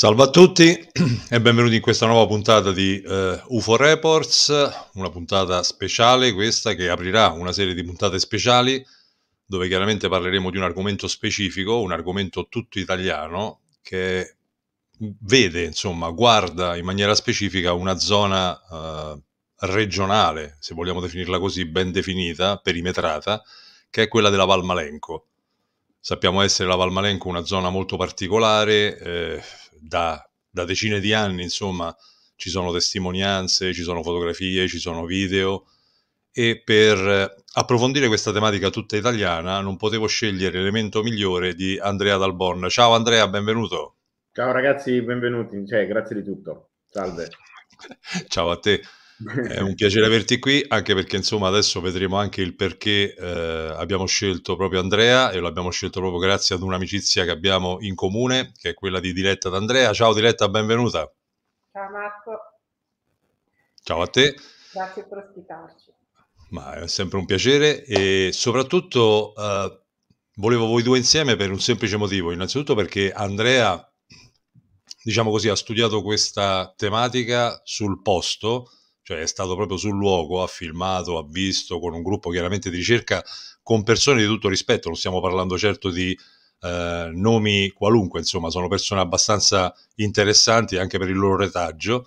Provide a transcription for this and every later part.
Salve a tutti e benvenuti in questa nuova puntata di uh, eh, UFO Reports, una puntata speciale questa che aprirà una serie di puntate speciali dove chiaramente parleremo di un argomento specifico, un argomento tutto italiano che vede, insomma, guarda in maniera specifica una zona uh, regionale, se vogliamo definirla così, ben definita, perimetrata, che è quella della Valmalenco. Sappiamo essere la Valmalenco una zona molto particolare, eh, da, da decine di anni, insomma, ci sono testimonianze, ci sono fotografie, ci sono video e per eh, approfondire questa tematica tutta italiana non potevo scegliere l'elemento migliore di Andrea Dalbon. Ciao Andrea, benvenuto. Ciao ragazzi, benvenuti, cioè, grazie di tutto. Salve. Ciao a te. È un piacere averti qui, anche perché insomma adesso vedremo anche il perché eh, abbiamo scelto proprio Andrea e lo abbiamo scelto proprio grazie ad un'amicizia che abbiamo in comune, che è quella di Diletta Andrea. Ciao Diletta, benvenuta. Ciao Marco. Ciao a te. Grazie per ospitarci. Ma è sempre un piacere e soprattutto eh, volevo voi due insieme per un semplice motivo. Innanzitutto perché Andrea, diciamo così, ha studiato questa tematica sul posto cioè è stato proprio sul luogo, ha filmato, ha visto con un gruppo chiaramente di ricerca, con persone di tutto rispetto, non stiamo parlando certo di eh, nomi qualunque, insomma, sono persone abbastanza interessanti anche per il loro retaggio,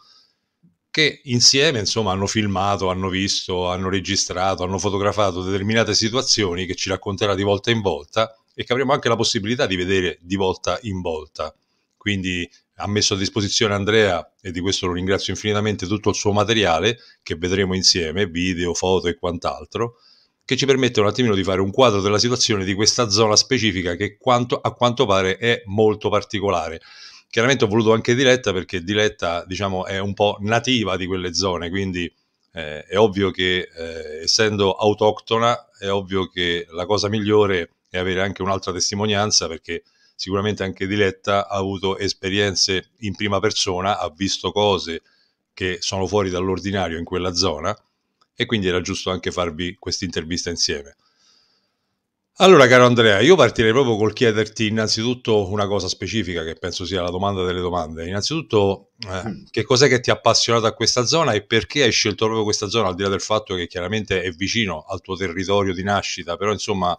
che insieme insomma, hanno filmato, hanno visto, hanno registrato, hanno fotografato determinate situazioni che ci racconterà di volta in volta e che avremo anche la possibilità di vedere di volta in volta. Quindi ha messo a disposizione Andrea, e di questo lo ringrazio infinitamente, tutto il suo materiale che vedremo insieme, video, foto e quant'altro, che ci permette un attimino di fare un quadro della situazione di questa zona specifica che quanto, a quanto pare è molto particolare. Chiaramente ho voluto anche Diletta perché Diletta diciamo, è un po' nativa di quelle zone, quindi eh, è ovvio che eh, essendo autoctona è ovvio che la cosa migliore è avere anche un'altra testimonianza perché sicuramente anche Diletta ha avuto esperienze in prima persona, ha visto cose che sono fuori dall'ordinario in quella zona e quindi era giusto anche farvi questa intervista insieme. Allora, caro Andrea, io partirei proprio col chiederti innanzitutto una cosa specifica che penso sia la domanda delle domande. Innanzitutto, eh, mm. che cos'è che ti ha appassionato a questa zona e perché hai scelto proprio questa zona, al di là del fatto che chiaramente è vicino al tuo territorio di nascita, però insomma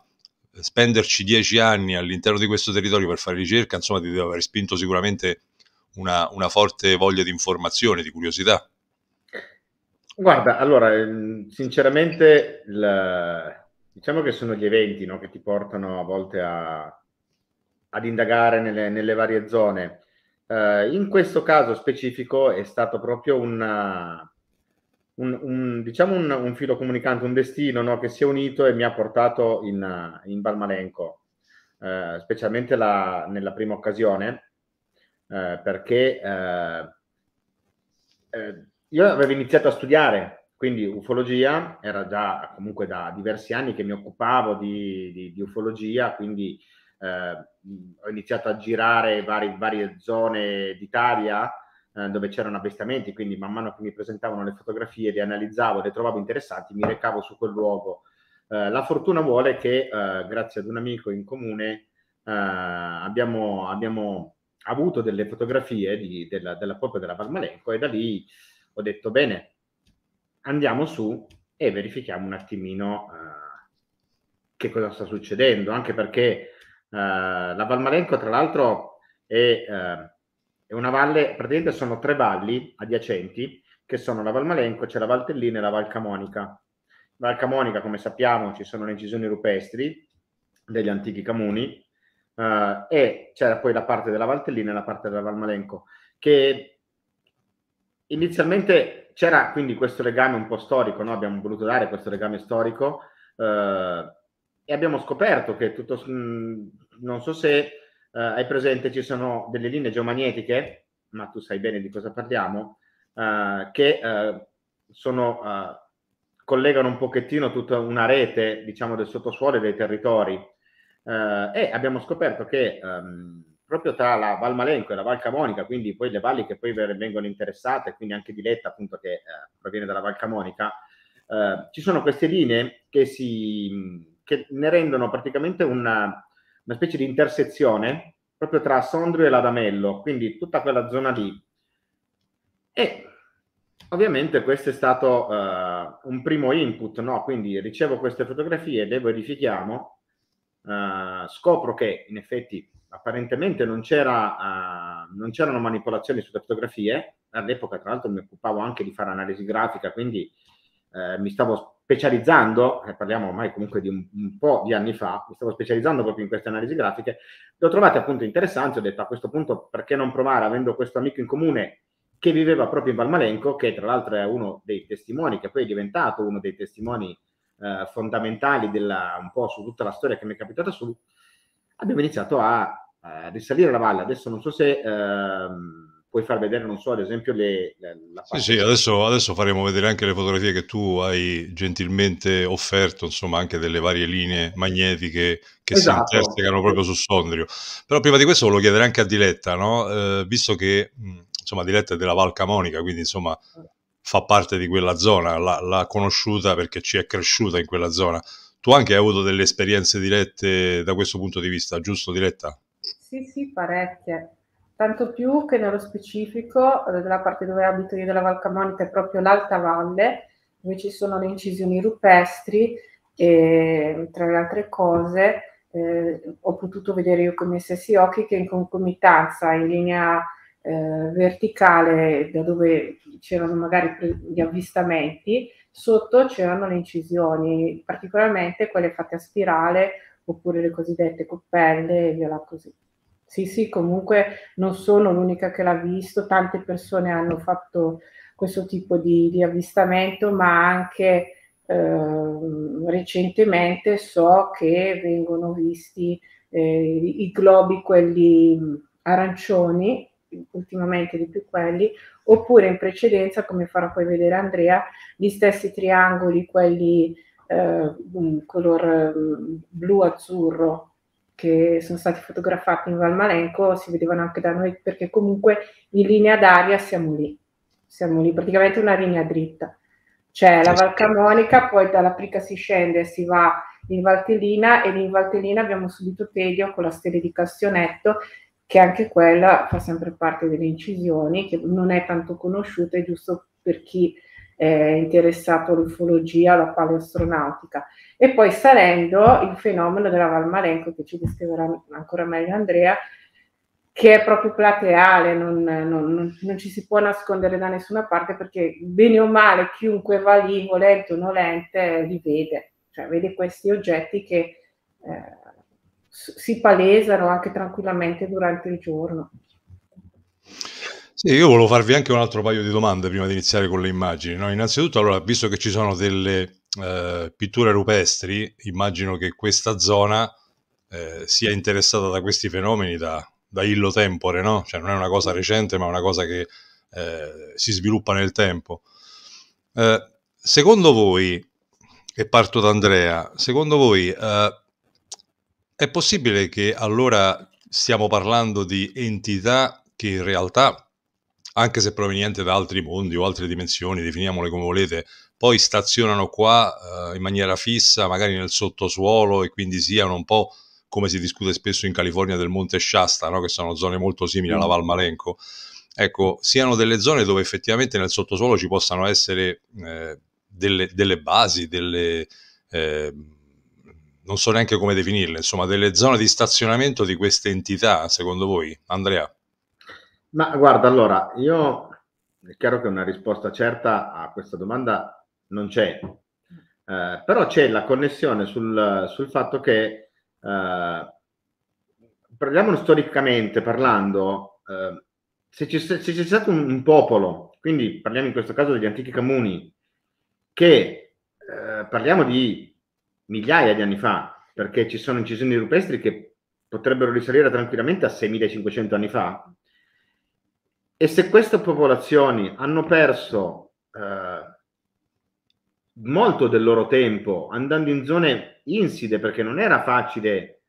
spenderci dieci anni all'interno di questo territorio per fare ricerca, insomma, ti deve aver spinto sicuramente una, una forte voglia di informazione, di curiosità. Guarda, allora, ehm, sinceramente, il, diciamo che sono gli eventi no, che ti portano a volte a, ad indagare nelle, nelle varie zone. Uh, in questo caso specifico è stato proprio una, un, un, diciamo un, un, filo comunicante, un destino no? che si è unito e mi ha portato in, in Valmalenco, eh, specialmente la, nella prima occasione, eh, perché eh, eh, io avevo iniziato a studiare, quindi ufologia, era già comunque da diversi anni che mi occupavo di, di, di ufologia, quindi eh, ho iniziato a girare vari, varie zone d'Italia eh, dove c'erano avvistamenti, quindi man mano che mi presentavano le fotografie, le analizzavo, le trovavo interessanti, mi recavo su quel luogo. Eh, la fortuna vuole che, eh, grazie ad un amico in comune, eh, abbiamo, abbiamo, avuto delle fotografie di, della, della, proprio della Valmalenco e da lì ho detto bene, andiamo su e verifichiamo un attimino che cosa sta succedendo, anche perché la Valmalenco tra l'altro è è una valle, praticamente sono tre valli adiacenti, che sono la Val Malenco, c'è la Valtellina e la Val Camonica. Val Camonica, come sappiamo, ci sono le incisioni rupestri degli antichi Camuni eh, e c'era poi la parte della Valtellina e la parte della Val Malenco, che inizialmente c'era quindi questo legame un po' storico, no? abbiamo voluto dare questo legame storico eh, e abbiamo scoperto che tutto, mh, mm, non so se eh, hai presente ci sono delle linee geomagnetiche, ma tu sai bene di cosa parliamo, eh, che eh, sono, eh, collegano un pochettino tutta una rete, diciamo, del sottosuolo e dei territori. Eh, e abbiamo scoperto che ehm, proprio tra la Val Malenco e la Val Camonica, quindi poi le valli che poi vengono interessate, quindi anche di Letta, appunto che eh, proviene dalla Val Camonica, ci sono queste linee che, si, che ne rendono praticamente una, una specie di intersezione proprio tra Sondrio e l'Adamello, quindi tutta quella zona lì. E ovviamente questo è stato uh, un primo input, no? quindi ricevo queste fotografie, le verifichiamo, uh, scopro che in effetti apparentemente non, c'era, uh, non c'erano manipolazioni sulle fotografie, all'epoca tra l'altro mi occupavo anche di fare analisi grafica, quindi mi stavo specializzando, eh, parliamo ormai comunque di un, un, po' di anni fa, mi stavo specializzando proprio in queste analisi grafiche, le ho trovate appunto interessanti, ho detto a questo punto perché non provare avendo questo amico in comune che viveva proprio in Valmalenco, che tra l'altro è uno dei testimoni, che poi è diventato uno dei testimoni eh, fondamentali della, un po' su tutta la storia che mi è capitata su, abbiamo iniziato a, a eh, risalire la valle, adesso non so se... Ehm, puoi far vedere, non so, ad esempio le, le la parte... Sì, sì adesso, adesso, faremo vedere anche le fotografie che tu hai gentilmente offerto, insomma, anche delle varie linee magnetiche che esatto. si intersecano proprio su Sondrio. Però prima di questo volevo chiedere anche a Diletta, no? eh, visto che, insomma, Diletta è della Val Camonica, quindi, insomma, fa parte di quella zona, l'ha conosciuta perché ci è cresciuta in quella zona. Tu anche hai avuto delle esperienze dirette da questo punto di vista, giusto Diletta? Sì, sì, parecchie tanto più che nello specifico nella eh, parte dove abito io della Val Valcamonica è proprio l'alta valle, dove ci sono le incisioni rupestri e tra le altre cose eh, ho potuto vedere io con i miei stessi occhi che in concomitanza, in linea eh, verticale, da dove c'erano magari gli avvistamenti, sotto c'erano le incisioni, particolarmente quelle fatte a spirale oppure le cosiddette coppelle e via là così. Sì, sì, comunque non sono l'unica che l'ha visto, tante persone hanno fatto questo tipo di, di avvistamento, ma anche eh, recentemente so che vengono visti eh, i globi, quelli arancioni, ultimamente di più quelli, oppure in precedenza, come farà poi vedere Andrea, gli stessi triangoli, quelli eh, mm, color mm, blu-azzurro che sono stati fotografati in Valmalenco si vedevano anche da noi perché comunque in linea d'aria siamo lì, siamo lì praticamente una linea dritta. c'è la certo. Val Camonica, poi dalla Prica si scende, si va in Valtellina e in Valtellina abbiamo subito Tedio con la stele di Castionetto che anche quella fa sempre parte delle incisioni, che non è tanto conosciuta, è giusto per chi eh, interessato all'ufologia, alla paleoastronautica. E poi salendo il fenomeno della Valmarenco, che ci descriverà ancora meglio Andrea, che è proprio plateale, non, non, non, ci si può nascondere da nessuna parte perché bene o male chiunque va lì, volente o nolente, li vede, cioè vede questi oggetti che eh, si palesano anche tranquillamente durante il giorno. Sì, io volevo farvi anche un altro paio di domande prima di iniziare con le immagini. No? Innanzitutto, allora, visto che ci sono delle eh, pitture rupestri, immagino che questa zona eh, sia interessata da questi fenomeni da, da, illo tempore, no? Cioè non è una cosa recente, ma una cosa che eh, si sviluppa nel tempo. Eh, secondo voi, e parto da Andrea, secondo voi eh, è possibile che allora stiamo parlando di entità che in realtà anche se proveniente da altri mondi o altre dimensioni, definiamole come volete, poi stazionano qua eh, in maniera fissa, magari nel sottosuolo e quindi siano un po' come si discute spesso in California del Monte Shasta, no? che sono zone molto simili alla mm. Val Malenco. Ecco, siano delle zone dove effettivamente nel sottosuolo ci possano essere eh, delle, delle, basi, delle... Eh, non so neanche come definirle, insomma, delle zone di stazionamento di queste entità, secondo voi, Andrea? Ma guarda, allora, io è chiaro che una risposta certa a questa domanda non c'è, eh, però c'è la connessione sul, sul fatto che, eh, parliamo storicamente parlando, eh, se, ci, se c'è stato un, un, popolo, quindi parliamo in questo caso degli antichi comuni, che eh, parliamo di migliaia di anni fa, perché ci sono incisioni rupestri che potrebbero risalire tranquillamente a 6500 anni fa, e se queste popolazioni hanno perso eh, molto del loro tempo andando in zone inside, perché non era facile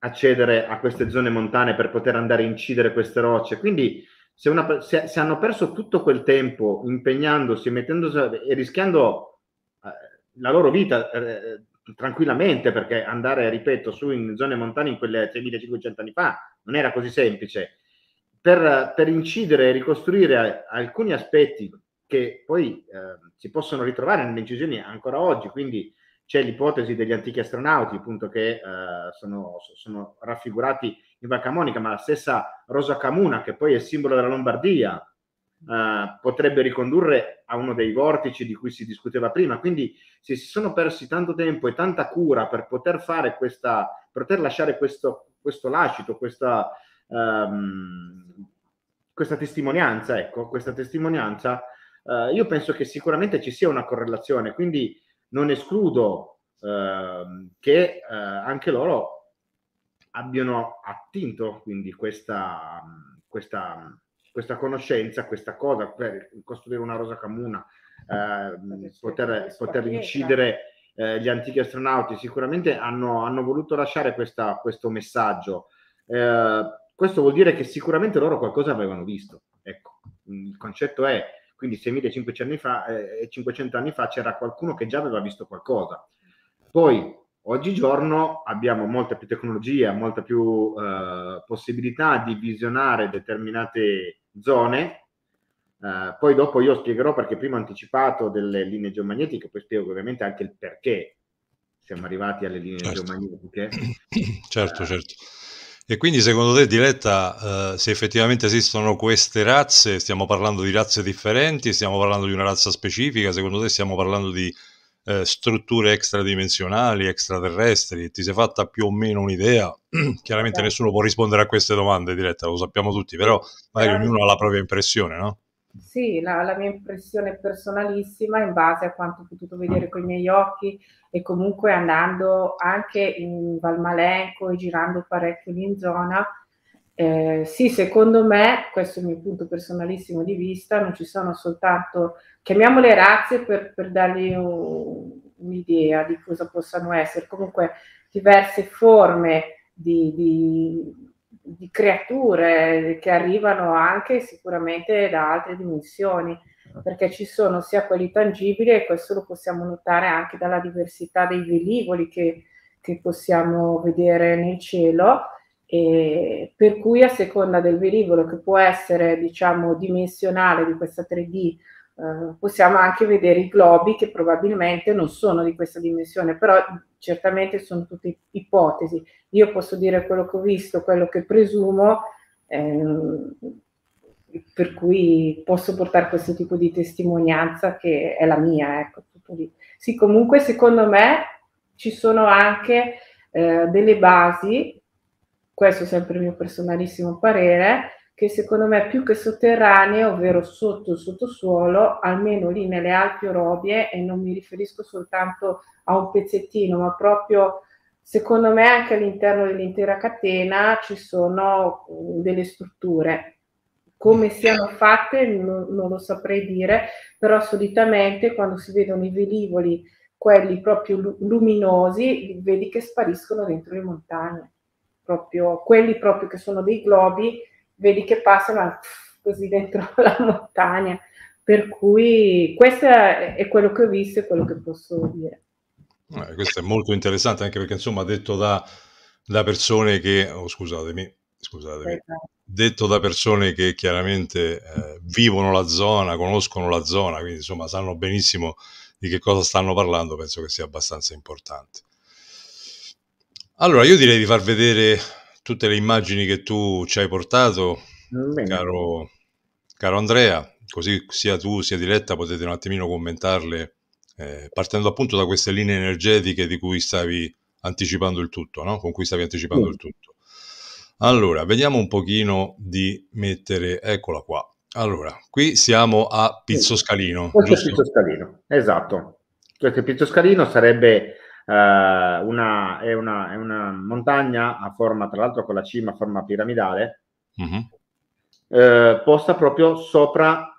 accedere a queste zone montane per poter andare a incidere queste rocce, quindi se, una, se, se, hanno perso tutto quel tempo impegnandosi mettendosi, e rischiando eh, la loro vita eh, eh tranquillamente, perché andare, ripeto, su in zone montane in quelle 3500 anni fa non era così semplice per, per incidere e ricostruire alcuni aspetti che poi eh, si possono ritrovare nelle incisioni ancora oggi, quindi c'è l'ipotesi degli antichi astronauti, appunto, che eh, sono, sono, raffigurati in Vacamonica, ma la stessa Rosa Camuna, che poi è simbolo della Lombardia, eh, potrebbe ricondurre a uno dei vortici di cui si discuteva prima. Quindi se si sono persi tanto tempo e tanta cura per poter fare questa, poter lasciare questo, questo lascito, questa, ehm, questa testimonianza, ecco, questa testimonianza, eh, io penso che sicuramente ci sia una correlazione, quindi non escludo ehm, eh, che anche loro abbiano attinto quindi questa, questa, questa conoscenza, questa cosa per costruire una rosa comuna, eh, poter, poter, incidere certo. eh, gli antichi astronauti, sicuramente hanno, hanno voluto lasciare questa, questo messaggio. Eh, questo vuol dire che sicuramente loro qualcosa avevano visto. Ecco, mm, il concetto è, quindi 6.500 anni fa, eh, 500 eh, anni fa c'era qualcuno che già aveva visto qualcosa. Poi, oggigiorno, abbiamo molta più tecnologia, molta più eh, possibilità di visionare determinate zone. Eh, poi dopo io spiegherò perché prima ho anticipato delle linee geomagnetiche, poi spiego ovviamente anche il perché siamo arrivati alle linee certo. geomagnetiche. certo, certo e quindi secondo te, Diletta, eh, se effettivamente esistono queste razze, stiamo parlando di razze differenti, stiamo parlando di una razza specifica, secondo te stiamo parlando di eh, strutture extradimensionali, extraterrestri? Ti sei fatta più o meno un'idea? Chiaramente sì. nessuno può rispondere a queste domande, Diletta, lo sappiamo tutti, però magari sì. ognuno ha la propria impressione, no? Sì, la, la, mia impressione personalissima in base a quanto ho potuto vedere con i miei occhi e comunque andando anche in Valmalenco e girando parecchio lì in zona, eh, sì, secondo me, questo è il mio punto personalissimo di vista, non ci sono soltanto, chiamiamole razze per, per dargli un'idea di cosa possano essere, comunque diverse forme di, di di creature che arrivano anche sicuramente da altre dimensioni, ah. perché ci sono sia quelli tangibili e questo lo possiamo notare anche dalla diversità dei velivoli che, che possiamo vedere nel cielo, per cui a seconda del velivolo che può essere diciamo dimensionale di questa 3D eh, possiamo anche vedere i globi che probabilmente non sono di questa dimensione, però certamente sono tutte ipotesi. Io posso dire quello che ho visto, quello che presumo, ehm, per cui posso portare questo tipo di testimonianza che è la mia. Ecco. Sì, comunque secondo me ci sono anche eh, delle basi, questo è sempre il mio personalissimo parere, che secondo me più che sotterraneo, ovvero sotto il sottosuolo, almeno lì nelle Alpi Orobie, e non mi riferisco soltanto a un pezzettino, ma proprio secondo me anche all'interno dell'intera catena ci sono mm, delle strutture. Come siano fatte non, non lo saprei dire, però solitamente quando si vedono i velivoli, quelli proprio luminosi, vedi che spariscono dentro le montagne, proprio, quelli proprio che sono dei globi vedi che passano così dentro la montagna. Per cui questo è quello che ho visto e quello che posso dire. Eh, questo è molto interessante anche perché insomma detto da, da persone che, oh, scusatemi, scusatemi, esatto. detto da persone che chiaramente eh, vivono la zona, conoscono la zona, quindi insomma sanno benissimo di che cosa stanno parlando, penso che sia abbastanza importante. Allora, io direi di far vedere tutte le immagini che tu ci hai portato, mm, caro, caro, Andrea, così sia tu sia Diretta potete un attimino commentarle, eh, partendo appunto da queste linee energetiche di cui stavi anticipando il tutto, no? con cui stavi anticipando sì. il tutto. Allora, vediamo un pochino di mettere, eccola qua. Allora, qui siamo a Pizzoscalino. Questo giusto? è Pizzoscalino, esatto. Questo è Scalino, sarebbe eh, una, è, una, è, una, montagna a forma, tra l'altro con la cima a forma piramidale, uh-huh. posta proprio sopra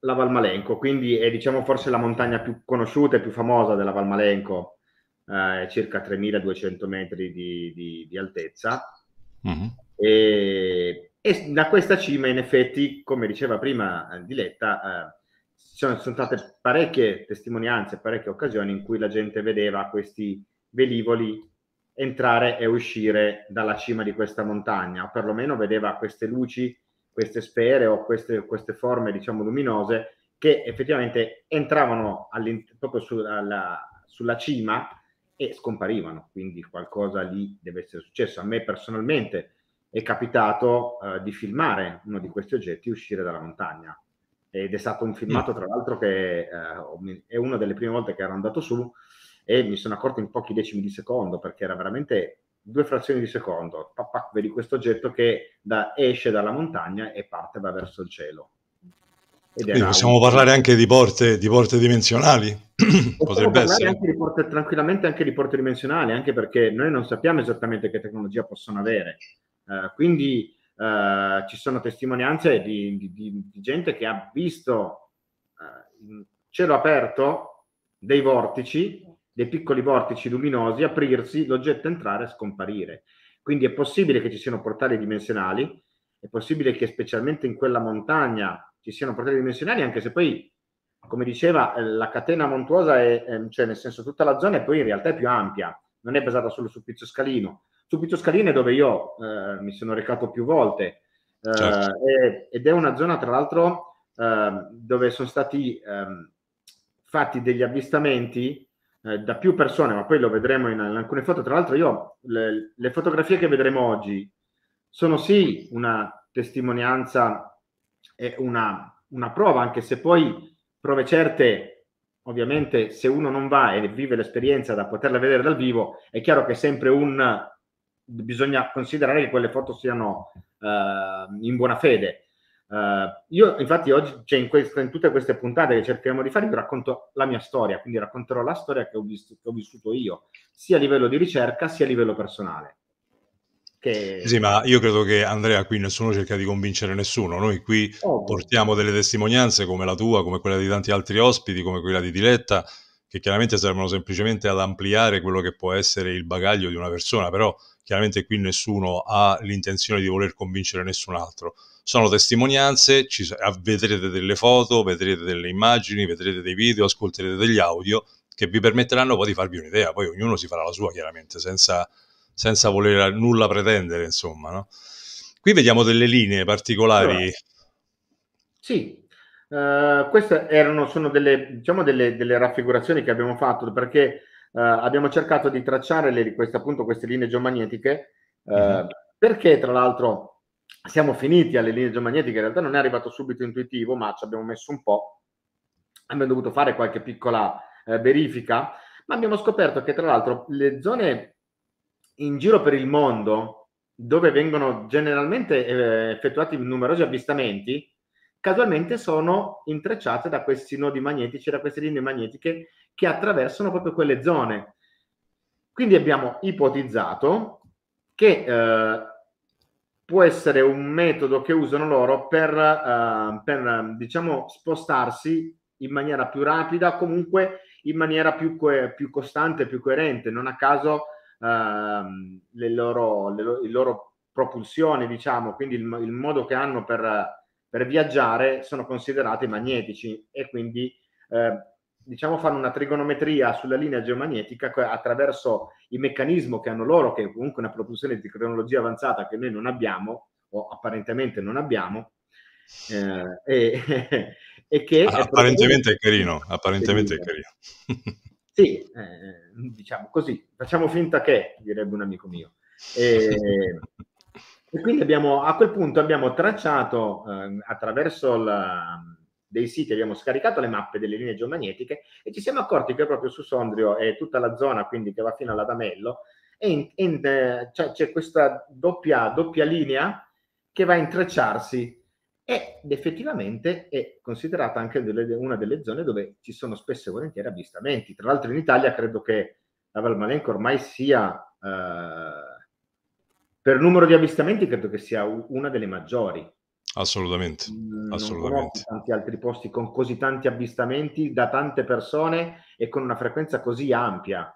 la Valmalenco, quindi è diciamo forse la montagna più conosciuta e più famosa della Valmalenco, eh, circa 3200 metri di, di, di altezza. Uh-huh. E, e, da questa cima, in effetti, come diceva prima Diletta, eh, ci sono, sono state parecchie testimonianze, parecchie occasioni in cui la gente vedeva questi velivoli entrare e uscire dalla cima di questa montagna, o perlomeno vedeva queste luci, queste sfere o queste, queste forme, diciamo, luminose che effettivamente entravano proprio sulla, sulla cima e scomparivano, quindi qualcosa lì deve essere successo. A me personalmente è capitato eh, di filmare uno di questi oggetti uscire dalla montagna ed è stato un mm. filmato tra l'altro che eh, è una delle prime volte che ero andato su e mi sono accorto in pochi decimi di secondo perché era veramente due frazioni di secondo pac, pac, vedi questo oggetto che da, esce dalla montagna e parte va verso il cielo Quindi possiamo un... parlare anche di porte, di porte dimensionali potrebbe essere anche di porte, tranquillamente anche di porte dimensionali anche perché noi non sappiamo esattamente che tecnologia possono avere uh, quindi eh, ci sono testimonianze di, di, di, gente che ha visto eh, in cielo aperto dei vortici, dei piccoli vortici luminosi aprirsi, l'oggetto entrare e scomparire. Quindi è possibile che ci siano portali dimensionali, è possibile che specialmente in quella montagna ci siano portali dimensionali, anche se poi, come diceva, eh, la catena montuosa è, ehm, cioè nel senso tutta la zona e poi in realtà è più ampia, non è basata solo sul pizzo scalino, subito Scaline dove io eh, mi sono recato più volte eh, certo. ed è una zona tra l'altro ehm, dove sono stati ehm, fatti degli avvistamenti eh, da più persone, ma poi lo vedremo in, in alcune foto. Tra l'altro io le, le fotografie che vedremo oggi sono sì una testimonianza e una, una prova, anche se poi prove certe ovviamente se uno non va e vive l'esperienza da poterla vedere dal vivo, è chiaro che è sempre un bisogna considerare che quelle foto siano uh, in buona fede. Uh, io infatti oggi, cioè in, questa, in, tutte queste puntate che cercheremo di fare, vi racconto la mia storia, quindi racconterò la storia che ho, visto, che ho vissuto io, sia a livello di ricerca sia a livello personale. Che... Sì, ma io credo che Andrea qui nessuno cerca di convincere nessuno, noi qui oh, portiamo delle testimonianze come la tua, come quella di tanti altri ospiti, come quella di Diletta, che chiaramente servono semplicemente ad ampliare quello che può essere il bagaglio di una persona, però Chiaramente qui nessuno ha l'intenzione di voler convincere nessun altro. Sono testimonianze, ci, vedrete delle foto, vedrete delle immagini, vedrete dei video, ascolterete degli audio che vi permetteranno poi di farvi un'idea. Poi ognuno si farà la sua, chiaramente, senza, senza voler nulla pretendere, insomma. No? Qui vediamo delle linee particolari. Allora. sì, Uh, queste erano, sono delle, diciamo delle, delle, raffigurazioni che abbiamo fatto perché eh, abbiamo cercato di tracciare le, queste, appunto queste linee geomagnetiche, eh, mm. perché tra l'altro siamo finiti alle linee geomagnetiche, in realtà non è arrivato subito intuitivo, ma ci abbiamo messo un po', abbiamo dovuto fare qualche piccola eh, verifica, ma abbiamo scoperto che tra l'altro le zone in giro per il mondo, dove vengono generalmente eh, effettuati numerosi avvistamenti, casualmente sono intrecciate da questi nodi magnetici, da queste linee magnetiche che attraversano proprio quelle zone. Quindi abbiamo ipotizzato che eh, può essere un metodo che usano loro per, eh, per diciamo, spostarsi in maniera più rapida, comunque in maniera più, co- più costante, più coerente. Non a caso eh, le loro, le lo- loro propulsioni, diciamo, quindi il, il, modo che hanno per, per, viaggiare sono considerate magnetici e quindi eh, diciamo, fanno una trigonometria sulla linea geomagnetica attraverso il meccanismo che hanno loro, che è comunque una propulsione di tecnologia avanzata che noi non abbiamo, o apparentemente non abbiamo, eh, e, e, che... Ah, è apparentemente è carino, apparentemente è carino. Sì, eh, diciamo così, facciamo finta che, direbbe un amico mio. E, e quindi abbiamo, a quel punto abbiamo tracciato eh, attraverso la, dei siti abbiamo scaricato le mappe delle linee geomagnetiche e ci siamo accorti che proprio su Sondrio e tutta la zona, quindi che va fino all'Adamello, in, in, eh, c'è, c'è, questa doppia, doppia linea che va a intrecciarsi ed effettivamente è considerata anche delle, una delle zone dove ci sono spesso e volentieri avvistamenti. Tra l'altro in Italia credo che la Valmalenco ormai sia, eh, per numero di avvistamenti, credo che sia una delle maggiori. Assolutamente. Mm, non Assolutamente. tanti altri posti con così tanti avvistamenti da tante persone e con una frequenza così ampia.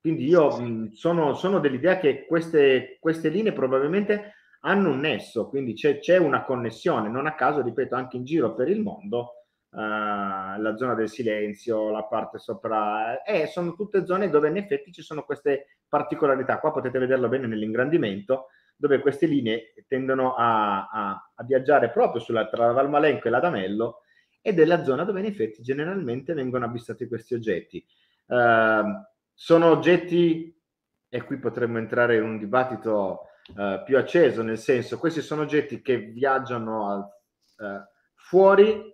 Quindi io sì. Mm, sono, sono, dell'idea che queste, queste, linee probabilmente hanno un nesso, quindi c'è, c'è, una connessione. Non a caso, ripeto, anche in giro per il mondo, eh, la zona del silenzio, la parte sopra, eh, sono tutte zone dove in effetti ci sono queste particolarità. Qua potete vederlo bene nell'ingrandimento dove queste linee tendono a, a, a viaggiare proprio sulla, tra la Valmalenco e l'Adamello ed è la zona dove in effetti generalmente vengono avvistati questi oggetti. Eh, sono oggetti, e qui potremmo entrare in un dibattito eh, più acceso, nel senso questi sono oggetti che viaggiano al, eh, fuori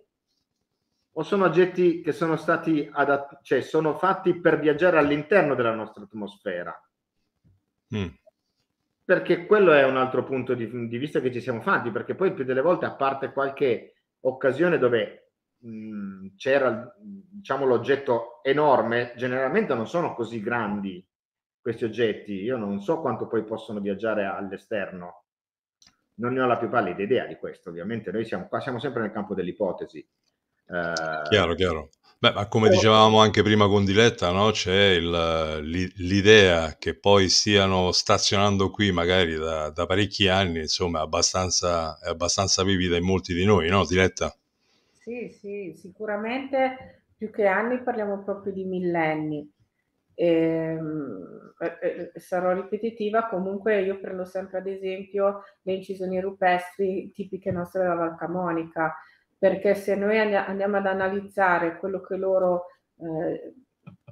o sono oggetti che sono stati adatt- cioè sono fatti per viaggiare all'interno della nostra atmosfera. Mm perché quello è un altro punto di, di, vista che ci siamo fatti, perché poi più delle volte, a parte qualche occasione dove mh, c'era diciamo, l'oggetto enorme, generalmente non sono così grandi questi oggetti, io non so quanto poi possono viaggiare all'esterno, non ne ho la più pallida idea di questo, ovviamente noi siamo qua, siamo sempre nel campo dell'ipotesi, Chiaro, ehm, chiaro. Beh, ma come dicevamo anche prima con Diletta, no? c'è il, l'idea che poi stiano stazionando qui magari da, da parecchi anni, insomma, abbastanza, è abbastanza vivida in molti di noi, no Diletta? Sì, sì, sicuramente più che anni parliamo proprio di millenni. Ehm, e, sarò ripetitiva, comunque io prendo sempre ad esempio le incisioni rupestri tipiche nostre della Valcamonica perché se noi andiamo ad analizzare quello che loro eh,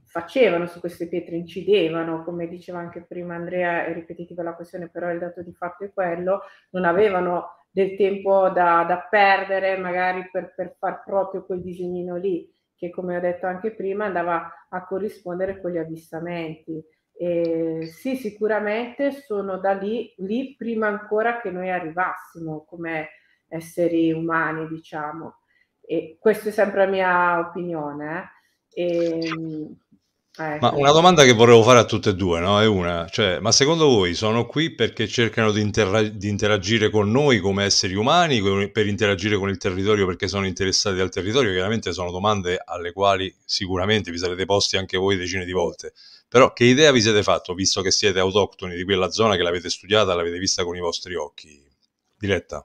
facevano su queste pietre, incidevano, come diceva anche prima Andrea, è ripetitiva la questione, però il dato di fatto è quello, non avevano del tempo da, da perdere magari per, per far proprio quel disegnino lì, che come ho detto anche prima andava a corrispondere con gli avvistamenti. Eh, sì, sicuramente sono da lì, lì prima ancora che noi arrivassimo, come esseri umani, diciamo. E questa è sempre la mia opinione. Eh. E, ehm, eh, ma una domanda che vorrevo fare a tutte e due, no? È una, cioè, ma secondo voi sono qui perché cercano di, interag- di, interagire con noi come esseri umani, per interagire con il territorio perché sono interessati al territorio? Chiaramente sono domande alle quali sicuramente vi sarete posti anche voi decine di volte. Però che idea vi siete fatto, visto che siete autoctoni di quella zona, che l'avete studiata, l'avete vista con i vostri occhi? Diletta.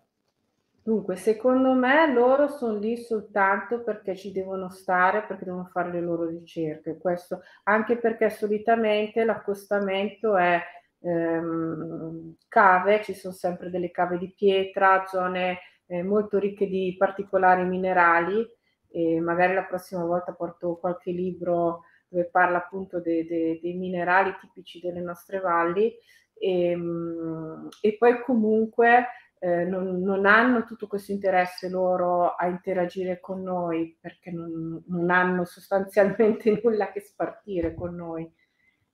Dunque, secondo me loro sono lì soltanto perché ci devono stare, perché devono fare le loro ricerche, questo anche perché solitamente l'accostamento è ehm, cave, ci sono sempre delle cave di pietra, zone eh, molto ricche di particolari minerali e magari la prossima volta porto qualche libro dove parla appunto dei, dei, dei minerali tipici delle nostre valli e, ehm, e poi comunque eh, non, non, hanno tutto questo interesse loro a interagire con noi perché non, non hanno sostanzialmente nulla che spartire con noi.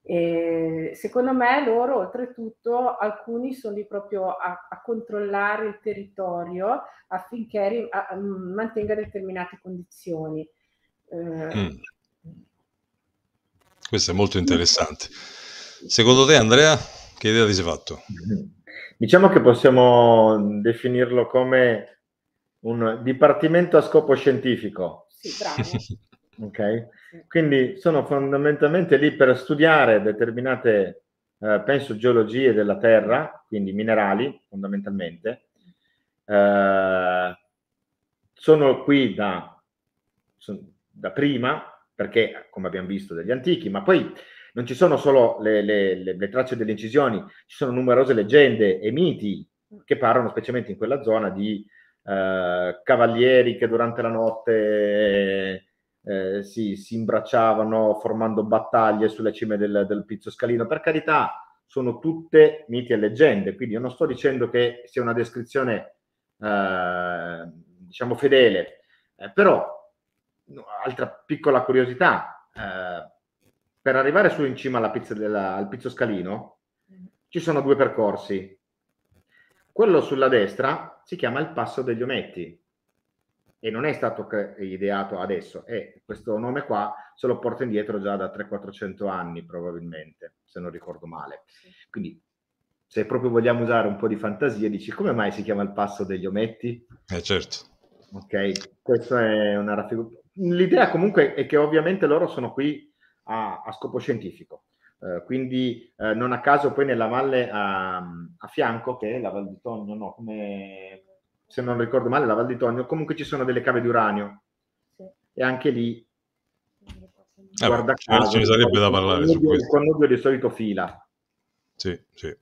E secondo me loro oltretutto alcuni sono lì proprio a, a controllare il territorio affinché ri, a, a, mantenga determinate condizioni. Eh, mm. Questo è molto mm. interessante. Secondo te Andrea, che idea ti sei fatto? Mm-hmm. Diciamo che possiamo definirlo come un dipartimento a scopo scientifico. Sì, bravo. ok? Quindi sono fondamentalmente lì per studiare determinate, eh, penso, geologie della Terra, quindi minerali fondamentalmente. Eh, sono qui da, da prima, perché come abbiamo visto degli antichi, ma poi non ci sono solo le, le, le, tracce delle incisioni, ci sono numerose leggende e miti che parlano specialmente in quella zona di eh, cavalieri che durante la notte eh, si, si, imbracciavano formando battaglie sulle cime del, del Pizzo Scalino. Per carità, sono tutte miti e leggende, quindi io non sto dicendo che sia una descrizione eh, diciamo fedele, eh, però altra piccola curiosità, eh, per arrivare su in cima alla pizza della, al pizzo scalino ci sono due percorsi. Quello sulla destra si chiama il passo degli ometti e non è stato ideato adesso e questo nome qua se lo porta indietro già da 300-400 anni probabilmente, se non ricordo male. Quindi se proprio vogliamo usare un po' di fantasia, dici come mai si chiama il passo degli ometti? Eh certo. Ok, questa è una raffigurazione. L'idea comunque è che ovviamente loro sono qui a, a scopo scientifico. Eh, quindi eh, non a caso poi nella valle a, ehm, a fianco, che è la Val di Togno, no, come, se non ricordo male, la Val di Togno, comunque ci sono delle cave d'uranio sì. e anche lì eh, guarda ah, caso, ce ne sarebbe da parlare il connubio, di solito fila. Sì, sì.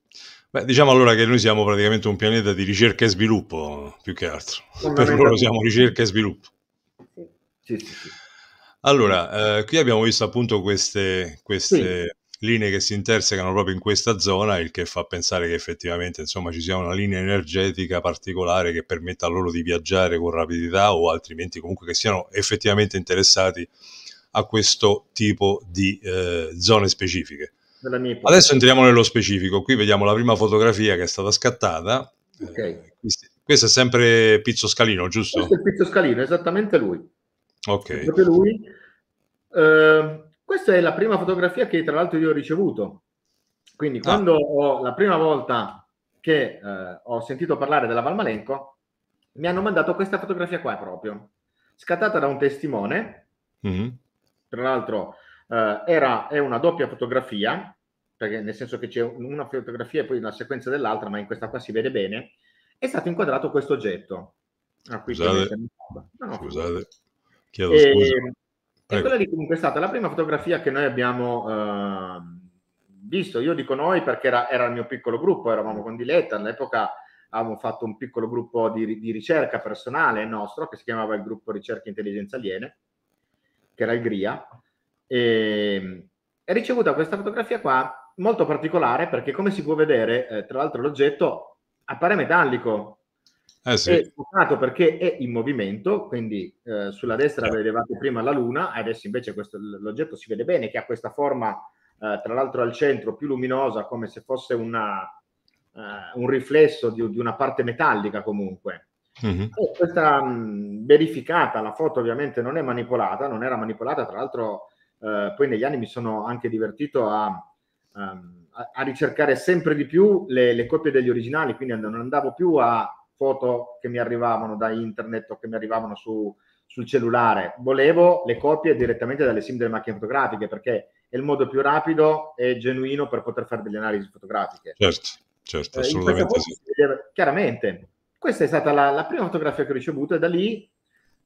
Beh, diciamo allora che noi siamo praticamente un pianeta di ricerca e sviluppo, più che altro. Per loro siamo ricerca e sviluppo. Sì, sì, sì. Allora, eh, qui abbiamo visto appunto queste, queste sì. linee che si intersecano proprio in questa zona, il che fa pensare che effettivamente insomma, ci sia una linea energetica particolare che permetta loro di viaggiare con rapidità o altrimenti comunque che siano effettivamente interessati a questo tipo di eh, zone specifiche. Adesso entriamo nello specifico, qui vediamo la prima fotografia che è stata scattata. Okay. Eh, questo è sempre Pizzo Scalino, giusto? Questo è Pizzo Scalino, esattamente lui. Ok. Proprio lui. Eh, questa è la prima fotografia che tra l'altro io ho ricevuto. Quindi ah. quando ah. ho, la prima volta che eh, ho sentito parlare della Valmalenco, mi hanno mandato questa fotografia qua proprio, scattata da un testimone. Mm-hmm. Tra l'altro eh, era, è una doppia fotografia, perché nel senso che c'è una fotografia e poi una sequenza dell'altra, ma in questa qua si vede bene, è stato inquadrato questo oggetto. Ah, qui scusate, no, no, scusate. Chiedo e, ehm, scusa. E quella lì comunque è stata la prima fotografia che noi abbiamo eh, visto. Io dico noi perché era, era, il mio piccolo gruppo, eravamo con Diletta, all'epoca avevamo fatto un piccolo gruppo di, di ricerca personale nostro che si chiamava il gruppo Ricerca Intelligenza Aliene, che era il GRIA. E, ehm, è ricevuta questa fotografia qua molto particolare perché come si può vedere, eh, tra l'altro l'oggetto appare metallico, eh sì. è sfocato perché è in movimento, quindi eh, sulla destra avevi levato prima la luna, adesso invece questo, l'oggetto si vede bene che ha questa forma, eh, tra l'altro al centro, più luminosa, come se fosse una, eh, un riflesso di, di, una parte metallica comunque. Mm-hmm. Questa mh, verificata, la foto ovviamente non è manipolata, non era manipolata, tra l'altro eh, poi negli anni mi sono anche divertito a... Um, a ricercare sempre di più le, le, copie degli originali, quindi non andavo più a foto che mi arrivavano da internet o che mi arrivavano su, sul cellulare, volevo le copie direttamente dalle sim delle macchine fotografiche perché è il modo più rapido e genuino per poter fare delle analisi fotografiche. Certo, certo, eh, assolutamente eh, sì. Modo, chiaramente, questa è stata la, la, prima fotografia che ho ricevuto e da lì,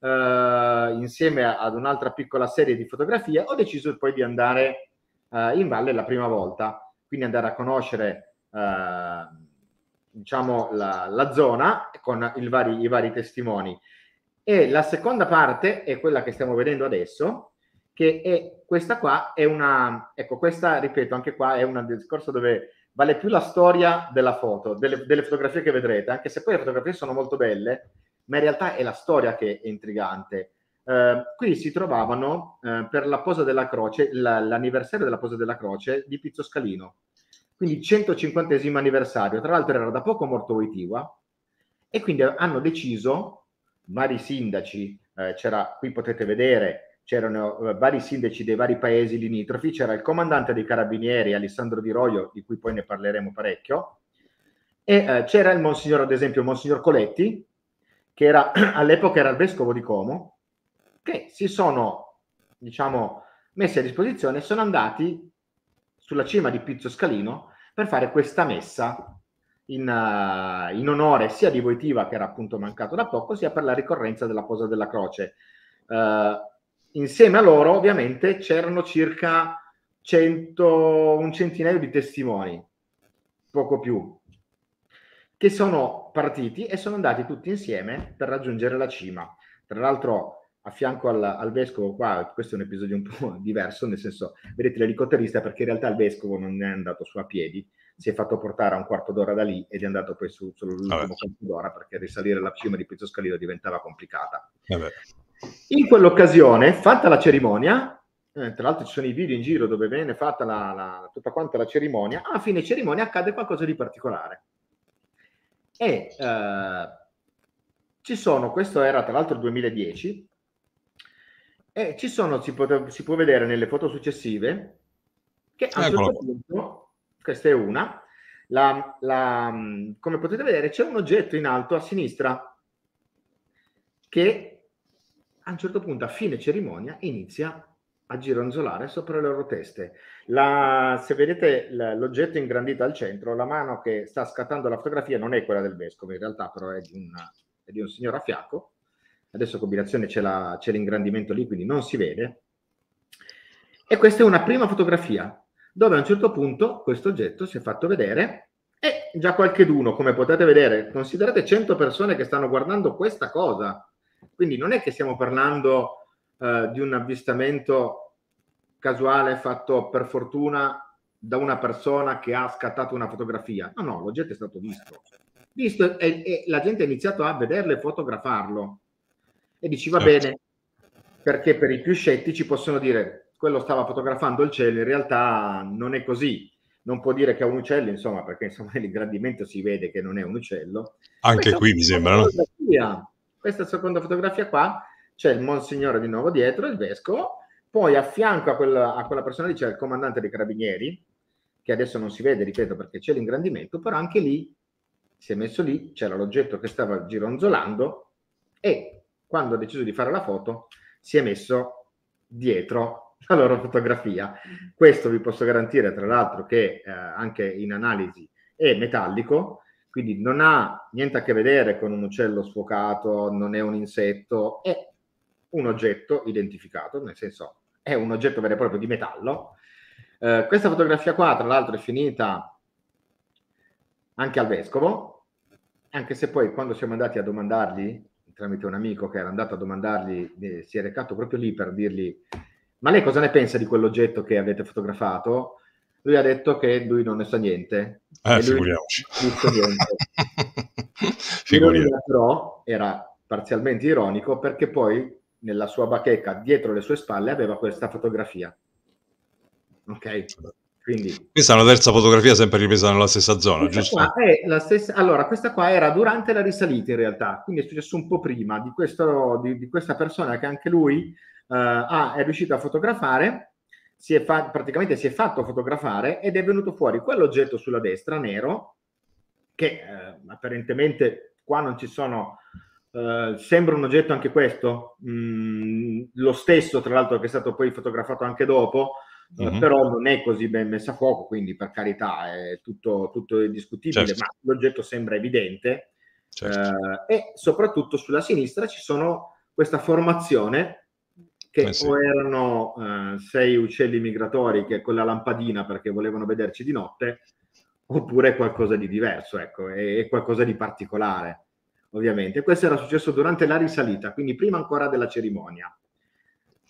eh, insieme ad un'altra piccola serie di fotografie, ho deciso poi di andare eh, in valle la prima volta, quindi andare a conoscere... Uh, diciamo, la, la zona con vari, i vari testimoni. E la seconda parte è quella che stiamo vedendo adesso, che è questa qua, è una, ecco questa, ripeto, anche qua è un discorso dove vale più la storia della foto, delle, delle fotografie che vedrete, anche se poi le fotografie sono molto belle, ma in realtà è la storia che è intrigante. Eh, qui si trovavano eh, per la posa della croce, la, l'anniversario della posa della croce di Pizzo Scalino, quindi 150 anniversario. Tra l'altro era da poco morto Voitiva e quindi hanno deciso vari sindaci, eh, c'era, qui potete vedere, c'erano eh, vari sindaci dei vari paesi limitrofi, c'era il comandante dei carabinieri Alessandro Di Roio, di cui poi ne parleremo parecchio, e eh, c'era il monsignor, ad esempio, monsignor Coletti, che era, all'epoca era il vescovo di Como, che si sono, diciamo, messi a disposizione, e sono andati sulla cima di Pizzo Scalino per fare questa messa in, uh, in, onore sia di Voitiva che era appunto mancato da poco, sia per la ricorrenza della posa della croce. Uh, insieme a loro ovviamente c'erano circa 100, un centinaio di testimoni, poco più, che sono partiti e sono andati tutti insieme per raggiungere la cima. Tra l'altro a fianco al, al, vescovo, qua questo è un episodio un po' diverso, nel senso, vedete l'elicotterista perché in realtà il vescovo non è andato su a piedi, si è fatto portare a un quarto d'ora da lì ed è andato poi su solo l'ultimo quarto d'ora perché risalire la cima di Pizzoscalino diventava complicata. Vabbè. In quell'occasione, fatta la cerimonia, eh, tra l'altro ci sono i video in giro dove viene fatta la, la, tutta quanta la cerimonia, alla fine cerimonia accade qualcosa di particolare. E eh, ci sono, questo era tra l'altro il 2010, eh, ci sono, si, pot- si, può vedere nelle foto successive, che a un certo punto, questa è una, la, la, mm, come potete vedere c'è un oggetto in alto a sinistra che a un certo punto, a fine cerimonia, inizia a gironzolare sopra le loro teste. La, se vedete l'oggetto ingrandito al centro, la mano che sta scattando la fotografia non è quella del vescovo, in realtà però è di un, è di un signore a fianco adesso combinazione c'è, la, c'è l'ingrandimento lì, quindi non si vede. E questa è una prima fotografia dove a un certo punto questo oggetto si è fatto vedere e già qualcheduno, come potete vedere, considerate 100 persone che stanno guardando questa cosa. Quindi non è che stiamo parlando eh, di un avvistamento casuale fatto per fortuna da una persona che ha scattato una fotografia. No, no, l'oggetto è stato visto. Visto e, e la gente ha iniziato a vederlo e fotografarlo e dici va certo. bene, perché per i più scettici possono dire quello stava fotografando il cielo, in realtà non è così. Non può dire che è un uccello, insomma, perché insomma l'ingrandimento si vede che non è un uccello. Anche questa qui mi sembra, Questa seconda fotografia qua c'è il Monsignore di nuovo dietro, il vescovo, poi a fianco a quella, a quella persona lì c'è il comandante dei carabinieri, che adesso non si vede, ripeto, perché c'è l'ingrandimento, però anche lì si è messo lì, c'era l'oggetto che stava gironzolando e quando ha deciso di fare la foto, si è messo dietro la loro fotografia. Mm-hmm. Questo vi posso garantire, tra l'altro, che eh, anche in analisi è metallico, quindi non ha niente a che vedere con un uccello sfocato, non è un insetto, è un oggetto identificato, nel senso è un oggetto vero e proprio di metallo. Eh, questa fotografia qua, tra l'altro, è finita anche al vescovo, anche se poi quando siamo andati a domandargli tramite un amico che era andato a domandargli, eh, si è recato proprio lì per dirgli ma lei cosa ne pensa di quell'oggetto che avete fotografato? Lui ha detto che lui non ne sa niente. Eh, figuriamoci. Figuriamoci. Però era parzialmente ironico perché poi nella sua bacheca, dietro le sue spalle, aveva questa fotografia. Ok? Quindi... Questa è una terza fotografia sempre ripresa nella stessa zona, giusto? Stessa... allora, questa qua era durante la risalita in realtà, quindi è successo un po' prima di, questo, di, di questa persona che anche lui uh, ah, è riuscito a fotografare, si è fa... praticamente si è fatto fotografare ed è venuto fuori quell'oggetto sulla destra, nero, che uh, apparentemente qua non ci sono... Uh, sembra un oggetto anche questo, mm, lo stesso tra l'altro che è stato poi fotografato anche dopo, mm-hmm. però non è così ben messa a fuoco, quindi per carità è tutto, tutto discutibile, certo. ma l'oggetto sembra evidente. Certo. Eh, e soprattutto sulla sinistra ci sono questa formazione che eh sì. o erano eh, sei uccelli migratori che con la lampadina perché volevano vederci di notte, oppure qualcosa di diverso, ecco, e, qualcosa di particolare, ovviamente. Questo era successo durante la risalita, quindi prima ancora della cerimonia.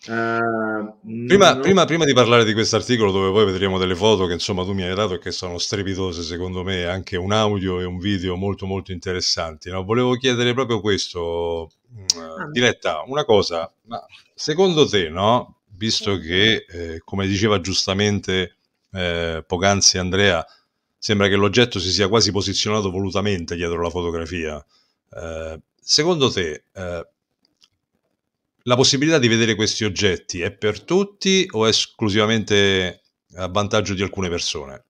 Eh, prima, non... prima, prima, di parlare di questo articolo, dove poi vedremo delle foto che insomma tu mi hai dato e che sono strepitose, secondo me, anche un audio e un video molto, molto interessanti. No? Volevo chiedere proprio questo, uh, ah. eh, diretta, una cosa, ma secondo te, no? visto che, eh, come diceva giustamente eh, poc'anzi Andrea, sembra che l'oggetto si sia quasi posizionato volutamente dietro la fotografia. Eh, secondo te, eh, la possibilità di vedere questi oggetti è per tutti o è esclusivamente a vantaggio di alcune persone?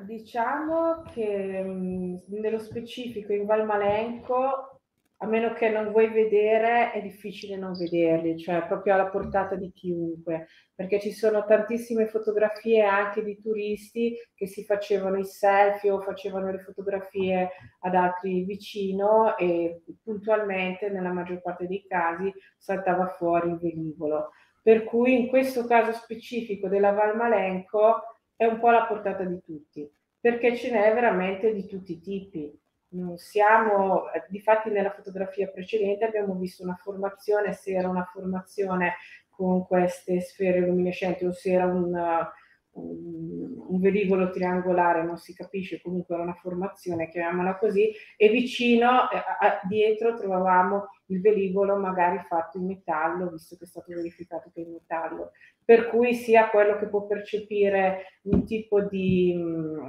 Diciamo che mm, nello specifico in Valmalenco a meno che non vuoi vedere, è difficile non vederli, cioè proprio alla portata di chiunque, perché ci sono tantissime fotografie anche di turisti che si facevano i selfie o facevano le fotografie ad altri vicino e puntualmente nella maggior parte dei casi saltava fuori il velivolo. Per cui in questo caso specifico della Val Malenco è un po' alla portata di tutti, perché ce n'è veramente di tutti i tipi non siamo, eh, difatti nella fotografia precedente abbiamo visto una formazione, se era una formazione con queste sfere luminescenti o se era un, un, un velivolo triangolare, non si capisce, comunque era una formazione, chiamiamola così, e vicino, eh, a, a, dietro trovavamo il velivolo magari fatto in metallo, visto che è stato verificato che è in metallo, per cui sia quello che può percepire un tipo di... Mh, mm,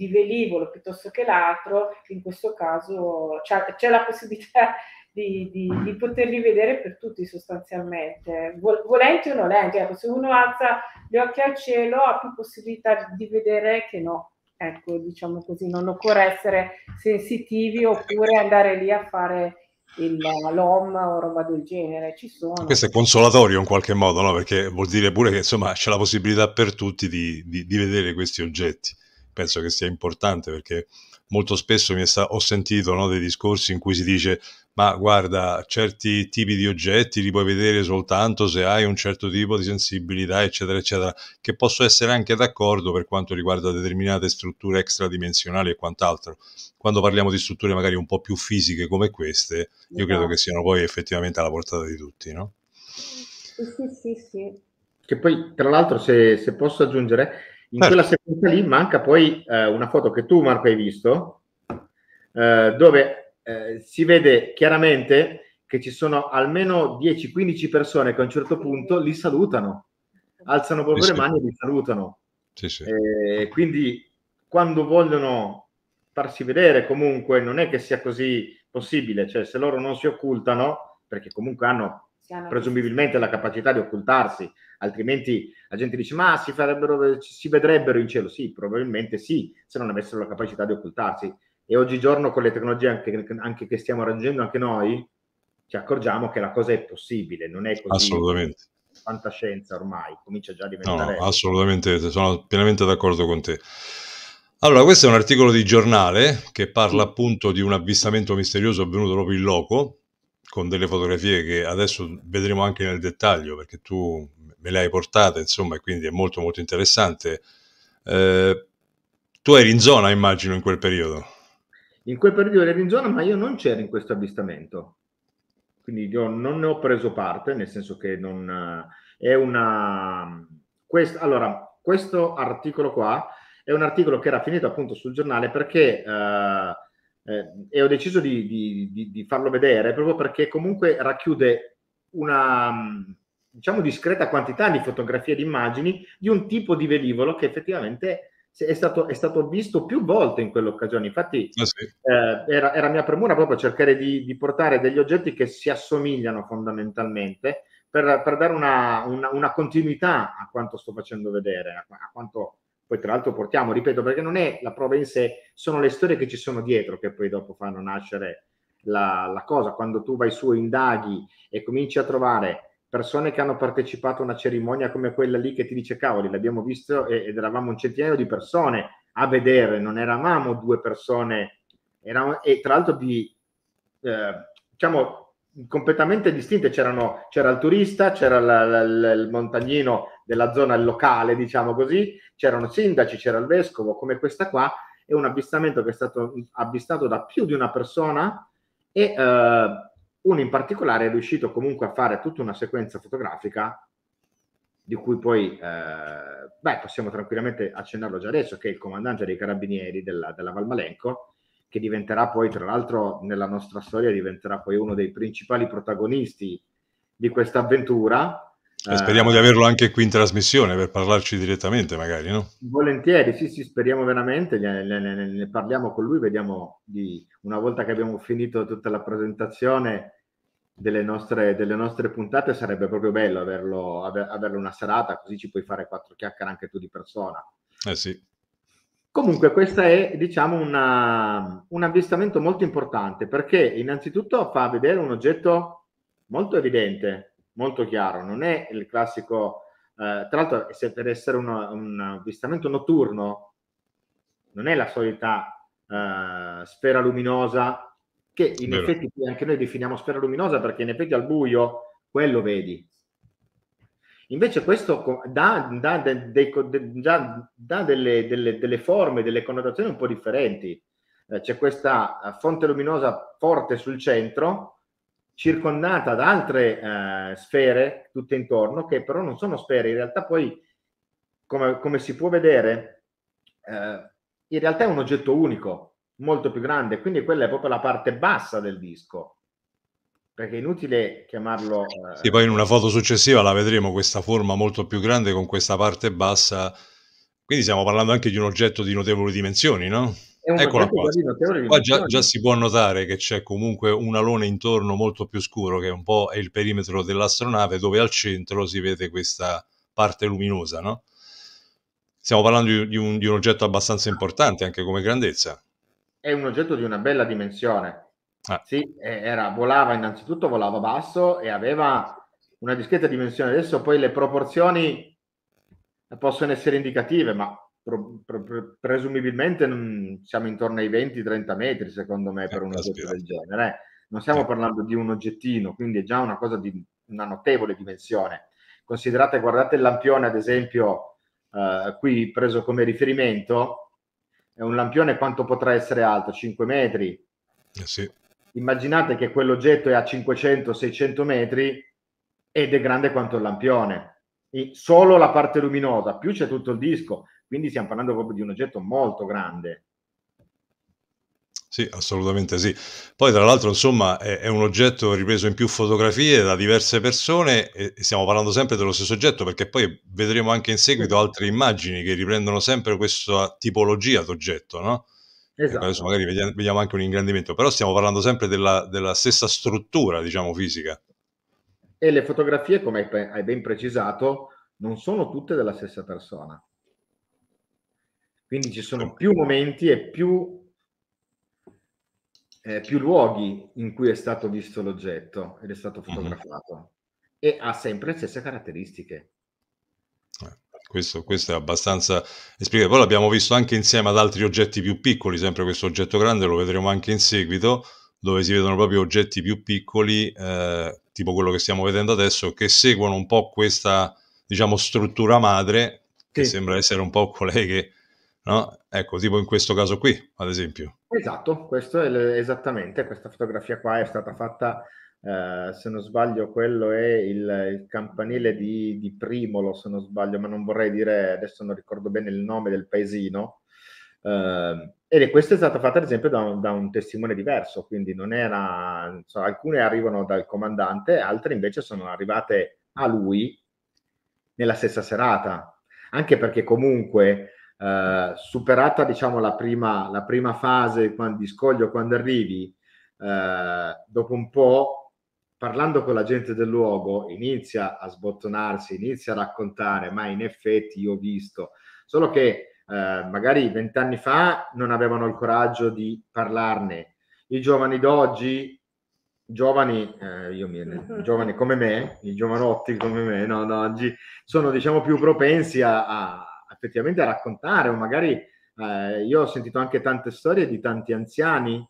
di velivolo piuttosto che l'altro, in questo caso c'è, c'è la possibilità di, di, di, poterli vedere per tutti sostanzialmente, Vol, volenti o nolenti. Ecco, se uno alza gli occhi al cielo ha più possibilità di vedere che no. Ecco, diciamo così, non occorre essere sensitivi oppure andare lì a fare il, l'OM o roba del genere, ci sono. Questo è consolatorio in qualche modo, no? perché vuol dire pure che insomma c'è la possibilità per tutti di, di, di vedere questi oggetti penso che sia importante perché molto spesso sta, ho sentito no, dei discorsi in cui si dice ma guarda, certi tipi di oggetti li puoi vedere soltanto se hai un certo tipo di sensibilità, eccetera, eccetera, che posso essere anche d'accordo per quanto riguarda determinate strutture extradimensionali e quant'altro. Quando parliamo di strutture magari un po' più fisiche come queste, io credo che esatto. siano poi effettivamente alla portata di tutti, no? Sì, sì, sì. Che poi, tra l'altro, se, se posso aggiungere, in certo. quella sequenza lì manca poi eh, una foto che tu, Marco, hai visto, eh, dove eh, si vede chiaramente che ci sono almeno 10-15 persone che a un certo punto li salutano, alzano proprio sì, le mani e li salutano. Sì, sì. Eh, quindi quando vogliono farsi vedere comunque non è che sia così possibile, cioè se loro non si occultano, perché comunque hanno presumibilmente la capacità di occultarsi, altrimenti la gente dice ma si, farebbero, si vedrebbero in cielo, sì, probabilmente sì, se non avessero la capacità di occultarsi. E oggigiorno con le tecnologie anche, anche che stiamo raggiungendo anche noi, ci accorgiamo che la cosa è possibile, non è così. Assolutamente fantascienza ormai, comincia già a diventare... No, assolutamente, sono pienamente d'accordo con te. Allora, questo è un articolo di giornale che parla appunto di un avvistamento misterioso avvenuto proprio in loco con delle fotografie che adesso vedremo anche nel dettaglio perché tu me le hai portate, insomma, e quindi è molto molto interessante. Eh, tu eri in zona, immagino, in quel periodo. In quel periodo ero in zona, ma io non c'ero in questo avvistamento. Quindi io non ne ho preso parte, nel senso che non eh, è una... Quest... Allora, questo articolo qua è un articolo che era finito appunto sul giornale perché... Eh eh, e ho deciso di, di, di, di, farlo vedere proprio perché comunque racchiude una mm, diciamo discreta quantità di fotografie e di immagini di un tipo di velivolo che effettivamente è stato, è stato visto più volte in quell'occasione. Infatti ah, sì. eh, era, era, mia premura proprio cercare di, portare degli oggetti che si assomigliano fondamentalmente per, per dare una, una, una, continuità a quanto sto facendo vedere, a quanto poi tra l'altro portiamo, ripeto, perché non è la prova in sé, sono le storie che ci sono dietro che poi dopo fanno nascere la, la cosa. Quando tu vai su e indaghi e cominci a trovare persone che hanno partecipato a una cerimonia come quella lì che ti dice cavoli, l'abbiamo visto ed eravamo un centinaio di persone a vedere, non eravamo due persone, eravamo, e tra l'altro di, eh, diciamo, completamente distinte. C'erano, c'era il turista, c'era la, la, la, il montagnino della zona locale, diciamo così, c'erano sindaci, c'era il vescovo, come questa qua, è un avvistamento che è stato avvistato da più di una persona e eh, uno in particolare è riuscito comunque a fare tutta una sequenza fotografica di cui poi eh, beh, possiamo tranquillamente accennarlo già adesso, che è il comandante dei carabinieri della, della Valmalenco, che diventerà poi, tra l'altro, nella nostra storia, diventerà poi uno dei principali protagonisti di questa avventura. Eh, eh speriamo di averlo anche qui in trasmissione per parlarci direttamente, magari, no? Volentieri, sì, sì, speriamo veramente, ne, ne, ne parliamo con lui, vediamo di, una volta che abbiamo finito tutta la presentazione delle nostre, delle nostre puntate, sarebbe proprio bello averlo, aver, averlo una serata, così ci puoi fare quattro chiacchiere anche tu di persona. Eh sì. Comunque questo è diciamo una, un avvistamento molto importante perché innanzitutto fa vedere un oggetto molto evidente, molto chiaro, non è il classico, eh, tra l'altro per essere uno, un avvistamento notturno non è la solita eh, sfera luminosa che in Vero. effetti anche noi definiamo sfera luminosa perché in effetti al buio quello vedi, Invece questo dà, dà, de, de, de, dà delle, delle, delle, forme, delle connotazioni un po' differenti. Eh, c'è questa eh, fonte luminosa forte sul centro, circondata da altre eh, sfere tutte intorno, che però non sono sfere, in realtà poi, come, come si può vedere, eh, in realtà è un oggetto unico, molto più grande, quindi quella è proprio la parte bassa del disco perché è inutile chiamarlo... Eh... Sì, poi in una foto successiva la vedremo questa forma molto più grande con questa parte bassa, quindi stiamo parlando anche di un oggetto di notevoli dimensioni, no? Eccola qua, qua già, già, si può notare che c'è comunque un alone intorno molto più scuro che è un po' è il perimetro dell'astronave dove al centro si vede questa parte luminosa, no? Stiamo parlando di un, di un oggetto abbastanza importante anche come grandezza. È un oggetto di una bella dimensione, Ah. Sì, era, volava innanzitutto, volava basso e aveva una discreta dimensione. Adesso poi le proporzioni possono essere indicative, ma pro, pre, pre, presumibilmente siamo intorno ai 20-30 metri, secondo me, per eh, un oggetto del genere. Eh. Non stiamo parlando di un oggettino, quindi è già una cosa di una notevole dimensione. Considerate, guardate il lampione, ad esempio, eh, qui preso come riferimento, è un lampione quanto potrà essere alto? 5 metri? Eh, sì immaginate che quell'oggetto è a 500-600 metri ed è grande quanto il lampione, e solo la parte luminosa, più c'è tutto il disco, quindi stiamo parlando proprio di un oggetto molto grande. Sì, assolutamente sì. Poi tra l'altro, insomma, è, è, un oggetto ripreso in più fotografie da diverse persone e stiamo parlando sempre dello stesso oggetto perché poi vedremo anche in seguito altre immagini che riprendono sempre questa tipologia d'oggetto, no? Esatto. Adesso magari vediamo, anche un ingrandimento, però stiamo parlando sempre della, della stessa struttura, diciamo, fisica. E le fotografie, come hai ben precisato, non sono tutte della stessa persona. Quindi ci sono più momenti e più, eh, più, luoghi in cui è stato visto l'oggetto ed è stato mhm. fotografato. Mm-hmm. E ha sempre le stesse caratteristiche. Questo, questo, è abbastanza esplicabile. Poi l'abbiamo visto anche insieme ad altri oggetti più piccoli, sempre questo oggetto grande, lo vedremo anche in seguito, dove si vedono proprio oggetti più piccoli, eh, tipo quello che stiamo vedendo adesso, che seguono un po' questa, diciamo, struttura madre, che sì. sembra essere un po' colei che... No? Ecco, tipo in questo caso qui, ad esempio. Esatto, questo è l- esattamente, questa fotografia qua è stata fatta eh, se non sbaglio, quello è il, il campanile di, di, Primolo, se non sbaglio, ma non vorrei dire, adesso non ricordo bene il nome del paesino. Uh, eh, e questa è stata fatta, ad esempio, da un, da un testimone diverso, quindi non era, insomma, alcune arrivano dal comandante, altre invece sono arrivate a lui nella stessa serata, anche perché comunque... Uh, superata diciamo la prima, la prima fase di scoglio quando arrivi dopo un po' parlando con la gente del luogo inizia a sbottonarsi, inizia a raccontare, ma in effetti io ho visto, solo che eh, magari vent'anni fa non avevano il coraggio di parlarne. I giovani d'oggi, giovani, eh, io mi, giovani come me, i giovanotti come me, no, no, oggi sono diciamo più propensi a, a effettivamente a raccontare o magari eh, io ho sentito anche tante storie di tanti anziani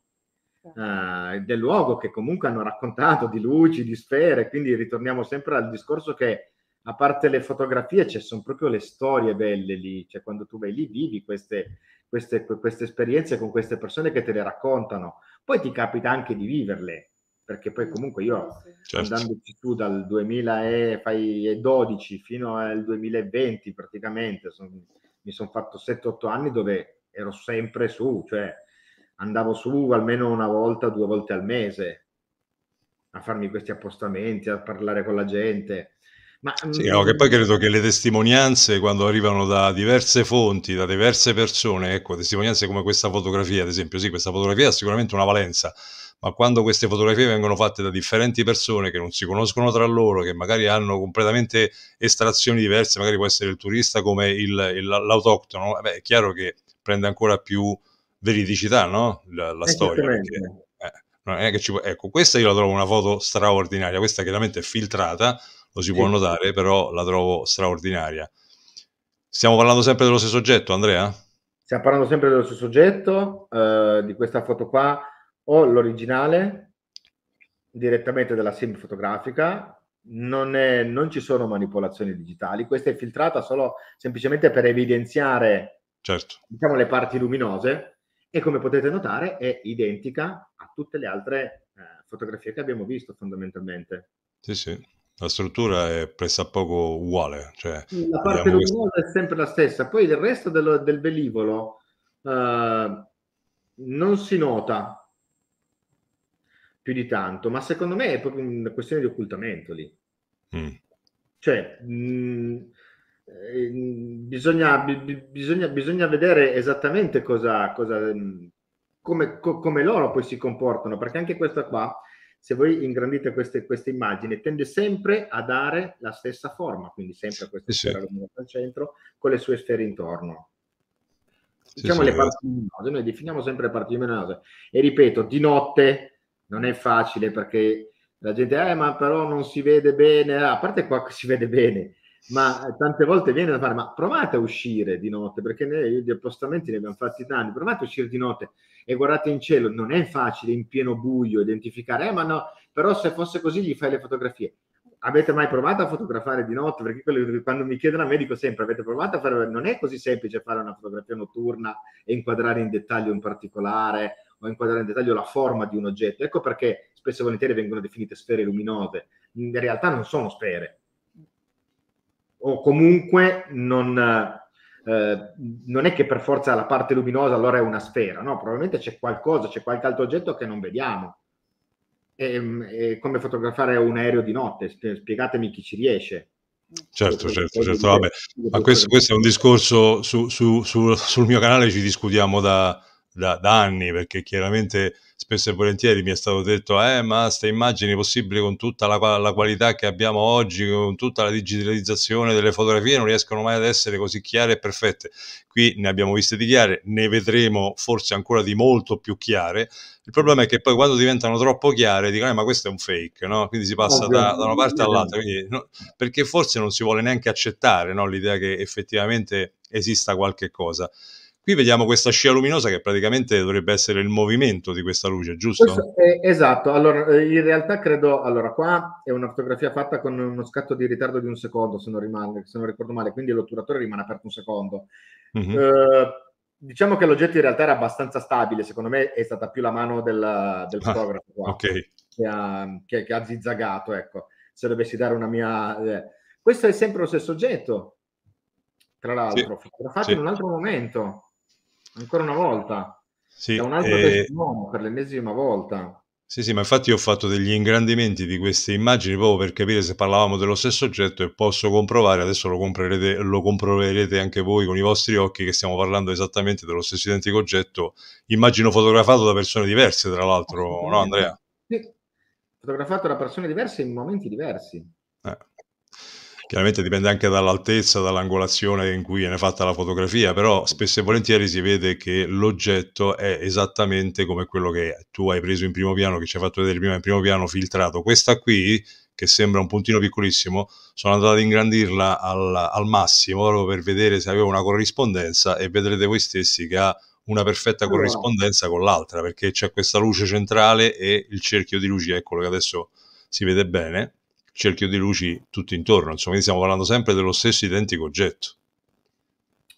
eh, ah, del luogo che comunque hanno raccontato di luci, di sfere, quindi ritorniamo sempre al discorso che a parte le fotografie ci cioè, sono proprio le storie belle lì, cioè quando tu vai lì vivi queste, queste, queste esperienze con queste persone che te le raccontano, poi ti capita anche di viverle, perché poi comunque io certo. andandoci tu dal 2012 fino al 2020 praticamente son, mi sono fatto 7-8 anni dove ero sempre su, cioè andavo su almeno una volta, due volte al mese a farmi questi appostamenti, a parlare con la gente. Ma, mm, sì, no, che poi credo che le testimonianze, quando arrivano da diverse fonti, da diverse persone, ecco, testimonianze come questa fotografia, ad esempio, sì, questa fotografia ha sicuramente una valenza, ma quando queste fotografie vengono fatte da differenti persone che non si conoscono tra loro, che magari hanno completamente estrazioni diverse, magari può essere il turista come il, il, l'autoctono, eh beh, è chiaro che prende ancora più veridicità, no? La, la eh, storia. Perché, eh, ci, può, ecco, questa io la trovo una foto straordinaria, questa chiaramente è filtrata, lo si può sì. notare, però la trovo straordinaria. Stiamo parlando sempre dello stesso oggetto, Andrea? Stiamo parlando sempre dello stesso oggetto, eh, di questa foto qua, ho l'originale direttamente dalla sim fotografica, non, è, non, ci sono manipolazioni digitali, questa è filtrata solo semplicemente per evidenziare certo. diciamo, le parti luminose e come potete notare è identica a tutte le altre eh, fotografie che abbiamo visto fondamentalmente. Sì, sì, la struttura è pressappoco uguale. Cioè, la parte luminosa questo... è sempre la stessa, poi il resto dello, del velivolo eh, non si nota più di tanto, ma secondo me è proprio una questione di occultamento lì. Mm. Cioè, mh, mm, eh, bisogna, bisogna, bisogna, vedere esattamente cosa, cosa, mm, come, co- come, loro poi si comportano, perché anche questa qua, se voi ingrandite queste, queste immagini, tende sempre a dare la stessa forma, quindi sempre questa sì, sfera al centro con le sue sfere intorno. Diciamo sì, le parti luminose, noi definiamo sempre le parti luminose e ripeto, di notte non è facile perché la gente, eh, ma però non si vede bene, ah, a parte qua che si vede bene, ma tante volte viene da fare, ma provate a uscire di notte, perché noi gli appostamenti ne abbiamo fatti tanti, provate a uscire di notte e guardate in cielo, non è facile in pieno buio identificare, eh ma no, però se fosse così gli fai le fotografie. Avete mai provato a fotografare di notte? Perché quello, quando mi chiedono a me dico sempre, avete provato a fare, non è così semplice fare una fotografia notturna e inquadrare in dettaglio un particolare o inquadrare in dettaglio la forma di un oggetto. Ecco perché spesso e volentieri vengono definite sfere luminose. In realtà non sono sfere, o comunque non, eh, non, è che per forza la parte luminosa allora è una sfera, no? Probabilmente c'è qualcosa, c'è qualche altro oggetto che non vediamo. Ehm, è, come fotografare un aereo di notte, spiegatemi chi ci riesce. Certo, eh, certo, eh, certo, vabbè. Eh, ma questo, questo è un discorso su, su, su, sul mio canale, ci discutiamo da, da, da, anni, perché chiaramente spesso e volentieri mi è stato detto, eh, ma queste immagini possibili con tutta la, la, qualità che abbiamo oggi, con tutta la digitalizzazione delle fotografie, non riescono mai ad essere così chiare e perfette. Qui ne abbiamo viste di chiare, ne vedremo forse ancora di molto più chiare. Il problema è che poi quando diventano troppo chiare dicono, eh, ma questo è un fake, no? Quindi si passa da, da una parte all'altra, quindi, no, perché forse non si vuole neanche accettare no, l'idea che effettivamente esista qualche cosa. Qui vediamo questa scia luminosa che praticamente dovrebbe essere il movimento di questa luce, giusto? È, esatto, allora eh, in realtà credo, allora qua è una fotografia fatta con uno scatto di ritardo di un secondo, se non, rimane, se non ricordo male, quindi l'otturatore rimane aperto un secondo. Mm-hmm. Eh, diciamo che l'oggetto in realtà era abbastanza stabile, secondo me è stata più la mano del, del ah, fotografo ah, okay. che, ha, che, che, ha, zizzagato, ecco, se dovessi dare una mia... Eh. Questo è sempre lo stesso oggetto, tra l'altro, sì. fotografato sì. in un altro momento ancora una volta, sì, da un altro eh... testimone per l'ennesima volta. Sì, sì, ma infatti io ho fatto degli ingrandimenti di queste immagini proprio per capire se parlavamo dello stesso oggetto e posso comprovare, adesso lo, lo comproverete anche voi con i vostri occhi, che stiamo parlando esattamente dello stesso identico oggetto, immagino fotografato da persone diverse, tra l'altro, no Andrea? Sì, fotografato da persone diverse in momenti diversi. Chiaramente dipende anche dall'altezza, dall'angolazione in cui viene fatta la fotografia, però spesso e volentieri si vede che l'oggetto è esattamente come quello che tu hai preso in primo piano, che ci hai fatto vedere prima in primo piano, filtrato. Questa qui, che sembra un puntino piccolissimo, sono andato ad ingrandirla al, al massimo proprio per vedere se aveva una corrispondenza e vedrete voi stessi che ha una perfetta corrispondenza con l'altra, perché c'è questa luce centrale e il cerchio di luci, eccolo che adesso si vede bene cerchio di luci tutto intorno, insomma, quindi stiamo parlando sempre dello stesso identico oggetto.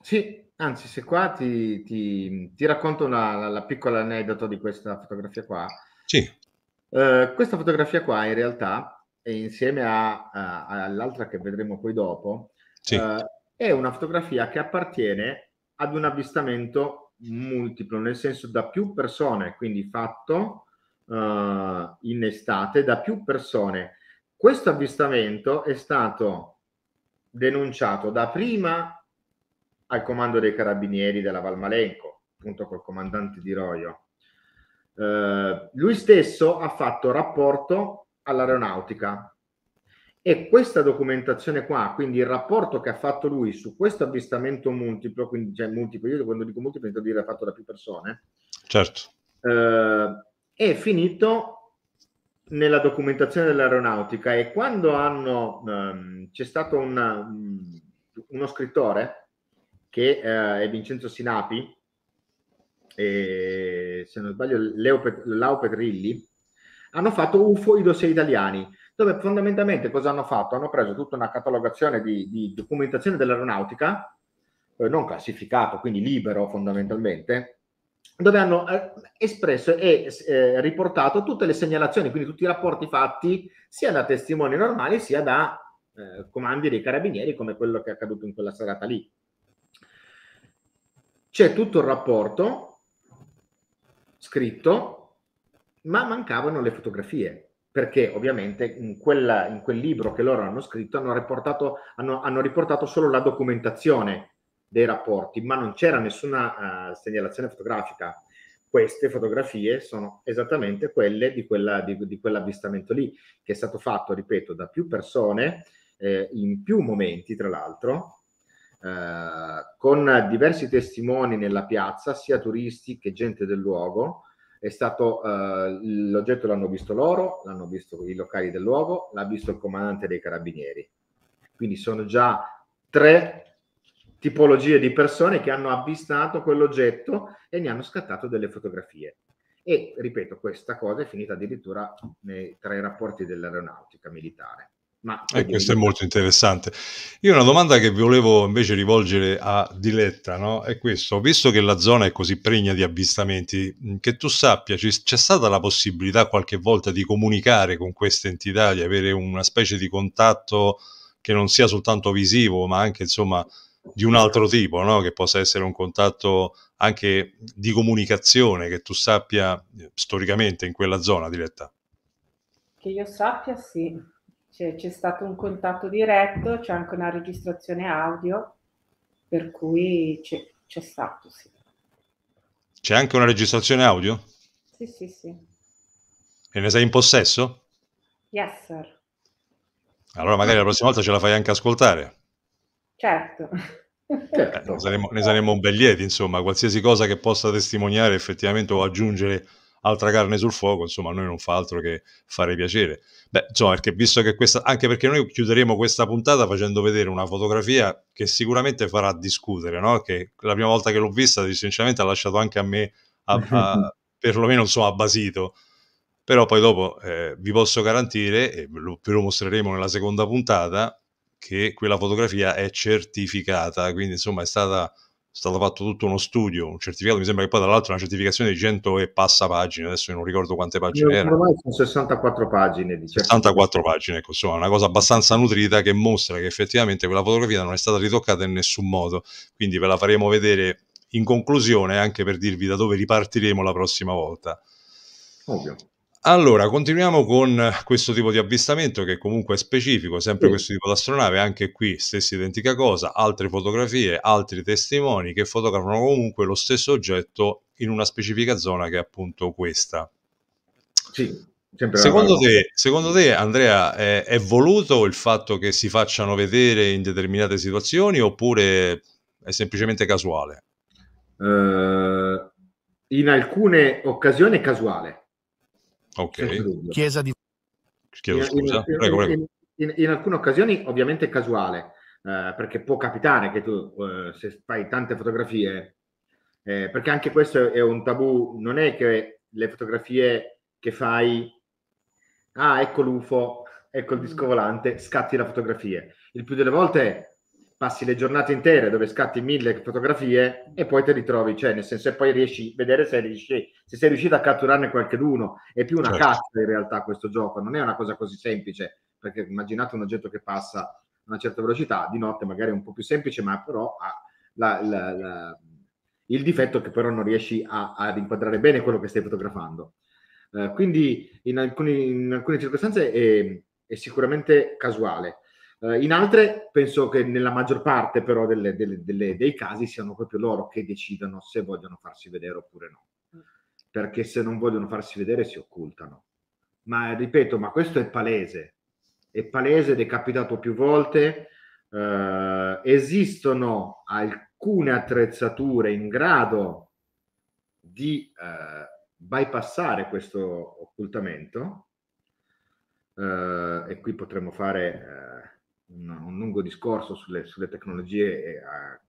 Sì, anzi, se qua ti, ti, ti racconto una, la, la, piccola aneddoto di questa fotografia qua. Sì. Uh, questa fotografia qua in realtà, è insieme a, a, all'altra che vedremo poi dopo, sì. uh, è una fotografia che appartiene ad un avvistamento multiplo, nel senso da più persone, quindi fatto uh, in estate da più persone questo avvistamento è stato denunciato da prima al comando dei carabinieri della Valmalenco, appunto col comandante Di Roio. Eh, lui stesso ha fatto rapporto all'aeronautica e questa documentazione qua, quindi il rapporto che ha fatto lui su questo avvistamento multiplo, quindi cioè multiplo, io quando dico multiplo intendo dire fatto da più persone, certo. Eh, è finito nella documentazione dell'aeronautica e quando hanno um, c'è stato una, mm, uno scrittore che uh, è Vincenzo Sinapi e se non sbaglio Leo Pet- Lau Petrilli hanno fatto UFO i dossier italiani dove fondamentalmente cosa hanno fatto? Hanno preso tutta una catalogazione di, di documentazione dell'aeronautica eh, non classificato, quindi libero fondamentalmente dove hanno eh, espresso e eh, riportato tutte le segnalazioni, quindi tutti i rapporti fatti sia da testimoni normali sia da eh, comandi dei carabinieri, come quello che è accaduto in quella serata lì. C'è tutto il rapporto scritto, ma mancavano le fotografie, perché ovviamente in, quella, in quel libro che loro hanno scritto hanno riportato, hanno, hanno riportato solo la documentazione dei rapporti, ma non c'era nessuna uh, segnalazione fotografica. Queste fotografie sono esattamente quelle di, quella, di, di quell'avvistamento lì, che è stato fatto, ripeto, da più persone, eh, in più momenti, tra l'altro, eh, con diversi testimoni nella piazza, sia turisti che gente del luogo. È stato eh, l'oggetto l'hanno visto loro, l'hanno visto i locali del luogo, l'ha visto il comandante dei carabinieri. Quindi sono già tre tipologie di persone che hanno avvistato quell'oggetto e ne hanno scattato delle fotografie. E ripeto, questa cosa è finita addirittura nei, tra i rapporti dell'aeronautica militare. Ma, eh, questo è molto interessante. Io una domanda che volevo invece rivolgere a Diletta no? è questo, visto che la zona è così pregna di avvistamenti, che tu sappia c'è stata la possibilità qualche volta di comunicare con queste entità, di avere una specie di contatto che non sia soltanto visivo, ma anche insomma di un altro tipo, no? che possa essere un contatto anche di comunicazione che tu sappia eh, storicamente in quella zona diretta? Che io sappia, sì. C'è, c'è stato un contatto diretto, c'è anche una registrazione audio, per cui c'è, c'è stato, sì. C'è anche una registrazione audio? Sì, sì, sì. E ne sei in possesso? Yes, sir. Allora magari la prossima volta ce la fai anche ascoltare. Certo. certo. Eh, ne, saremo, ne, saremo, ben lieti, insomma, qualsiasi cosa che possa testimoniare effettivamente o aggiungere altra carne sul fuoco, insomma, a noi non fa altro che fare piacere. Beh, insomma, perché visto che questa, anche perché noi chiuderemo questa puntata facendo vedere una fotografia che sicuramente farà discutere, no? Che la prima volta che l'ho vista, sinceramente, ha lasciato anche a me, a, a, perlomeno, insomma, abbasito. Però poi dopo eh, vi posso garantire, e ve lo, ve lo mostreremo nella seconda puntata, che quella fotografia è certificata, quindi insomma è, stata, è stato fatto tutto uno studio, un certificato, mi sembra che poi dall'altro è una certificazione di 100 e passa pagine, adesso non ricordo quante pagine erano. sono 64 pagine. Di 64 certo. pagine, ecco, insomma, una cosa abbastanza nutrita che mostra che effettivamente quella fotografia non è stata ritoccata in nessun modo, quindi ve la faremo vedere in conclusione anche per dirvi da dove ripartiremo la prossima volta. Ovvio. Allora, continuiamo con questo tipo di avvistamento che comunque è specifico, sempre questo tipo di astronave, anche qui stessa identica cosa, altre fotografie, altri testimoni che fotografano comunque lo stesso oggetto in una specifica zona che è appunto questa. Sì, Secondo te, secondo te, Andrea, è, è, voluto il fatto che si facciano vedere in determinate situazioni oppure è semplicemente casuale? Uh, in alcune occasioni è casuale, Ok. Chiesa di... Chiedo scusa. In, prego, prego. In, in, alcune occasioni ovviamente è casuale, eh, perché può capitare che tu eh, se fai tante fotografie, eh, perché anche questo è un tabù, non è che le fotografie che fai, ah ecco l'UFO, ecco il disco volante, scatti la fotografia. Il più delle volte passi le giornate intere dove scatti mille fotografie e poi te ritrovi, cioè nel senso e poi riesci a vedere se, riesci, se sei riuscito a catturarne qualcuno. è più una certo. cazzo in realtà questo gioco, non è una cosa così semplice, perché immaginate un oggetto che passa a una certa velocità, di notte magari è un po' più semplice, ma però ha la, la, la, il difetto che però non riesci a, ad inquadrare bene quello che stai fotografando. Eh, quindi in, alcuni, in, alcune circostanze è, è sicuramente casuale, eh, in altre penso che nella maggior parte però delle, delle, delle, dei casi siano proprio loro che decidano se vogliono farsi vedere oppure no. Perché se non vogliono farsi vedere si occultano. Ma ripeto, ma questo è palese. È palese ed è capitato più volte. Eh, esistono alcune attrezzature in grado di eh, bypassare questo occultamento. Eh, e qui potremmo fare eh, un, un lungo discorso sulle, sulle tecnologie eh,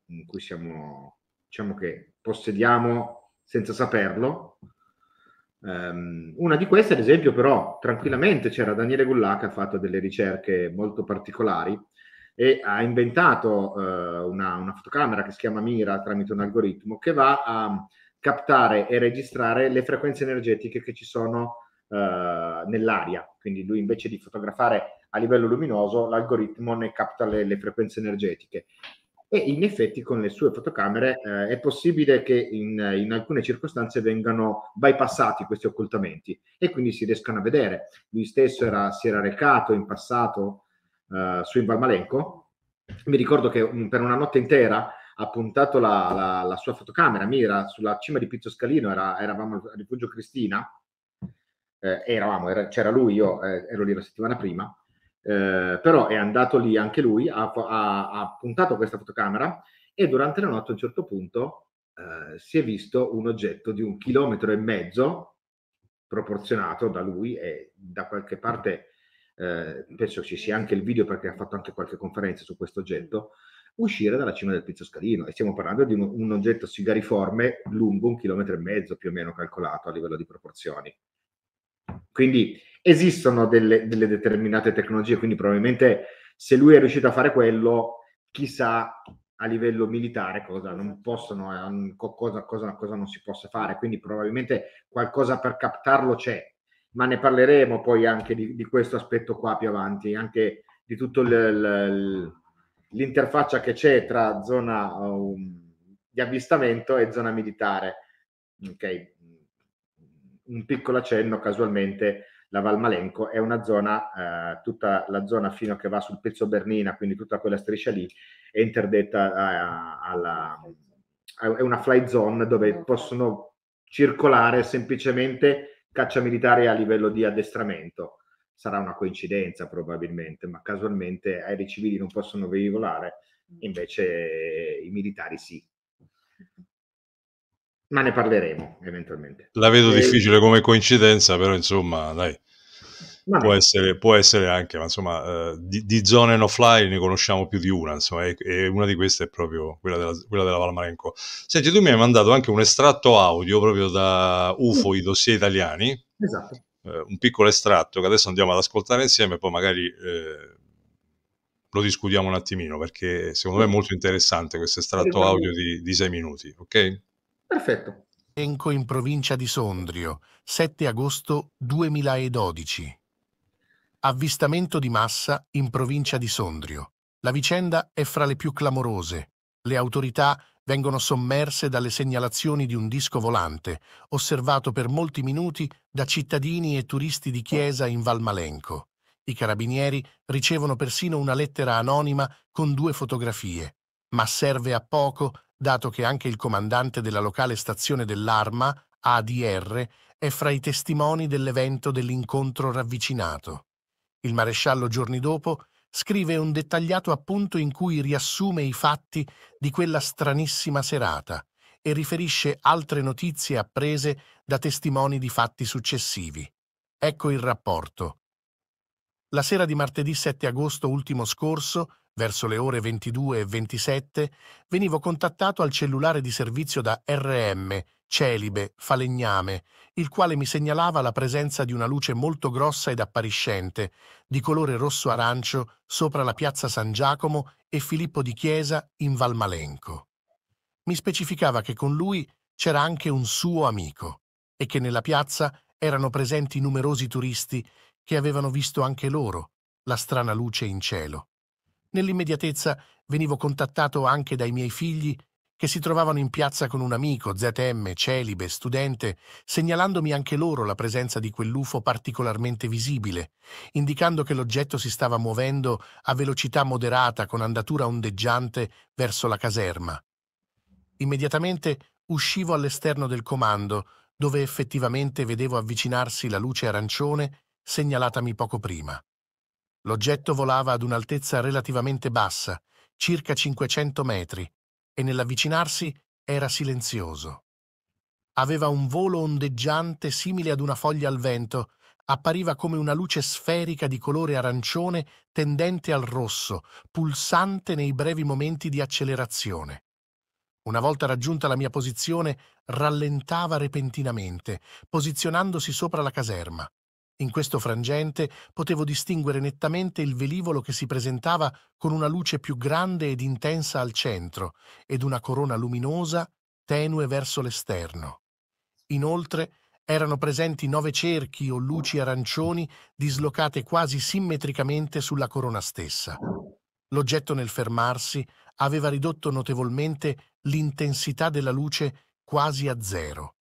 in cui siamo, diciamo che possediamo senza saperlo. Um, una di queste, ad esempio, però, tranquillamente c'era Daniele Gullà che ha fatto delle ricerche molto particolari e ha inventato uh, una, una, fotocamera che si chiama Mira tramite un algoritmo che va a captare e registrare le frequenze energetiche che ci sono uh, nell'aria. Quindi lui invece di fotografare a livello luminoso l'algoritmo ne capta le, le frequenze energetiche. E in effetti con le sue fotocamere eh, è possibile che in, in, alcune circostanze vengano bypassati questi occultamenti e quindi si riescano a vedere. Lui stesso era, si era recato in passato eh, su in Valmalenco. Mi ricordo che un, mm, per una notte intera ha puntato la, la, la, sua fotocamera, mira, sulla cima di Pizzo Scalino, era, eravamo al rifugio Cristina, eh, eravamo, era, c'era lui, io eh, ero lì la settimana prima, eh, però è andato lì anche lui, ha, ha, ha, puntato questa fotocamera e durante la notte a un certo punto eh, si è visto un oggetto di un chilometro e mezzo proporzionato da lui e da qualche parte, eh, penso ci sia anche il video perché ha fatto anche qualche conferenza su questo oggetto, uscire dalla cima del Pizzo Scalino e stiamo parlando di un, un oggetto sigariforme lungo un chilometro e mezzo più o meno calcolato a livello di proporzioni. Quindi esistono delle, delle determinate tecnologie, quindi probabilmente se lui è riuscito a fare quello, chissà a livello militare cosa non esatto. possono, eh, cosa, cosa, cosa non si possa fare, quindi probabilmente qualcosa per captarlo c'è, ma ne parleremo poi anche di, di questo aspetto qua più avanti, anche di tutto il, il, l'interfaccia che c'è tra zona um, di avvistamento e zona militare. Ok, un piccolo accenno casualmente la Valmalenco è una zona, eh, tutta la zona fino a che va sul pezzo Bernina, quindi tutta quella striscia lì, è interdetta eh, alla, è una fly zone dove possono circolare semplicemente caccia militare a livello di addestramento. Sarà una coincidenza probabilmente, ma casualmente aerei civili non possono veicolare, mm. invece i militari sì ma ne parleremo eventualmente. La vedo e... difficile come coincidenza, però insomma, dai. Può essere, può essere, anche, ma insomma, uh, di, di, zone no fly ne conosciamo più di una, insomma, e, e una di queste è proprio quella della, quella della Valmarenco. Senti, tu mi hai mandato anche un estratto audio proprio da UFO, mm. i dossier italiani. Esatto. Uh, un piccolo estratto che adesso andiamo ad ascoltare insieme, poi magari eh, lo discutiamo un attimino, perché secondo me è mm. molto interessante questo estratto esatto. audio di, di sei minuti, ok? Perfetto. Enco in provincia di Sondrio, 7 agosto 2012. Avvistamento di massa in provincia di Sondrio. La vicenda è fra le più clamorose. Le autorità vengono sommerse dalle segnalazioni di un disco volante, osservato per molti minuti da cittadini e turisti di chiesa in Valmalenco. I carabinieri ricevono persino una lettera anonima con due fotografie, ma serve a poco dato che anche il comandante della locale stazione dell'Arma, ADR, è fra i testimoni dell'evento dell'incontro ravvicinato. Il maresciallo giorni dopo scrive un dettagliato appunto in cui riassume i fatti di quella stranissima serata e riferisce altre notizie apprese da testimoni di fatti successivi. Ecco il rapporto. La sera di martedì 7 agosto ultimo scorso, Verso le ore 22 e 27 venivo contattato al cellulare di servizio da RM, celibe, falegname, il quale mi segnalava la presenza di una luce molto grossa ed appariscente, di colore rosso-arancio, sopra la piazza San Giacomo e Filippo di Chiesa in Valmalenco. Mi specificava che con lui c'era anche un suo amico e che nella piazza erano presenti numerosi turisti che avevano visto anche loro la strana luce in cielo. Nell'immediatezza venivo contattato anche dai miei figli che si trovavano in piazza con un amico, ZM, celibe, studente, segnalandomi anche loro la presenza di quell'UFO particolarmente visibile, indicando che l'oggetto si stava muovendo a velocità moderata con andatura ondeggiante verso la caserma. Immediatamente uscivo all'esterno del comando, dove effettivamente vedevo avvicinarsi la luce arancione segnalatami poco prima. L'oggetto volava ad un'altezza relativamente bassa, circa 500 metri, e nell'avvicinarsi era silenzioso. Aveva un volo ondeggiante simile ad una foglia al vento, appariva come una luce sferica di colore arancione tendente al rosso, pulsante nei brevi momenti di accelerazione. Una volta raggiunta la mia posizione, rallentava repentinamente, posizionandosi sopra la caserma. In questo frangente potevo distinguere nettamente il velivolo che si presentava con una luce più grande ed intensa al centro ed una corona luminosa tenue verso l'esterno. Inoltre erano presenti nove cerchi o luci arancioni dislocate quasi simmetricamente sulla corona stessa. L'oggetto nel fermarsi aveva ridotto notevolmente l'intensità della luce quasi a zero.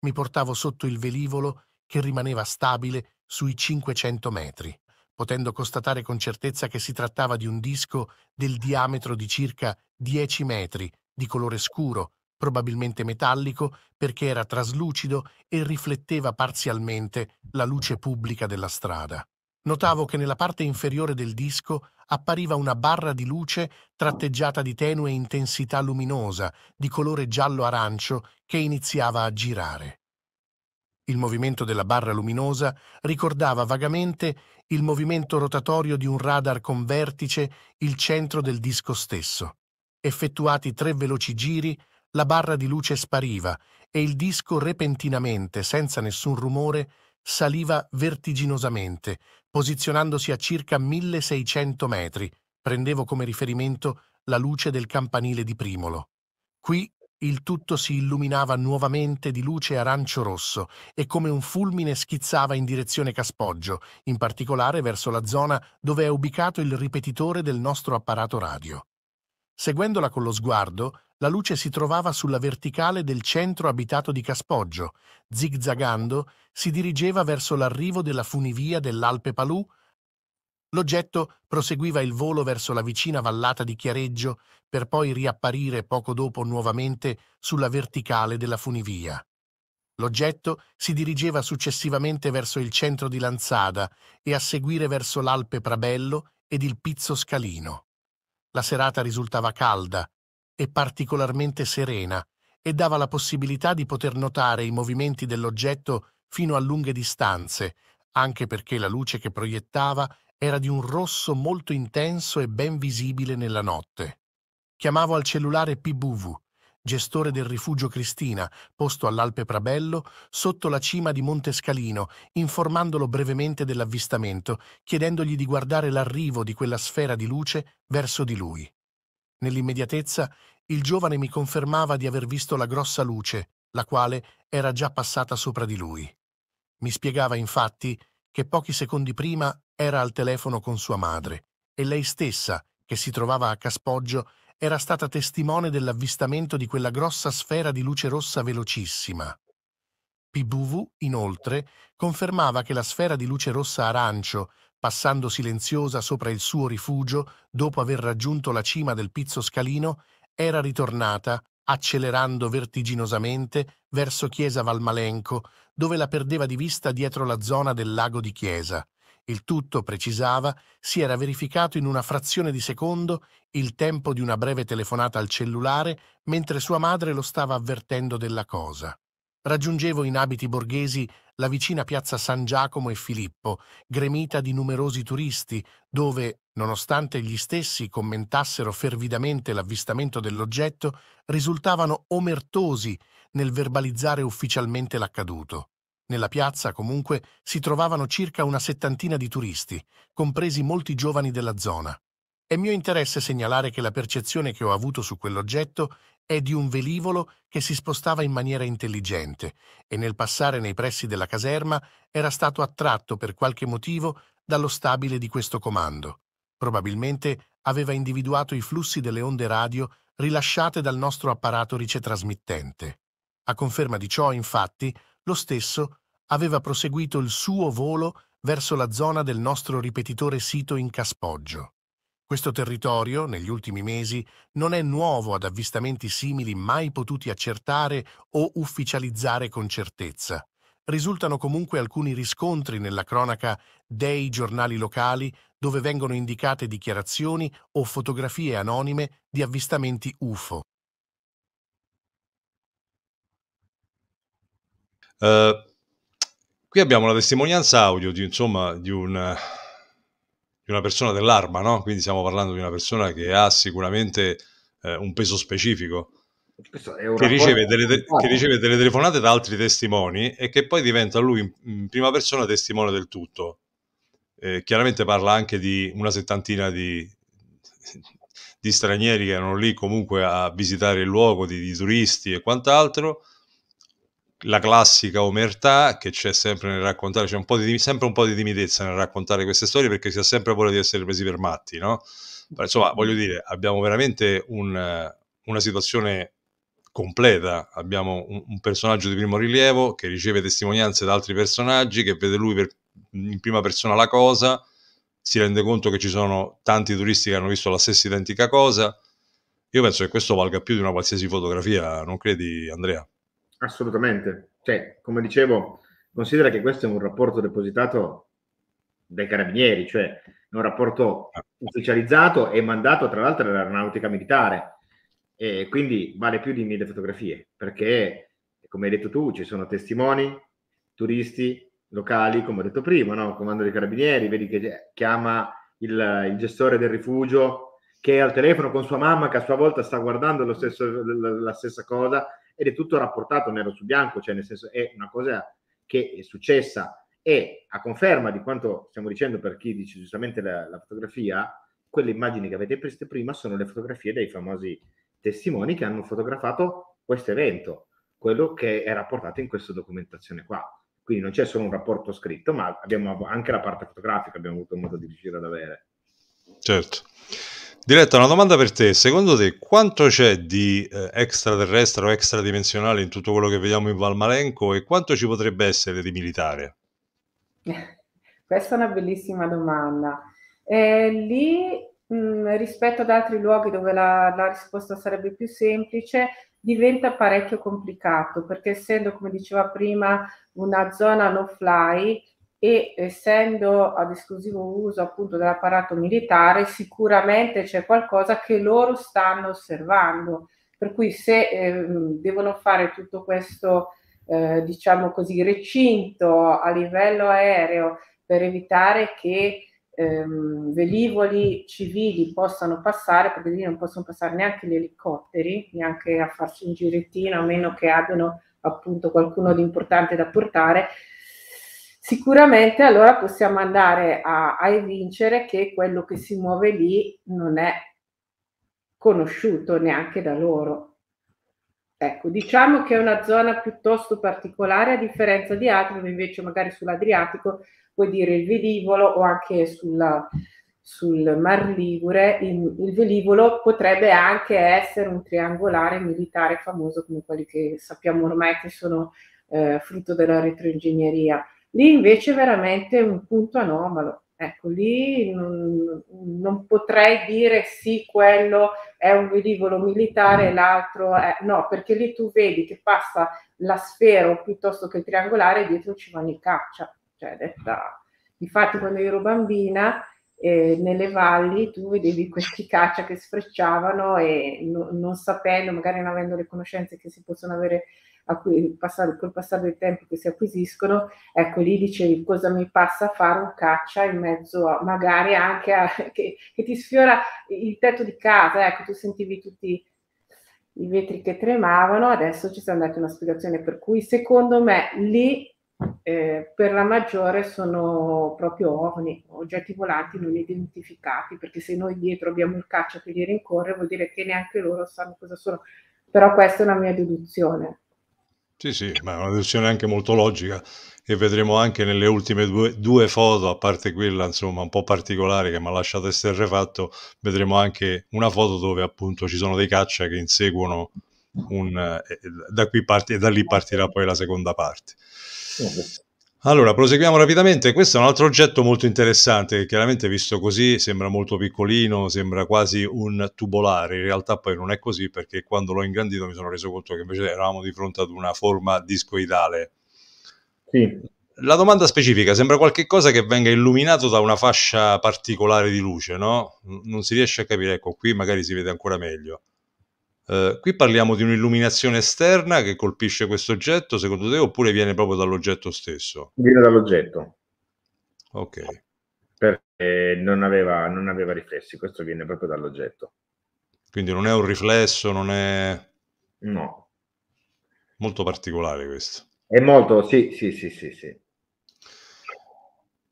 Mi portavo sotto il velivolo che rimaneva stabile sui 500 metri, potendo constatare con certezza che si trattava di un disco del diametro di circa 10 metri, di colore scuro, probabilmente metallico perché era traslucido e rifletteva parzialmente la luce pubblica della strada. Notavo che nella parte inferiore del disco appariva una barra di luce tratteggiata di tenue intensità luminosa, di colore giallo-arancio, che iniziava a girare. Il movimento della barra luminosa ricordava vagamente il movimento rotatorio di un radar con vertice il centro del disco stesso. Effettuati tre veloci giri, la barra di luce spariva e il disco repentinamente, senza nessun rumore, saliva vertiginosamente, posizionandosi a circa 1600 metri. Prendevo come riferimento la luce del campanile di Primolo. Qui il tutto si illuminava nuovamente di luce arancio-rosso e come un fulmine schizzava in direzione Caspoggio, in particolare verso la zona dove è ubicato il ripetitore del nostro apparato radio. Seguendola con lo sguardo, la luce si trovava sulla verticale del centro abitato di Caspoggio, zigzagando si dirigeva verso l'arrivo della funivia dell'Alpe Palù L'oggetto proseguiva il volo verso la vicina vallata di Chiareggio per poi riapparire poco dopo nuovamente sulla verticale della funivia. L'oggetto si dirigeva successivamente verso il centro di Lanzada e a seguire verso l'Alpe Prabello ed il Pizzo Scalino. La serata risultava calda e particolarmente serena e dava la possibilità di poter notare i movimenti dell'oggetto fino a lunghe distanze, anche perché la luce che proiettava era di un rosso molto intenso e ben visibile nella notte. Chiamavo al cellulare PBV, gestore del rifugio Cristina, posto all'Alpe Prabello, sotto la cima di Monte Scalino, informandolo brevemente dell'avvistamento, chiedendogli di guardare l'arrivo di quella sfera di luce verso di lui. Nell'immediatezza, il giovane mi confermava di aver visto la grossa luce, la quale era già passata sopra di lui. Mi spiegava infatti che pochi secondi prima era al telefono con sua madre e lei stessa, che si trovava a Caspoggio, era stata testimone dell'avvistamento di quella grossa sfera di luce rossa velocissima. PBV, inoltre, confermava che la sfera di luce rossa arancio, passando silenziosa sopra il suo rifugio dopo aver raggiunto la cima del pizzo scalino, era ritornata, accelerando vertiginosamente, verso Chiesa Valmalenco, dove la perdeva di vista dietro la zona del lago di Chiesa. Il tutto, precisava, si era verificato in una frazione di secondo, il tempo di una breve telefonata al cellulare, mentre sua madre lo stava avvertendo della cosa. Raggiungevo in abiti borghesi la vicina piazza San Giacomo e Filippo, gremita di numerosi turisti, dove, nonostante gli stessi commentassero fervidamente l'avvistamento dell'oggetto, risultavano omertosi nel verbalizzare ufficialmente l'accaduto. Nella piazza, comunque, si trovavano circa una settantina di turisti, compresi molti giovani della zona. È mio interesse segnalare che la percezione che ho avuto su quell'oggetto è di un velivolo che si spostava in maniera intelligente e nel passare nei pressi della caserma era stato attratto per qualche motivo dallo stabile di questo comando. Probabilmente aveva individuato i flussi delle onde radio rilasciate dal nostro apparato ricetrasmittente. A conferma di ciò, infatti, lo stesso aveva proseguito il suo volo verso la zona del nostro ripetitore sito in Caspoggio. Questo territorio, negli ultimi mesi, non è nuovo ad avvistamenti simili mai potuti accertare o ufficializzare con certezza. Risultano comunque alcuni riscontri nella cronaca dei giornali locali dove vengono indicate dichiarazioni o fotografie anonime di avvistamenti UFO. Eh, qui abbiamo la testimonianza audio di, insomma, di, un, di una persona dell'arma, no? quindi stiamo parlando di una persona che ha sicuramente eh, un peso specifico. Che riceve, delle, che riceve, delle, telefonate da altri testimoni e che poi diventa lui in, in prima persona testimone del tutto. Eh, chiaramente parla anche di una settantina di, di, stranieri che erano lì comunque a visitare il luogo, di, di turisti e quant'altro la classica omertà che c'è sempre nel raccontare, c'è un di, sempre un po' di timidezza nel raccontare queste storie perché si ha sempre paura di essere presi per matti, no? Però, insomma, voglio dire, abbiamo veramente un, una situazione completa, abbiamo un, un, personaggio di primo rilievo che riceve testimonianze da altri personaggi, che vede lui per, in prima persona la cosa, si rende conto che ci sono tanti turisti che hanno visto la stessa identica cosa. Io penso che questo valga più di una qualsiasi fotografia, non credi Andrea? Assolutamente. Cioè, come dicevo, considera che questo è un rapporto depositato dai carabinieri, cioè è un rapporto ufficializzato e mandato tra l'altro dall'aeronautica militare e quindi vale più di mille fotografie perché come hai detto tu ci sono testimoni, turisti, locali come ho detto prima, no? comando dei carabinieri, vedi che chiama il, il, gestore del rifugio che è al telefono con sua mamma che a sua volta sta guardando stesso, la stessa cosa ed è tutto rapportato nero su bianco, cioè nel senso è una cosa che è successa e a conferma di quanto stiamo dicendo per chi dice giustamente la, la fotografia, quelle immagini che avete visto prima sono le fotografie dei famosi testimoni che hanno fotografato questo evento, quello che è rapportato in questa documentazione qua. Quindi non c'è solo un rapporto scritto, ma abbiamo anche la parte fotografica, abbiamo avuto modo di riuscire ad avere. Certo. Diretta, una domanda per te. Secondo te quanto c'è di eh, extraterrestre o extradimensionale in tutto quello che vediamo in Valmalenco e quanto ci potrebbe essere di militare? Questa è una bellissima domanda. Eh, lì, mh, mm, rispetto ad altri luoghi dove la, la, risposta sarebbe più semplice, diventa parecchio complicato perché essendo, come diceva prima, una zona no-fly, e essendo ad esclusivo uso appunto dell'apparato militare, sicuramente c'è qualcosa che loro stanno osservando. Per cui se eh, devono fare tutto questo, eh, diciamo così, recinto a livello aereo per evitare che ehm, velivoli civili possano passare, perché lì non possono passare neanche gli elicotteri, neanche a farsi un girettino, a meno che abbiano appunto qualcuno di importante da portare, Sicuramente allora possiamo andare a, a evincere che quello che si muove lì non è conosciuto neanche da loro. Ecco, diciamo che è una zona piuttosto particolare a differenza di altre, invece magari sull'Adriatico puoi dire il velivolo o anche sulla, sul Mar Ligure, il, il, velivolo potrebbe anche essere un triangolare militare famoso come quelli che sappiamo ormai che sono eh, frutto della retroingegneria. Lì invece è veramente un punto anomalo. Ecco, lì non, non, potrei dire sì, quello è un velivolo militare, l'altro è no, perché lì tu vedi che passa la sfera piuttosto che il triangolare e dietro ci vanno i caccia. Cioè, detta... Infatti, quando io ero bambina, eh, nelle valli tu vedevi questi caccia che sfrecciavano e no, non sapendo, magari non avendo le conoscenze che si possono avere col passare del tempo che si acquisiscono, ecco lì dicevi cosa mi passa a fare un caccia in mezzo a, magari anche a, che, che, ti sfiora il tetto di casa, ecco tu sentivi tutti i vetri che tremavano, adesso ci siamo dati una spiegazione per cui secondo me lì eh, per la maggiore sono proprio ovni, oggetti volanti non identificati, perché se noi dietro abbiamo il caccia che li rincorre vuol dire che neanche loro sanno cosa sono, però questa è una mia deduzione. Sì, sì, ma è una decisione anche molto logica e vedremo anche nelle ultime due, due foto, a parte quella insomma un po' particolare che mi ha lasciato esterrefatto, vedremo anche una foto dove appunto ci sono dei caccia che inseguono un... Eh, eh da, qui parte, e da lì partirà poi la seconda parte. Sì. Allora, proseguiamo rapidamente. Questo è un altro oggetto molto interessante, che chiaramente visto così sembra molto piccolino, sembra quasi un tubolare, in realtà poi non è così perché quando l'ho ingrandito mi sono reso conto che invece eravamo di fronte ad una forma discoidale. Sì. La domanda specifica, sembra qualcosa che venga illuminato da una fascia particolare di luce, no? Non si riesce a capire, ecco, qui magari si vede ancora meglio. Eh, qui parliamo di un'illuminazione esterna che colpisce questo oggetto, secondo te, oppure viene proprio dall'oggetto stesso? Viene dall'oggetto. Ok. Perché non aveva, non aveva riflessi, questo viene proprio dall'oggetto. Quindi non è un riflesso, non è... No. Molto particolare questo. È molto, sì, sì, sì, sì, sì.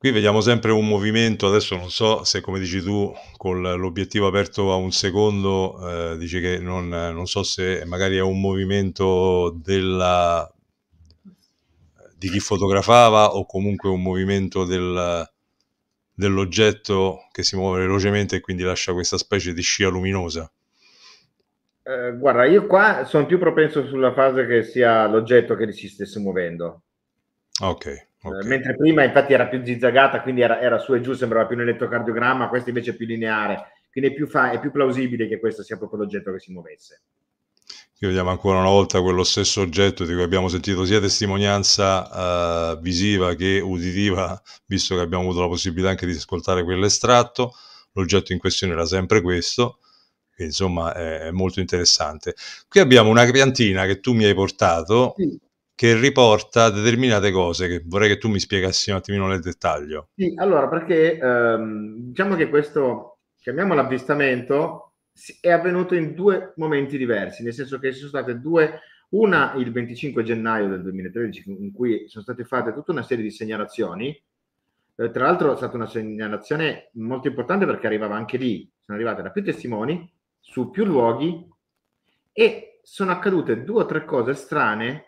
Qui vediamo sempre un movimento, adesso non so se come dici tu con l'obiettivo aperto a un secondo, eh, dici che non, non, so se magari è un movimento della, di chi fotografava o comunque un movimento del, dell'oggetto che si muove velocemente e quindi lascia questa specie di scia luminosa. Eh, guarda, io qua sono più propenso sulla fase che sia l'oggetto che si stesse muovendo. Ok eh, okay. Mentre prima infatti era più zigzagata, quindi era, era, su e giù, sembrava più un elettrocardiogramma, questo invece è più lineare, quindi è più, fa- è più plausibile che questo sia proprio l'oggetto che si muovesse. Qui vediamo ancora una volta quello stesso oggetto di cui abbiamo sentito sia testimonianza eh, visiva che uditiva, visto che abbiamo avuto la possibilità anche di ascoltare quell'estratto, l'oggetto in questione era sempre questo, quindi insomma è, è molto interessante. Qui abbiamo una piantina che tu mi hai portato. Sì che riporta determinate cose che vorrei che tu mi spiegassi un attimino nel dettaglio. Sì, allora perché ehm, diciamo che questo, chiamiamolo avvistamento, è avvenuto in due momenti diversi, nel senso che ci sono state due, una il 25 gennaio del 2013 in cui sono state fatte tutta una serie di segnalazioni, eh, tra l'altro è stata una segnalazione molto importante perché arrivava anche lì, sono arrivate da più testimoni su più luoghi e sono accadute due o tre cose strane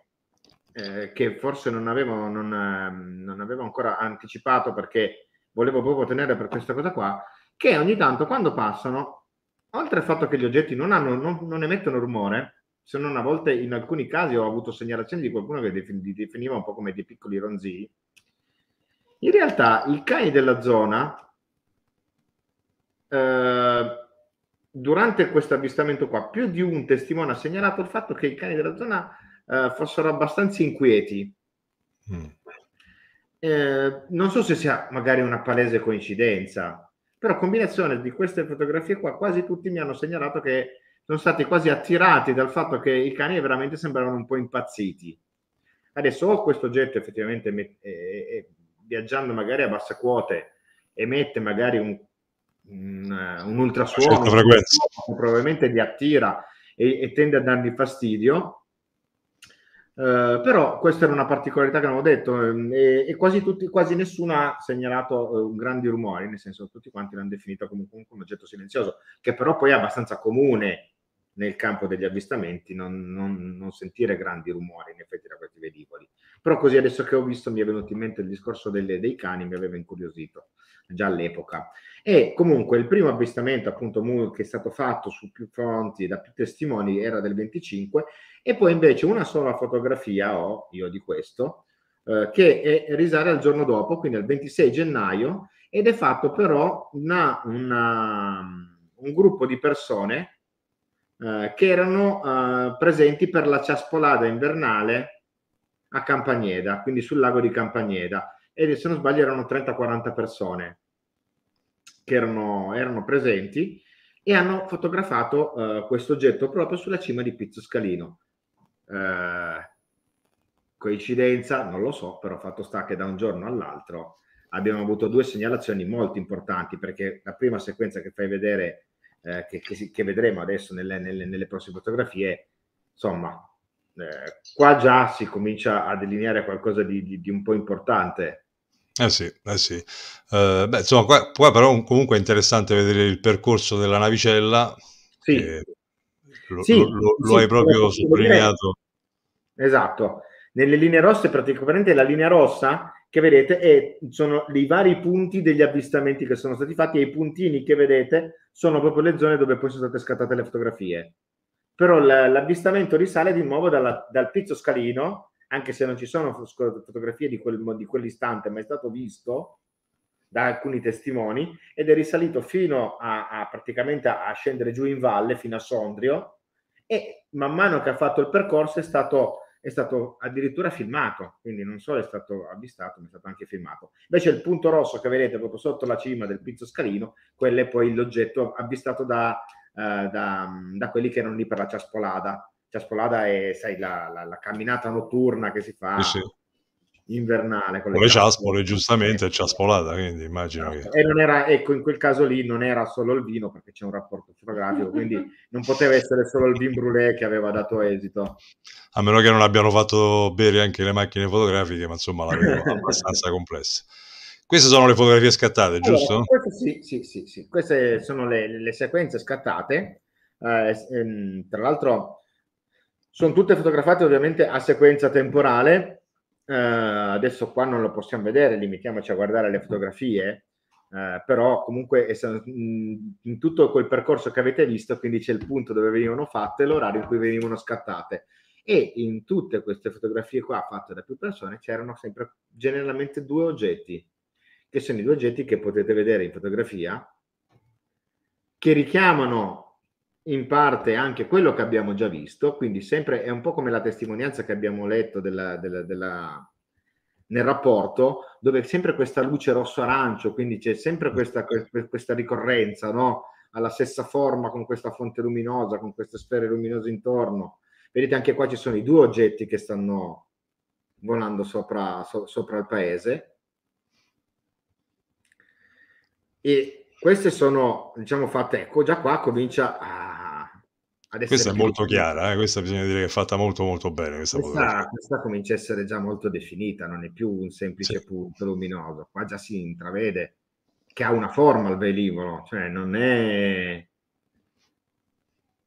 eh, che forse non avevo, non, ehm, non avevo, ancora anticipato perché volevo proprio tenere per questa cosa qua, che ogni tanto quando passano, oltre al fatto che gli oggetti non, hanno, non emettono rumore, se non a volte in alcuni casi ho avuto segnalazioni di qualcuno che li definiva un po' come dei piccoli ronzii, in realtà i cani della zona, eh, durante questo avvistamento qua, più di un testimone ha segnalato il fatto che i cani della zona eh, fossero abbastanza inquieti. Mm. Eh, non so se sia magari una palese coincidenza, però combinazione di queste fotografie qua, quasi tutti mi hanno segnalato che sono stati quasi attirati dal fatto che i cani veramente sembravano un po' impazziti. Adesso o questo oggetto effettivamente met- e- eh, e- eh, eh, viaggiando magari a basse quote emette magari un, un, un ultrasuono, probabilmente li attira e, e tende a dargli fastidio, Uh, però questa era una particolarità che avevo detto ehm, e, e quasi, tutti, quasi, nessuno ha segnalato uh, grandi rumori, nel senso che tutti quanti l'hanno definito comunque un oggetto silenzioso, che però poi è abbastanza comune nel campo degli avvistamenti non, non, non, sentire grandi rumori in effetti da questi velivoli. Però così adesso che ho visto mi è venuto in mente il discorso delle, dei cani, mi aveva incuriosito già all'epoca. E comunque il primo avvistamento appunto che è stato fatto su più fronti da più testimoni era del 25 e poi invece una sola fotografia ho io di questo, eh, che è, risale al giorno dopo, quindi al 26 gennaio, ed è fatto però una, una, un gruppo di persone eh, che erano eh, presenti per la ciaspolada invernale a Campagneda, quindi sul lago di Campagneda. E se non sbaglio erano 30-40 persone che erano, erano presenti e hanno fotografato eh, questo oggetto proprio sulla cima di Pizzo Scalino. Eh, coincidenza, non lo so, però fatto sta che da un giorno all'altro abbiamo avuto due segnalazioni molto importanti perché la prima sequenza che fai vedere, eh, che, che, che, vedremo adesso nelle, nelle, nelle prossime fotografie, insomma, eh, qua già si comincia a delineare qualcosa di, di, di un po' importante. Eh sì, eh sì. Eh, beh, insomma, qua, qua, però comunque è interessante vedere il percorso della navicella. Sì. Che, lo, sì, lo, lo sì, hai proprio sottolineato. Esatto, nelle linee rosse praticamente la linea rossa che vedete è, sono i vari punti degli avvistamenti che sono stati fatti e i puntini che vedete sono proprio le zone dove poi sono state scattate le fotografie. Però l'avvistamento risale di nuovo dalla, dal pizzo scalino, anche se non ci sono fotografie di, quel, di quell'istante, ma è stato visto da alcuni testimoni ed è risalito fino a, a praticamente a scendere giù in valle, fino a Sondrio, e man mano che ha fatto il percorso è stato, è stato addirittura filmato, quindi non solo è stato avvistato, ma è stato anche filmato. Invece il punto rosso che vedete proprio sotto la cima del pizzo scalino, quello è poi l'oggetto avvistato da, eh, da, da quelli che erano lì per la ciaspolada. Ciaspolada è sai, la, la, la camminata notturna che si fa. Sì invernale. Con le Ciaspole giustamente è ciaspolata, quindi immagino esatto. che... E non era, ecco, in quel caso lì non era solo il vino perché c'è un rapporto fotografico, quindi non poteva essere solo il vin brûlé che aveva dato esito. A meno che non abbiano fatto bere anche le macchine fotografiche, ma insomma la vedo abbastanza complessa. Queste sono le fotografie scattate, giusto? Allora, sì, sì, sì, sì, Queste sono le, le sequenze scattate. Eh, ehm, tra l'altro sono tutte fotografate ovviamente a sequenza temporale eh, adesso qua non lo possiamo vedere, limitiamoci a guardare le fotografie, eh, però comunque in tutto quel percorso che avete visto, quindi c'è il punto dove venivano fatte l'orario in cui venivano scattate. E in tutte queste fotografie qua fatte da più persone c'erano sempre generalmente due oggetti, che sono i due oggetti che potete vedere in fotografia, che richiamano in parte anche quello che abbiamo già visto, quindi sempre è un po' come la testimonianza che abbiamo letto della, della, della, nel rapporto, dove sempre questa luce rosso-arancio, quindi c'è sempre questa, questa ricorrenza no? alla stessa forma con questa fonte luminosa, con queste sfere luminose intorno. Vedete anche qua ci sono i due oggetti che stanno volando sopra, so, sopra il paese. E queste sono, diciamo, fatte. Ecco, già qua comincia a questa è molto chiara, eh? questa bisogna dire che è fatta molto molto bene. Questa, questa, questa, comincia a essere già molto definita, non è più un semplice sì. punto luminoso, qua già si intravede che ha una forma il velivolo, cioè non è,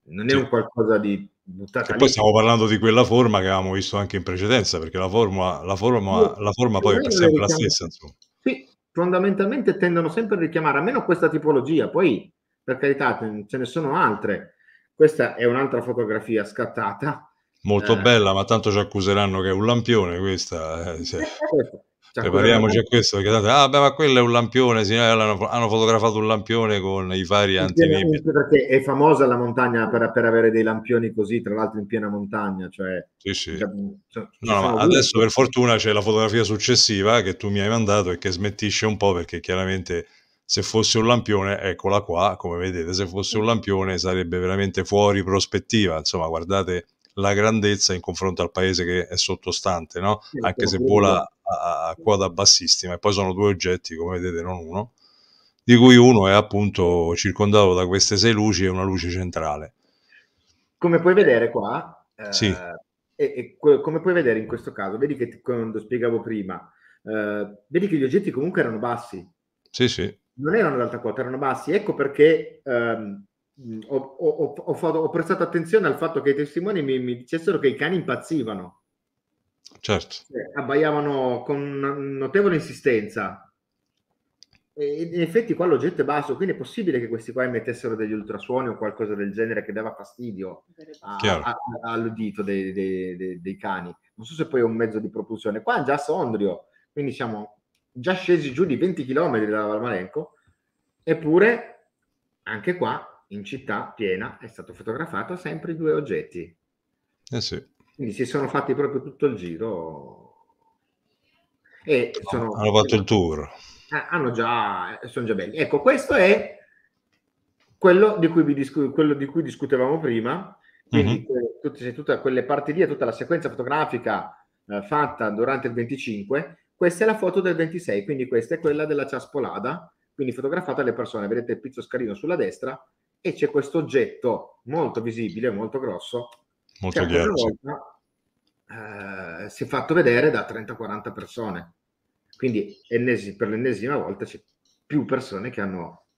non è sì. un qualcosa di buttato. E lì. poi stiamo parlando di quella forma che avevamo visto anche in precedenza, perché la forma, la forma, no, la forma poi è sempre la stessa. Insomma. Sì, fondamentalmente tendono sempre a richiamare, almeno questa tipologia, poi per carità ce ne sono altre questa è un'altra fotografia scattata. Molto eh. bella, ma tanto ci accuseranno che è un lampione questa. Eh, cioè. Eh, cioè Prepariamoci a questo perché tanto, ah beh, ma quello è un lampione, sì, eh, hanno, hanno, fotografato un lampione con i vari Perché è famosa la montagna per, per, avere dei lampioni così, tra l'altro in piena montagna. Cioè, sì, sì. Cioè, no, adesso per fortuna c'è la fotografia successiva che tu mi hai mandato e che smettisce un po' perché chiaramente se fosse un lampione, eccola qua, come vedete, se fosse un lampione sarebbe veramente fuori prospettiva, insomma guardate la grandezza in confronto al paese che è sottostante, no? anche se vola a, a quota bassissima e poi sono due oggetti, come vedete, non uno, di cui uno è appunto circondato da queste sei luci e una luce centrale. Come puoi vedere qua, eh, sì. e, e, come puoi vedere in questo caso, vedi che quando spiegavo prima, eh, vedi che gli oggetti comunque erano bassi. Sì, sì non erano ad alta quota, erano bassi. Ecco perché ehm, ho, ho, ho, fatto, ho, prestato attenzione al fatto che i testimoni mi, mi dicessero che i cani impazzivano. Certo. Eh, abbaiavano con notevole insistenza. E in effetti qua l'oggetto è basso, quindi è possibile che questi qua emettessero degli ultrasuoni o qualcosa del genere che dava fastidio a, a, all'udito dei, dei, dei, dei, cani. Non so se poi è un mezzo di propulsione. Qua è già sondrio, quindi siamo già scesi giù di 20 km da Valmalenco, eppure anche qua in città piena è stato fotografato sempre i due oggetti. Eh sì. Quindi si sono fatti proprio tutto il giro e sono, hanno fatto il tour. Eh, hanno già, sono già belli. Ecco, questo è quello di cui, vi discu- quello di cui discutevamo prima, quindi mm-hmm. tutte, tutte quelle parti lì, tutta la sequenza fotografica eh, fatta durante il 25 questa è la foto del 26, quindi questa è quella della ciaspolada, quindi fotografata le persone. Vedete il pizzo scarino sulla destra e c'è questo oggetto molto visibile, molto grosso, molto che ancora volta eh, si è fatto vedere da 30-40 persone. Quindi ennesi, per l'ennesima volta c'è più persone che hanno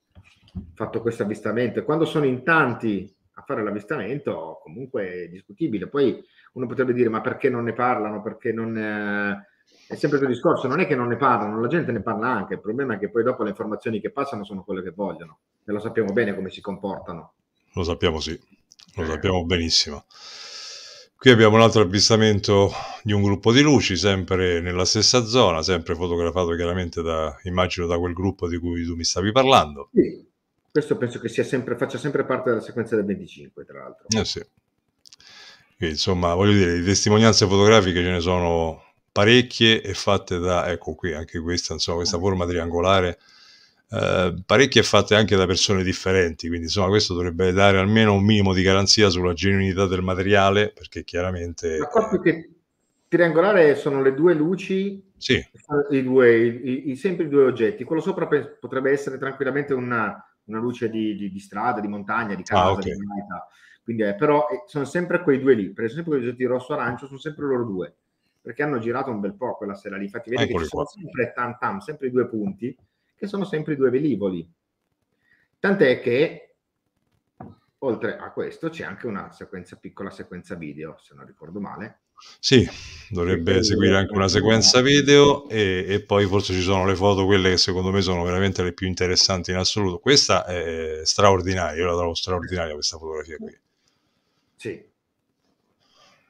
fatto questo avvistamento. E quando sono in tanti a fare l'avvistamento, comunque è discutibile. Poi uno potrebbe dire: ma perché non ne parlano? Perché non, eh, è sempre quel discorso, non è che non ne parlano, la gente ne parla anche, il problema è che poi dopo le informazioni che passano sono quelle che vogliono e lo sappiamo bene come si comportano. Lo sappiamo sì, lo eh. sappiamo benissimo. Qui abbiamo un altro avvistamento di un gruppo di luci, sempre nella stessa zona, sempre fotografato chiaramente da, immagino, da quel gruppo di cui tu mi stavi parlando. Sì, questo penso che sia sempre, faccia sempre parte della sequenza del 25, tra l'altro. Eh sì. Quindi, insomma, voglio dire, di testimonianze fotografiche ce ne sono parecchie e fatte da, ecco qui anche questa, insomma, questa certo. forma triangolare, eh, parecchie fatte anche da persone differenti, quindi insomma questo dovrebbe dare almeno un minimo di garanzia sulla genuinità del materiale, perché chiaramente... Ma qua più che triangolare sono le due luci, sì. i due, i, i, sempre i due oggetti, quello sopra potrebbe essere tranquillamente una, una luce di, di, di, strada, di montagna, di ah, casa, ah, okay. di quindi, eh, però sono sempre quei due lì, per esempio gli oggetti rosso-arancio sono sempre loro due perché hanno girato un bel po' quella sera lì. Infatti, vedi Eccoli eh, che ci sono sempre tam tam, sempre i due punti, che sono sempre i due velivoli. Tant'è che oltre a questo c'è anche una sequenza, piccola sequenza video, se non ricordo male. Sì, dovrebbe eh, seguire anche una sequenza video e, e, poi forse ci sono le foto, quelle che secondo me sono veramente le più interessanti in assoluto. Questa è straordinaria, io la trovo straordinaria questa fotografia qui. Sì,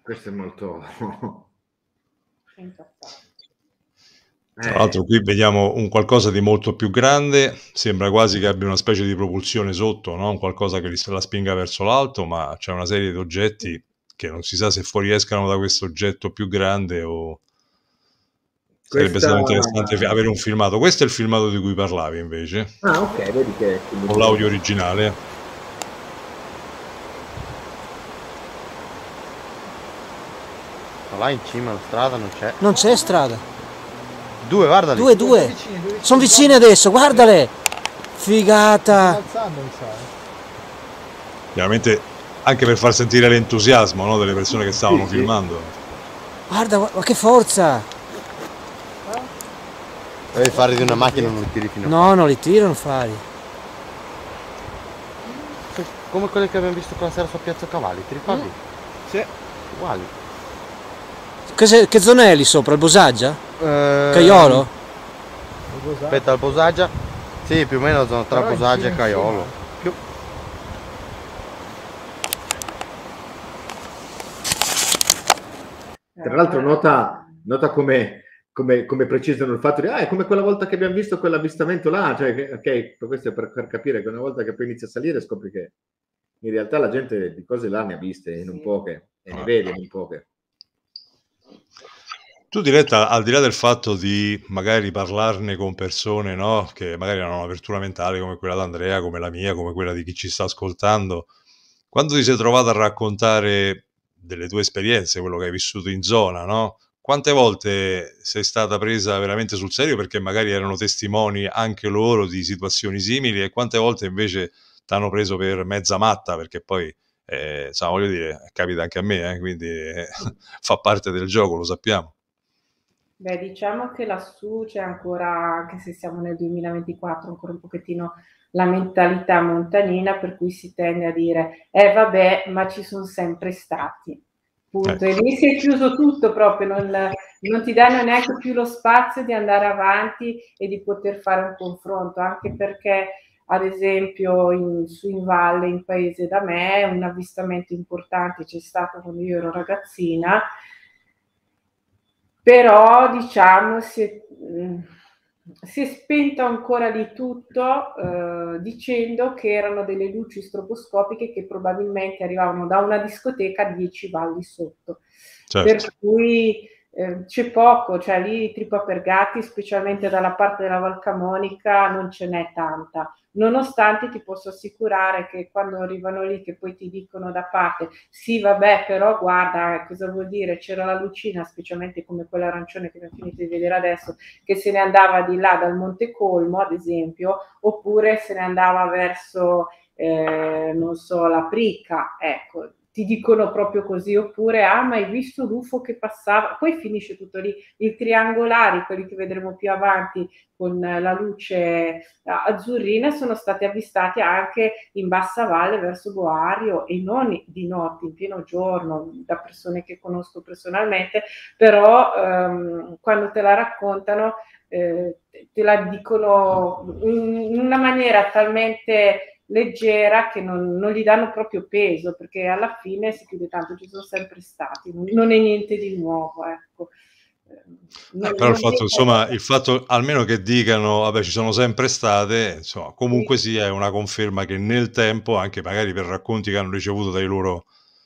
questa è molto... Eh. Tra l'altro qui vediamo un qualcosa di molto più grande, sembra quasi che abbia una specie di propulsione sotto, no? un qualcosa che la spinga verso l'alto, ma c'è una serie di oggetti che non si sa se fuoriescano da questo oggetto più grande o... Sarebbe Questa... stato interessante avere un filmato. Questo è il filmato di cui parlavi invece. Ah ok, vedi che... Con l'audio originale. Ma là in cima la strada non c'è. Non c'è strada. Due, guarda Due, due. Sono vicine, due vicine. Sono vicine adesso, guardale. Figata. Eh. Chiaramente anche per far sentire l'entusiasmo no, delle persone che stavano sì, filmando. Sì. Guarda, ma che forza! Devi fare di una macchina non tiri fino a No, non li tirano fari. Come quelle che abbiamo visto con la sera su Piazza Cavalli, ti ricordi? Mm. Sì. Uguali. Che, che zona è lì sopra? Il Bosaggia? Eh, Caiolo? Aspetta, il Bosaggia? Sì, più o meno zona tra Però Bosaggia e Caiolo. Più... Tra l'altro nota, nota come come, come, precisano il fatto di ah, è come quella volta che abbiamo visto quell'avvistamento là, cioè, ok, questo è per, per, capire che una volta che poi inizia a salire scopri che in realtà la gente di cose là ne ha viste, in un po' che, e ne vede in un po' che. Tu diretta, al di là del fatto di magari parlarne con persone no, che magari hanno un'apertura mentale come quella di Andrea, come la mia, come quella di chi ci sta ascoltando, quando ti sei trovato a raccontare delle tue esperienze, quello che hai vissuto in zona, no? quante volte sei stata presa veramente sul serio perché magari erano testimoni anche loro di situazioni simili e quante volte invece ti hanno preso per mezza matta perché poi eh, so, voglio dire, capita anche a me, eh, quindi eh, fa parte del gioco, lo sappiamo. Beh, diciamo che lassù c'è ancora, anche se siamo nel 2024, ancora un pochettino la mentalità montanina per cui si tende a dire, eh vabbè, ma ci sono sempre stati. Punto. Ecco. E lì si è chiuso tutto proprio, non, non ti danno neanche più lo spazio di andare avanti e di poter fare un confronto, anche perché ad esempio in, su in valle, in paese da me, un avvistamento importante c'è stato quando io ero ragazzina però diciamo si è, mm, si è spento ancora di tutto eh, dicendo che erano delle luci stroboscopiche che probabilmente arrivavano da una discoteca a 10 valli sotto. Certo. Per cui eh, c'è poco, cioè lì trippa per gatti, specialmente dalla parte della Valcamonica, non ce n'è tanta nonostante ti posso assicurare che quando arrivano lì che poi ti dicono da parte sì vabbè però guarda eh, cosa vuol dire c'era la lucina specialmente come quell'arancione che mi abbiamo finito di vedere adesso che se ne andava di là dal Monte Colmo ad esempio oppure se ne andava verso eh, non so la Prica ecco ti dicono proprio così, oppure ah ma hai visto l'UFO che passava, poi finisce tutto lì, i triangolari, quelli che vedremo più avanti con la luce azzurrina, sono stati avvistati anche in bassa valle verso Boario e non di notte, in pieno giorno, da persone che conosco personalmente, però ehm, quando te la raccontano eh, te la dicono in una maniera talmente leggera che non, non, gli danno proprio peso perché alla fine si chiude tanto, ci sono sempre stati, non è niente di nuovo. Ecco. Eh, non, eh, però il fatto, insomma, il fatto almeno che dicano vabbè ci sono sempre state, insomma, comunque sì. sia è una conferma che nel tempo, anche magari per racconti che hanno ricevuto dai loro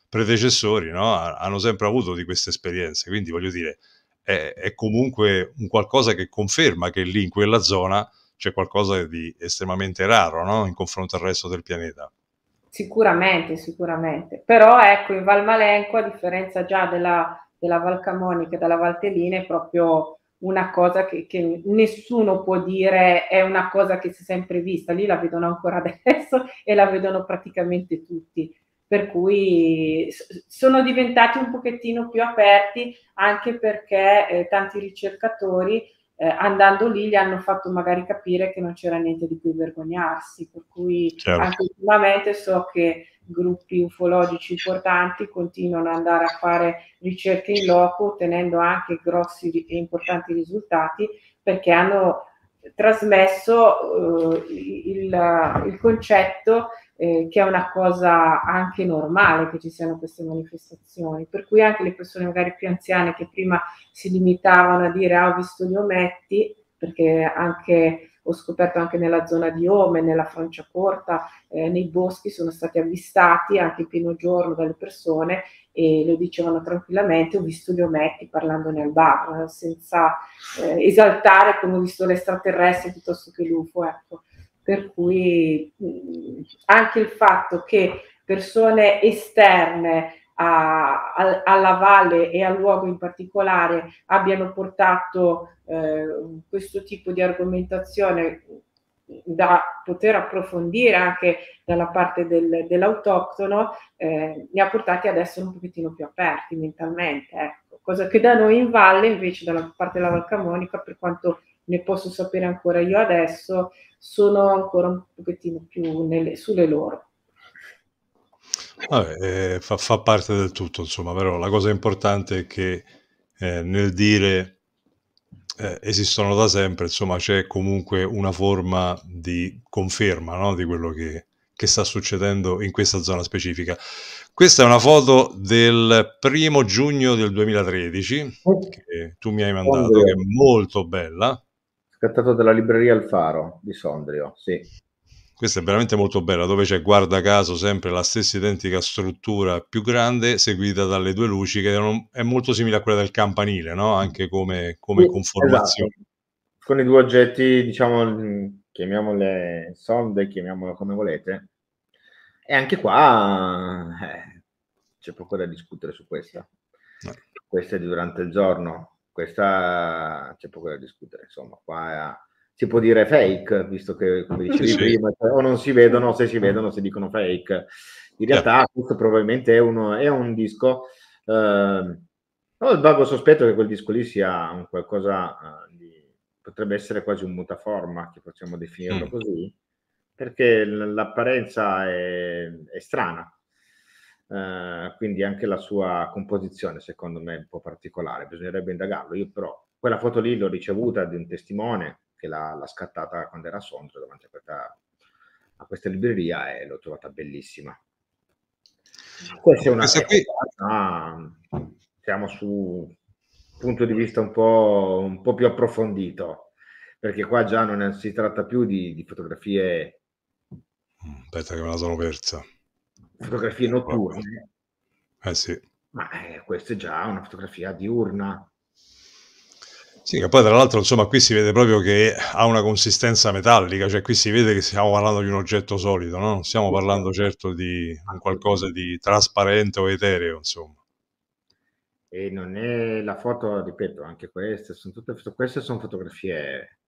predecessori, no, hanno sempre avuto di queste esperienze, quindi voglio dire è, è comunque un qualcosa che conferma che lì in quella zona c'è qualcosa di estremamente raro no? in confronto al resto del pianeta. Sicuramente, sicuramente. Però ecco, in Malenco, a differenza già della, della Camonica e della Valtellina, è proprio una cosa che, che, nessuno può dire è una cosa che si è sempre vista, lì la vedono ancora adesso e la vedono praticamente tutti. Per cui sono diventati un pochettino più aperti anche perché eh, tanti ricercatori eh, andando lì gli hanno fatto magari capire che non c'era niente di cui vergognarsi, per cui certo. anche ultimamente so che gruppi ufologici importanti continuano ad andare a fare ricerche in loco ottenendo anche grossi e importanti risultati perché hanno trasmesso eh, il, il concetto eh, che è una cosa anche normale che ci siano queste manifestazioni, per cui anche le persone magari più anziane che prima si limitavano a dire ah ho visto gli ometti, perché anche ho scoperto anche nella zona di Ome, nella Francia Corta, eh, nei boschi sono stati avvistati anche in pieno giorno dalle persone e lo dicevano tranquillamente, ho visto gli ometti parlando nel bar, senza eh, esaltare come ho visto l'estraterrestre piuttosto che l'UFO. Ecco per cui anche il fatto che persone esterne a, a, alla valle e al luogo in particolare abbiano portato eh, questo tipo di argomentazione da poter approfondire anche dalla parte del, dell'autoctono, eh, mi ha portati ad essere un pochettino più aperti mentalmente, ecco. cosa che da noi in valle invece dalla parte della Valcamonica, per quanto ne posso sapere ancora io adesso, sono ancora un pochettino più nelle, sulle loro. Vabbè, eh, fa, fa, parte del tutto, insomma, però la cosa importante è che eh, nel dire eh, esistono da sempre, insomma, c'è comunque una forma di conferma no? di quello che, che, sta succedendo in questa zona specifica. Questa è una foto del primo giugno del 2013 eh. che tu mi hai mandato, che è molto bella. Trattato dalla libreria Faro di Sondrio, sì. Questa è veramente molto bella, dove c'è, guarda caso, sempre la stessa identica struttura più grande, seguita dalle due luci, che è molto simile a quella del campanile, no? Anche come, come sì, esatto. conformazione. Esatto. Con i due oggetti, diciamo, chiamiamole sonde, chiamiamole come volete. E anche qua eh, c'è poco da discutere su questa. No. Questa è durante il giorno, questa c'è poco da discutere, insomma, qua si può dire fake, visto che, come dicevi sì. prima, cioè, o non si vedono, se si vedono, se dicono fake. In certo. realtà yeah. questo probabilmente è, uno, è un disco... Eh, ho il vago sospetto che quel disco lì sia un qualcosa eh, di... potrebbe essere quasi un mutaforma, che possiamo definirlo mm. così, perché l'apparenza è, è strana, eh, quindi anche la sua composizione secondo me è un po' particolare, bisognerebbe indagarlo. Io però quella foto lì l'ho ricevuta di un testimone che l'ha, l'ha scattata quando era a Sondrio davanti a questa, a questa libreria e l'ho trovata bellissima. Questa è una... Questa qui... siamo su un punto di vista un po', un po', più approfondito, perché qua già non è, si tratta più di, di fotografie. Aspetta che me la sono persa fotografie notturne. Eh sì. Ma eh, questa è già una fotografia diurna. Sì, che poi tra l'altro insomma qui si vede proprio che ha una consistenza metallica, cioè qui si vede che stiamo parlando di un oggetto solido, no? non stiamo parlando certo di qualcosa di trasparente o etereo, insomma. E non è la foto, ripeto, anche queste sono, tutte, queste sono fotografie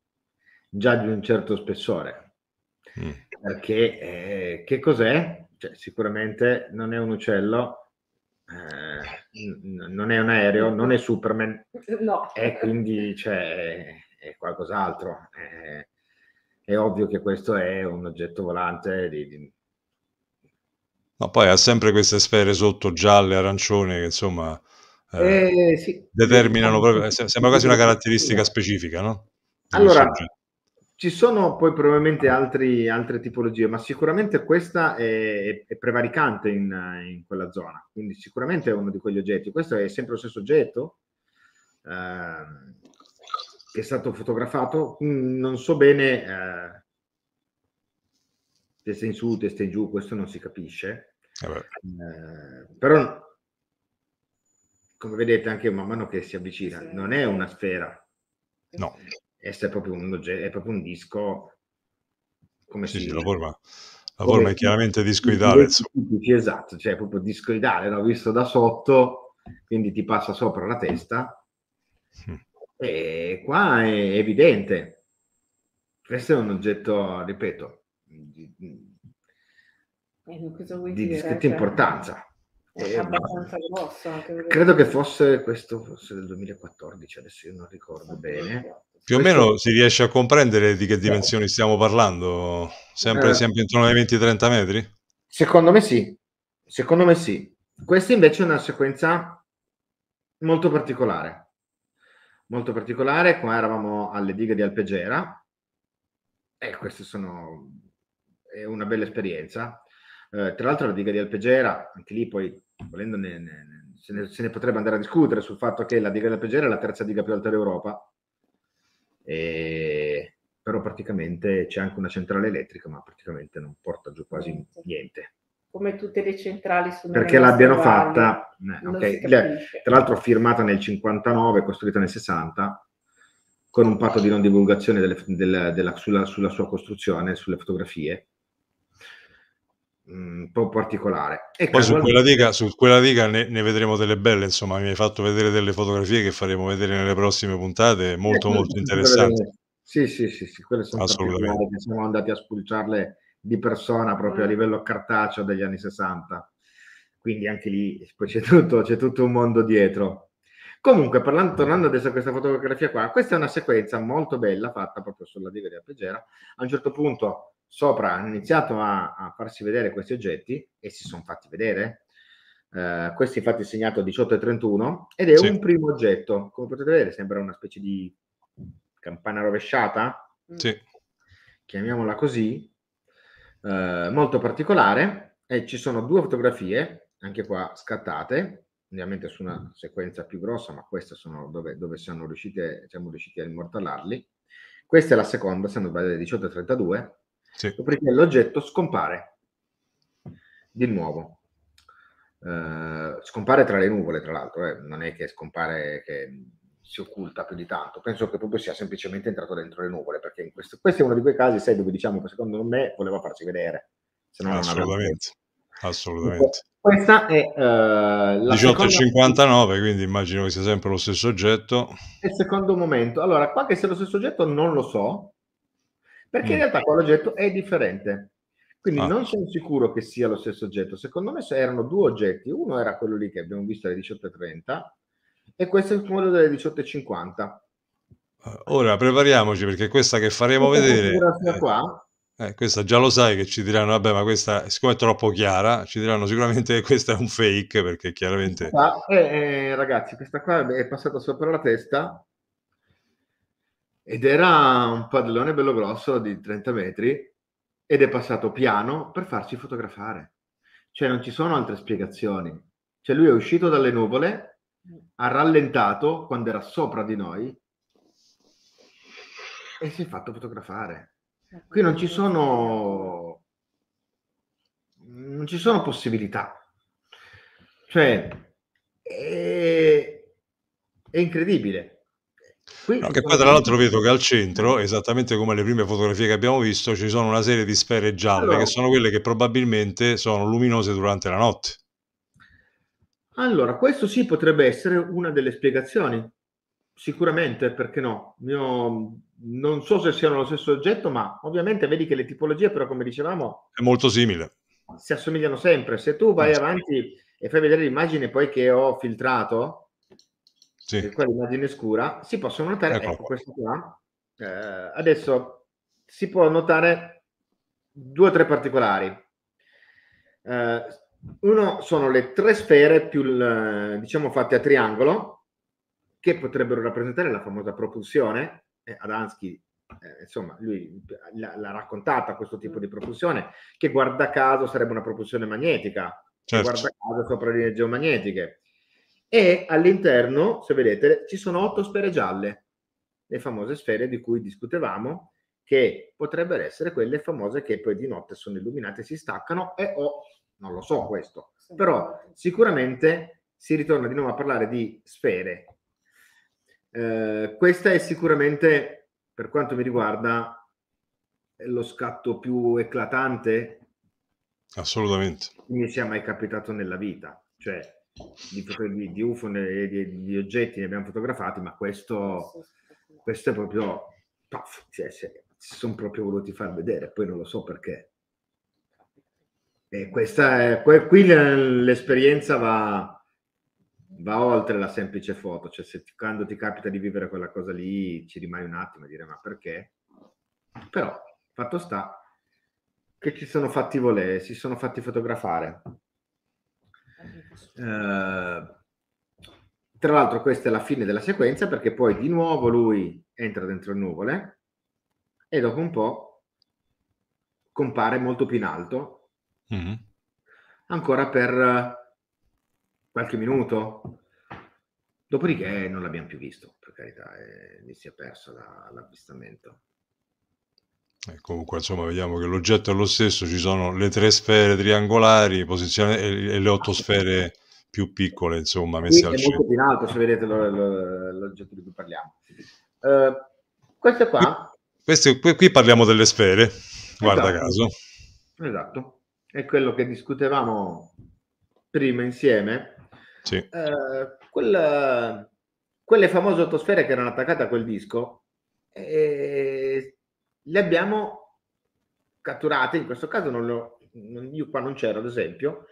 già di un certo spessore. Mm. Perché eh, che cos'è? cioè, sicuramente non è un uccello, eh, n- non è un aereo, non è Superman, no. e quindi cioè, è qualcos'altro. È, è, ovvio che questo è un oggetto volante di, di... No, poi ha sempre queste sfere sotto gialle, arancione, che insomma eh, eh, sì. determinano proprio, sembra quasi una caratteristica specifica, no? Allora, ci sono poi probabilmente altri, altre tipologie, ma sicuramente questa è, è prevaricante in, in, quella zona, quindi sicuramente è uno di quegli oggetti. Questo è sempre lo stesso oggetto eh, che è stato fotografato, mm, non so bene, eh, testa in su, testa in giù, questo non si capisce, eh, eh, però come vedete anche man mano che si avvicina, non è una sfera. No essere proprio un, è proprio un disco come sì, si dice? la forma, la forma è chiaramente discoidale esatto, cioè proprio discoidale l'ho visto da sotto quindi ti passa sopra la testa mm. e qua è evidente questo è un oggetto, ripeto di, eh, di discreta cioè? importanza eh, abbastanza grosso credo che fosse questo fosse del 2014 adesso io non ricordo bene più o meno si riesce a comprendere di che dimensioni stiamo parlando? Sempre, eh. sempre intorno ai 20-30 metri? Secondo me sì, secondo me sì. Questa invece è una sequenza molto particolare. Molto particolare, qua eravamo alle dighe di Alpegera e queste sono è una bella esperienza. Eh, tra l'altro la diga di Alpegera, anche lì poi volendo ne, ne, se, ne, se, ne, potrebbe andare a discutere sul fatto che la diga di Alpegera è la terza diga più alta d'Europa, e, eh, però praticamente c'è anche una centrale elettrica, ma praticamente non porta giù quasi niente. niente. Come tutte le centrali sono Perché l'abbiano fatta, eh, okay. tra l'altro firmata nel 59, costruita nel 60, con un patto di non divulgazione delle, della, della, sulla, sulla sua costruzione, sulle fotografie Mm, un po' particolare. E Poi casualmente... su quella diga, su quella diga ne, ne, vedremo delle belle, insomma mi hai fatto vedere delle fotografie che faremo vedere nelle prossime puntate, molto eh, molto interessanti. Delle... Sì, sì, sì, sì, quelle sono particolari, siamo andati a spulciarle di persona proprio a mm. livello cartaceo degli anni 60. Quindi anche lì c'è tutto, c'è tutto un mondo dietro. Comunque, parlando, tornando adesso a questa fotografia qua, questa è una sequenza molto bella fatta proprio sulla diga di Apegera. A un certo punto sopra hanno iniziato a, a farsi vedere questi oggetti e si sono fatti vedere. Eh, questo infatti è segnato 18 e 31 ed è sì. un primo oggetto. Come potete vedere sembra una specie di campana rovesciata, sì. chiamiamola così, eh, molto particolare. E ci sono due fotografie, anche qua scattate, ovviamente su una sequenza più grossa, ma queste sono dove, dove siamo, riusciti, siamo riusciti a immortalarli. Questa è la seconda, se non sbaglio, 18 e 32 sì. perché l'oggetto scompare di nuovo. Uh, scompare tra le nuvole, tra l'altro, eh? non è che scompare che si occulta più di tanto, penso che proprio sia semplicemente entrato dentro le nuvole, perché in questo, questo è uno di quei casi, sai, dove diciamo che secondo me voleva farci vedere. Se no assolutamente, assolutamente. Questa è uh, la 1859, seconda... quindi immagino che sia sempre lo stesso oggetto. È il secondo momento. Allora, qua che sia lo stesso oggetto non lo so, perché in mm. realtà quell'oggetto è differente. Quindi ah. non sono sicuro che sia lo stesso oggetto. Secondo me erano due oggetti. Uno era quello lì che abbiamo visto alle 18.30 e questo è quello delle 18.50. Eh, ora prepariamoci perché questa che faremo vedere... Eh, qua, eh, questa già lo sai che ci diranno, vabbè, ma questa siccome è troppo chiara, ci diranno sicuramente che questa è un fake perché chiaramente... Ah, eh, ragazzi, questa qua è passata sopra la testa ed era un padellone bello grosso di 30 metri ed è passato piano per farci fotografare. Cioè non ci sono altre spiegazioni. Cioè lui è uscito dalle nuvole, ha rallentato quando era sopra di noi e si è fatto fotografare. Qui non ci sono non ci sono possibilità. Cioè è, è incredibile No, che poi tra l'altro vedo che al centro, esattamente come le prime fotografie che abbiamo visto, ci sono una serie di sfere gialle allora, che sono quelle che probabilmente sono luminose durante la notte. Allora, questo sì potrebbe essere una delle spiegazioni, sicuramente, perché no? Io non so se siano lo stesso oggetto, ma ovviamente vedi che le tipologie, però come dicevamo... È molto simile. Si assomigliano sempre. Se tu vai avanti e fai vedere l'immagine poi che ho filtrato, sì. di quell'immagine scura, si possono notare, ecco, ecco questo qua, eh, adesso si può notare due o tre particolari. Eh, uno sono le tre sfere più, diciamo, fatte a triangolo, che potrebbero rappresentare la famosa propulsione. Eh, Adamski, eh, insomma, lui l'ha raccontata questo tipo di propulsione, che guarda caso sarebbe una propulsione magnetica, certo. guarda caso sopra le linee geomagnetiche e all'interno, se vedete, ci sono otto sfere gialle, le famose sfere di cui discutevamo, che potrebbero essere quelle famose che poi di notte sono illuminate, si staccano e o, oh, non lo so questo, però sicuramente si ritorna di nuovo a parlare di sfere. Eh, questa è sicuramente, per quanto mi riguarda, lo scatto più eclatante assolutamente che mi sia mai capitato nella vita cioè di, di, di UFO e di, di, oggetti ne abbiamo fotografati, ma questo, questo è proprio... Puff, cioè, se, si sono proprio voluti far vedere, poi non lo so perché. E questa è, qui l'esperienza va, va oltre la semplice foto, cioè se, quando ti capita di vivere quella cosa lì ci rimani un attimo a dire ma perché? Però fatto sta che ci sono fatti volere, si sono fatti fotografare. Eh, tra l'altro questa è la fine della sequenza perché poi di nuovo lui entra dentro nuvole e dopo un po' compare molto più in alto, mm-hmm. ancora per eh, qualche minuto. Dopodiché non l'abbiamo più visto, per carità, e gli si è perso la, l'avvistamento. E eh, comunque insomma vediamo che l'oggetto è lo stesso, ci sono le tre sfere triangolari posizione, e, le otto sfere più piccole insomma messe al centro. È molto più in alto se vedete lo, lo, l'oggetto di cui parliamo. Uh, questo qua... Queste, qui, qui, parliamo delle sfere, esatto. guarda caso. Esatto, è quello che discutevamo prima insieme. Sì. Uh, eh, quella, quelle famose otto sfere che erano attaccate a quel disco... Eh, le abbiamo catturate, in questo caso non ho, io qua non c'ero ad esempio,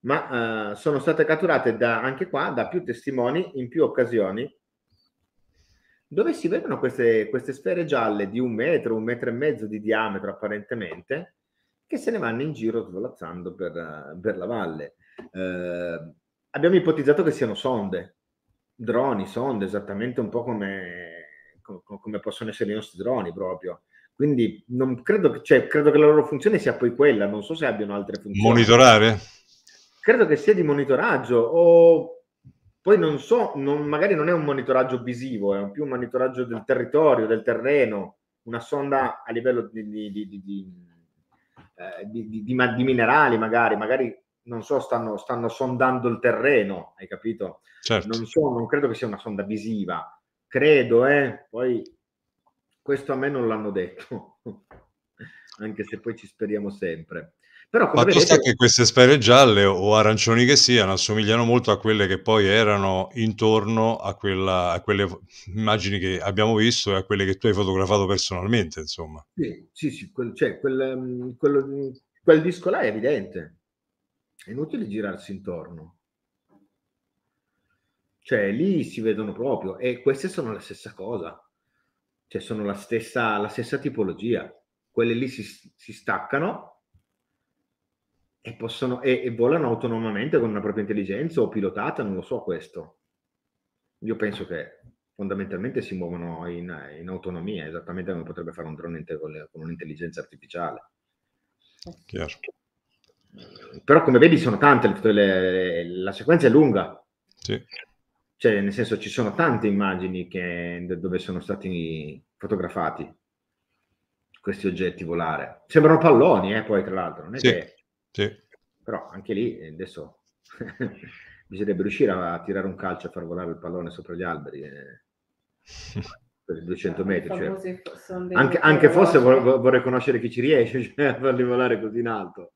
ma eh, sono state catturate da, anche qua da più testimoni in più occasioni dove si vedono queste, queste, sfere gialle di un metro, un metro e mezzo di diametro apparentemente, che se ne vanno in giro svolazzando per, per la valle. Eh, abbiamo ipotizzato che siano sonde, droni, sonde, esattamente un po' come, come, come possono essere i nostri droni proprio. Quindi non credo, cioè, credo che la loro funzione sia poi quella, non so se abbiano altre funzioni. Monitorare? Credo che sia di monitoraggio o poi non so, non, magari non è un monitoraggio visivo, è più un monitoraggio del territorio, del terreno, una sonda a livello di, di, di, di eh, di, di, di, di, minerali, magari, magari non so, stanno, stanno sondando il terreno, hai capito? Certo. Non, so, non credo che sia una sonda visiva, credo, eh, poi questo a me non l'hanno detto, anche se poi ci speriamo sempre. Però, come Fatto vedete... sta che queste sfere gialle o arancioni che siano assomigliano molto a quelle che poi erano intorno a, quella, a quelle immagini che abbiamo visto e a quelle che tu hai fotografato personalmente, insomma. Sì, sì, sì quel, cioè, quel, mm, quel, quel disco là è evidente, è inutile girarsi intorno. Cioè lì si vedono proprio e queste sono la stessa cosa cioè sono la stessa, la stessa tipologia. Quelle lì si, si staccano e, possono, e, e volano autonomamente con una propria intelligenza o pilotata, non lo so questo. Io penso che fondamentalmente si muovono in, in autonomia, esattamente come potrebbe fare un drone con, con un'intelligenza artificiale. Chiaro. Però come vedi sono tante, le, le, la sequenza è lunga. Sì. Cioè, nel senso, ci sono tante immagini che, dove sono stati fotografati questi oggetti volare. Sembrano palloni, eh, poi tra l'altro, non è sì, che... Sì. Però anche lì adesso bisognerebbe riuscire a tirare un calcio a far volare il pallone sopra gli alberi eh, per 200 metri. Cioè. Anche, anche forse vorrei, vorrei conoscere chi ci riesce cioè, a farli volare così in alto.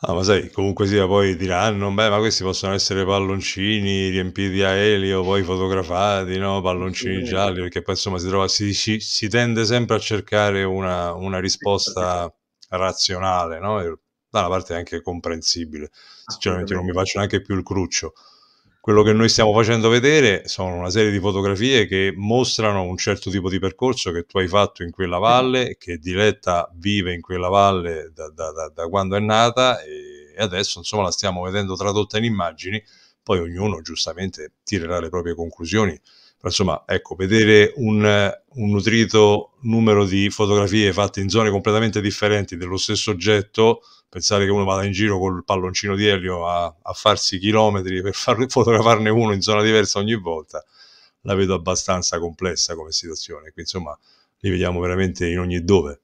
Ah, ma sai, comunque sia, poi diranno, beh, ma questi possono essere palloncini riempiti a elio, poi fotografati, no? Palloncini Sì. gialli, perché poi insomma si trova si si si tende sempre a cercare una una risposta razionale, no, e da una parte è anche comprensibile. Ah, Sinceramente non mi faccio neanche più il cruccio quello che noi stiamo facendo vedere sono una serie di fotografie che mostrano un certo tipo di percorso che tu hai fatto in quella valle, che Diletta vive in quella valle da, da, da, da quando è nata e adesso insomma la stiamo vedendo tradotta in immagini, poi ognuno giustamente tirerà le proprie conclusioni. insomma, ecco, vedere un, un nutrito numero di fotografie fatte in zone completamente differenti dello stesso oggetto pensare che uno vada in giro col palloncino di elio a, a farsi chilometri per far, fotografarne uno in zona diversa ogni volta, la vedo abbastanza complessa come situazione. Quindi, insomma, li vediamo veramente in ogni dove.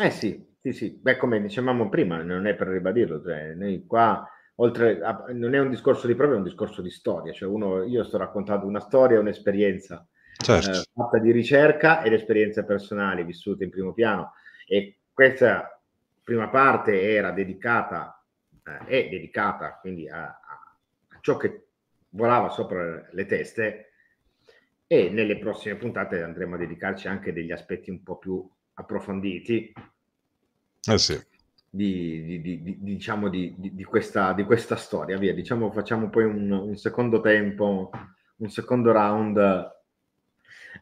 Eh sì, sì, sì. Beh, come dicevamo prima, non è per ribadirlo, cioè, noi qua oltre a, non è un discorso di prove, è un discorso di storia. Cioè uno, io sto raccontando una storia, un'esperienza certo. eh, fatta di ricerca ed esperienze personali vissute in primo piano. E questa prima parte era dedicata, eh, è dedicata quindi a, a, ciò che volava sopra le teste e nelle prossime puntate andremo a dedicarci anche degli aspetti un po' più approfonditi eh sì. di, di, di, di, diciamo di, questa, di questa storia. Via, diciamo, facciamo poi un, un secondo tempo, un secondo round.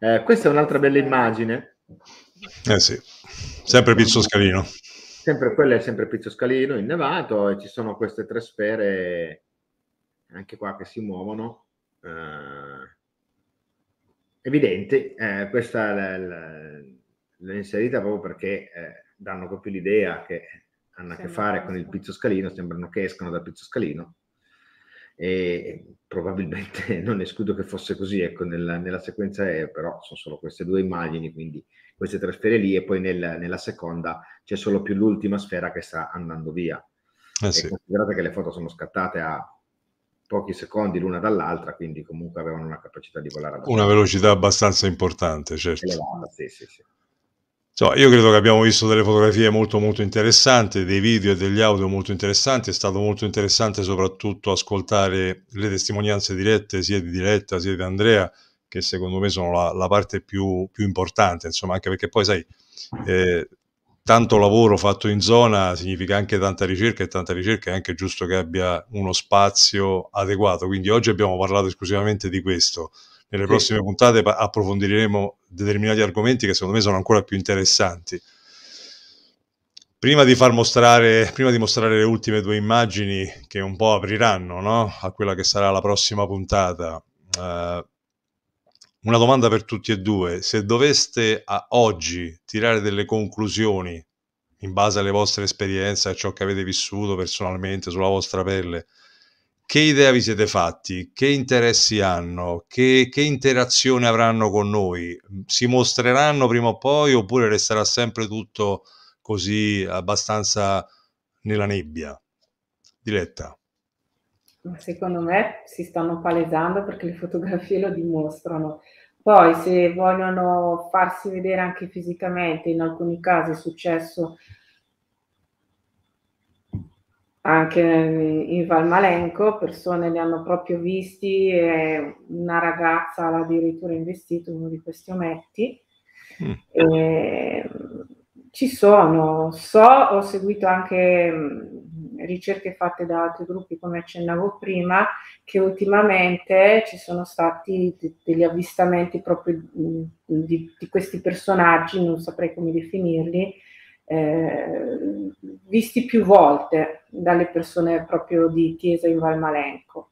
Eh, questa è un'altra bella immagine. Eh sì, sempre Pizzo Scalino sempre quella è sempre Pizzo Scalino innevato e ci sono queste tre sfere anche qua che si muovono. Eh, evidenti, eh, questa l'ho inserita proprio perché eh, danno proprio l'idea che hanno a che fare con il pizzo scalino, sembrano che escano dal pizzo scalino e probabilmente non escludo che fosse così, ecco, nella, nella sequenza E, però sono solo queste due immagini, quindi queste tre sfere lì e poi nel, nella seconda c'è solo più l'ultima sfera che sta andando via. Eh sì. Considerate che le foto sono scattate a pochi secondi l'una dall'altra, quindi comunque avevano una capacità di volare Una velocità abbastanza importante, certo. Elevata, sì, sì, sì. Insomma, io credo che abbiamo visto delle fotografie molto molto interessanti, dei video e degli audio molto interessanti, è stato molto interessante soprattutto ascoltare le testimonianze dirette sia di Diretta sia di Andrea, che secondo me sono la, la parte più, più, importante, insomma, anche perché poi sai, eh, tanto lavoro fatto in zona significa anche tanta ricerca e tanta ricerca è anche giusto che abbia uno spazio adeguato, quindi oggi abbiamo parlato esclusivamente di questo nelle sì. prossime puntate approfondiremo determinati argomenti che secondo me sono ancora più interessanti. Prima di, far mostrare, prima di mostrare le ultime due immagini che un po' apriranno no? a quella che sarà la prossima puntata, eh, una domanda per tutti e due. Se doveste a oggi tirare delle conclusioni in base alle vostre esperienze, a ciò che avete vissuto personalmente sulla vostra pelle, che idea vi siete fatti, che interessi hanno, che, che, interazione avranno con noi, mm, si mostreranno prima o poi oppure resterà sempre tutto così abbastanza nella nebbia? Diletta. Secondo me si stanno palesando perché le fotografie lo dimostrano. Poi se vogliono farsi vedere anche fisicamente, in alcuni casi è successo anche in Valmalenco, persone li hanno proprio visti e una ragazza l'ha addirittura investito uno di questi ometti. Mm. E, ci sono, so, ho seguito anche mm, ricerche fatte da altri gruppi come accennavo prima, che ultimamente ci sono stati degli avvistamenti proprio mm, di, di questi personaggi, non saprei come definirli, eh, visti più volte dalle persone proprio di Chiesa in Valmalenco.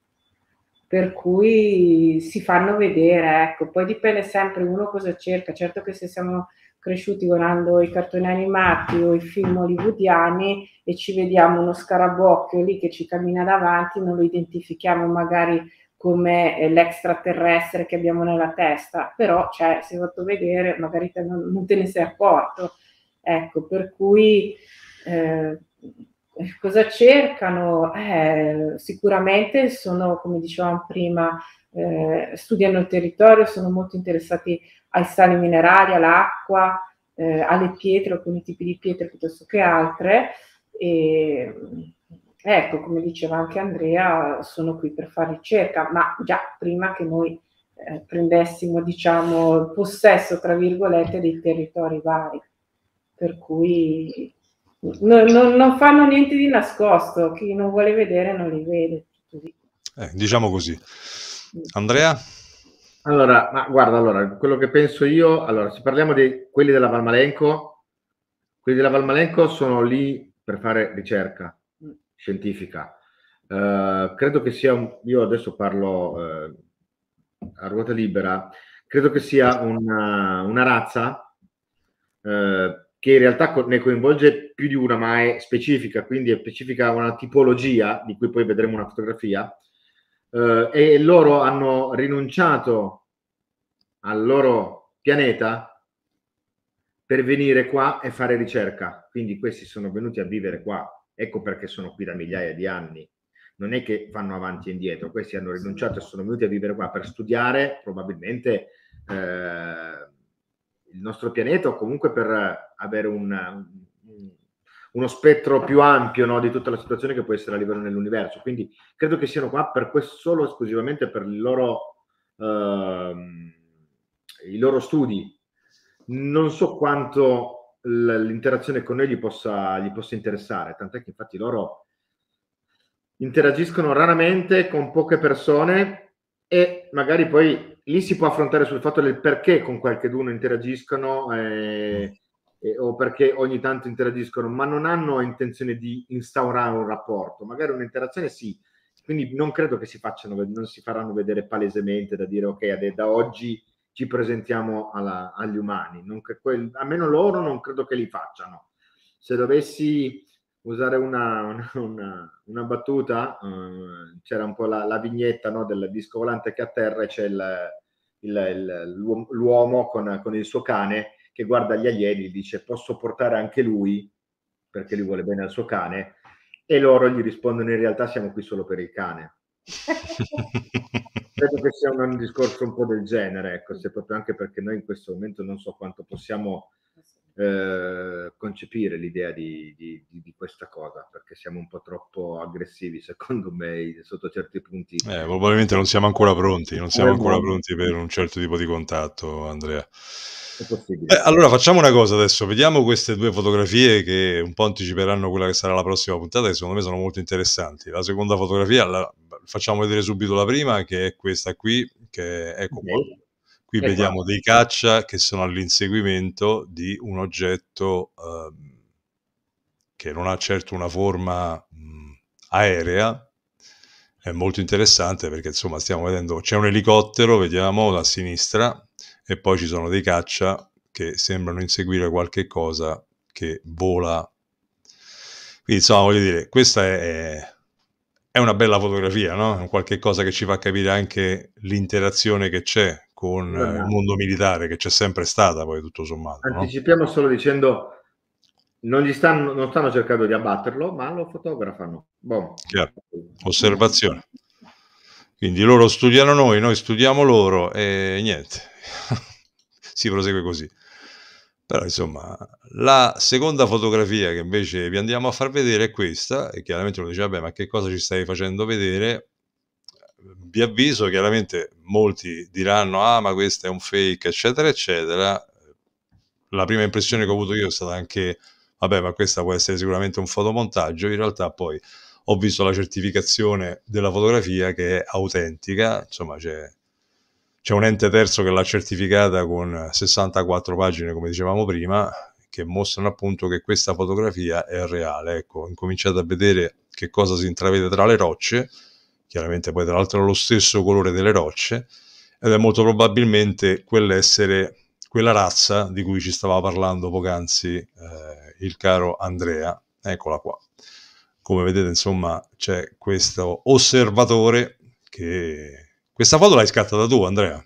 Per cui si fanno vedere, ecco, poi dipende sempre uno cosa cerca. Certo che se siamo cresciuti guardando i cartoni animati o i film hollywoodiani e ci vediamo uno scarabocchio lì che ci cammina davanti, non lo identifichiamo magari come eh, l'extraterrestre che abbiamo nella testa, però cioè, si è fatto vedere, magari te non, non te ne sei accorto Ecco, per cui eh, cosa cercano? Eh, sicuramente sono, come dicevamo prima, eh, studiano il territorio, sono molto interessati ai sali minerali, all'acqua, eh, alle pietre, alcuni tipi di pietre piuttosto che altre. E, ecco, come diceva anche Andrea, sono qui per fare ricerca, ma già prima che noi eh, prendessimo, diciamo, possesso, tra virgolette, dei territori vari per cui no, no, non fanno niente di nascosto, chi non vuole vedere non li vede. Eh, diciamo così. Andrea? Allora, ma guarda, allora, quello che penso io, allora, se parliamo di quelli della Valmalenco, quelli della Valmalenco sono lì per fare ricerca mm. scientifica. Eh, credo che sia, un, io adesso parlo eh, a ruota libera, credo che sia una, una razza eh, che in realtà ne coinvolge più di una, ma è specifica, quindi è specifica una tipologia, di cui poi vedremo una fotografia, eh, e loro hanno rinunciato al loro pianeta per venire qua e fare ricerca. Quindi questi sono venuti a vivere qua, ecco perché sono qui da migliaia di anni. Non è che vanno avanti e indietro, questi hanno rinunciato e sono venuti a vivere qua per studiare probabilmente... Eh, il nostro pianeta o comunque per eh, avere eh, un, uno spettro più ampio no, di tutta la situazione che può essere a livello nell'universo. Quindi credo che siano qua per questo, solo esclusivamente per il loro, ehm, i loro studi. Non so quanto l'interazione con noi gli possa, gli possa interessare, tant'è che infatti loro interagiscono raramente con poche persone e magari poi lì si può affrontare sul fatto del perché con qualcheduno interagiscono eh, eh, o perché ogni tanto interagiscono, ma non hanno intenzione di instaurare un rapporto, magari un'interazione sì, quindi non credo che si facciano, non si faranno vedere palesemente da dire ok, da oggi ci presentiamo alla, agli umani, non che quel, almeno loro non credo che li facciano. Se dovessi usare una, una, una, una battuta, uh, c'era un po' la, la vignetta no, del disco volante che a terra c'è il, il, il, l'uomo con, con, il suo cane che guarda gli alieni e dice posso portare anche lui, perché lui vuole bene al suo cane, e loro gli rispondono in realtà siamo qui solo per il cane. Credo che sia un, un discorso un po' del genere, ecco, se proprio anche perché noi in questo momento non so quanto possiamo eh, concepire l'idea di, di, di, questa cosa, perché siamo un po' troppo aggressivi, secondo me, sotto certi punti. Eh, probabilmente non siamo ancora pronti, non siamo ancora pronti per un certo tipo di contatto, Andrea. è Beh, allora facciamo una cosa adesso, vediamo queste due fotografie che un po' anticiperanno quella che sarà la prossima puntata, che secondo me sono molto interessanti. La seconda fotografia, la, facciamo vedere subito la prima, che è questa qui, che ecco okay. Qui e ecco. vediamo dei caccia che sono all'inseguimento di un oggetto eh, che non ha certo una forma mh, mhmm, aerea. È molto interessante perché insomma stiamo vedendo, c'è un elicottero, vediamo, da sinistra, e poi ci sono dei caccia che sembrano inseguire qualche cosa che vola. Quindi insomma voglio dire, questa è, è una bella fotografia, no? Qualche cosa che ci fa capire anche l'interazione che c'è con eh, il mondo militare che c'è sempre stata poi tutto sommato. Anticipiamo no? solo dicendo non, gli stanno, non stanno cercando di abbatterlo, ma lo fotografano. Boh. Osservazione. Quindi loro studiano noi, noi studiamo loro e niente, si prosegue così. Però insomma, la seconda fotografia che invece vi andiamo a far vedere è questa, e chiaramente uno dice, vabbè, ma che cosa ci stai facendo vedere? vi avviso, chiaramente molti diranno, ah ma questo è un fake, eccetera, eccetera. La prima impressione che ho avuto io è stata anche, vabbè, ma questa può essere sicuramente un fotomontaggio. In realtà poi ho visto la certificazione della fotografia che è autentica, insomma c'è, c'è un ente terzo che l'ha certificata con 64 pagine, come dicevamo prima, che mostrano appunto che questa fotografia è reale. Ecco, ho incominciato a vedere che cosa si intravede tra le rocce chiaramente poi tra l'altro lo stesso colore delle rocce, ed è molto probabilmente quell'essere, quella razza di cui ci stava parlando poc'anzi eh, il caro Andrea. Eccola qua. Come vedete, insomma, c'è questo osservatore che... Questa foto l'hai scattata tu, Andrea?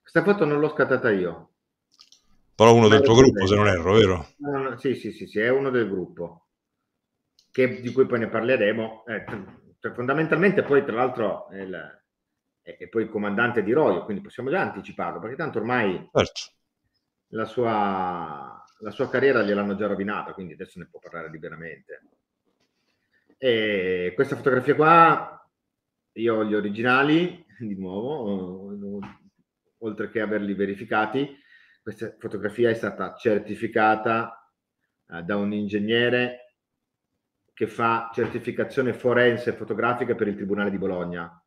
Questa foto non l'ho scattata io. Però uno Ma del tuo gruppo, se non erro, vero? No, no, sì, sì, sì, sì, è uno del gruppo, che, di cui poi ne parleremo. Eh cioè, fondamentalmente poi, tra l'altro, il, è, è, poi il comandante di Royo, quindi possiamo già anticiparlo, perché tanto ormai certo. la, sua, la sua carriera gliel'hanno già rovinata, quindi adesso ne può parlare liberamente. E questa fotografia qua, io ho gli originali, di nuovo, oltre che averli verificati, questa fotografia è stata certificata eh, da un ingegnere che fa certificazione forense fotografica per il Tribunale di Bologna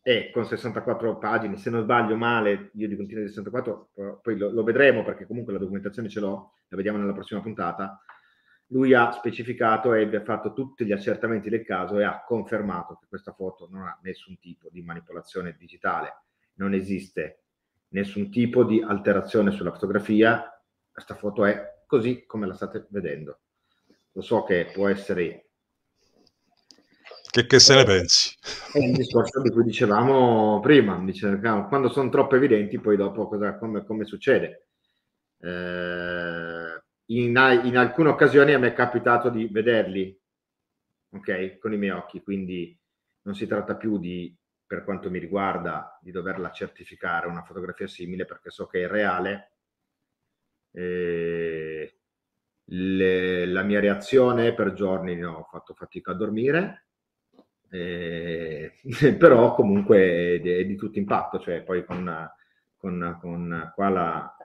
e con 64 pagine, se non sbaglio male, io di continuo tiro 64, poi lo, lo, vedremo perché comunque la documentazione ce l'ho, la vediamo nella prossima puntata. Lui ha specificato e ha fatto tutti gli accertamenti del caso e ha confermato che questa foto non ha nessun tipo di manipolazione digitale, non esiste nessun tipo di alterazione sulla fotografia, questa foto è così come la state vedendo lo so che può essere... Che, che se ne eh, pensi? È il discorso di cui dicevamo prima, dice, quando sono troppo evidenti poi dopo cosa, come, come succede? Eh, in, in, alcune occasioni a me è capitato di vederli, ok, con i miei occhi, quindi non si tratta più di, per quanto mi riguarda, di doverla certificare una fotografia simile perché so che è reale. Eh, le, la mia reazione per giorni no, ho fatto fatica a dormire, eh, però comunque è di, è di, tutto impatto, cioè poi con, con, con qua la,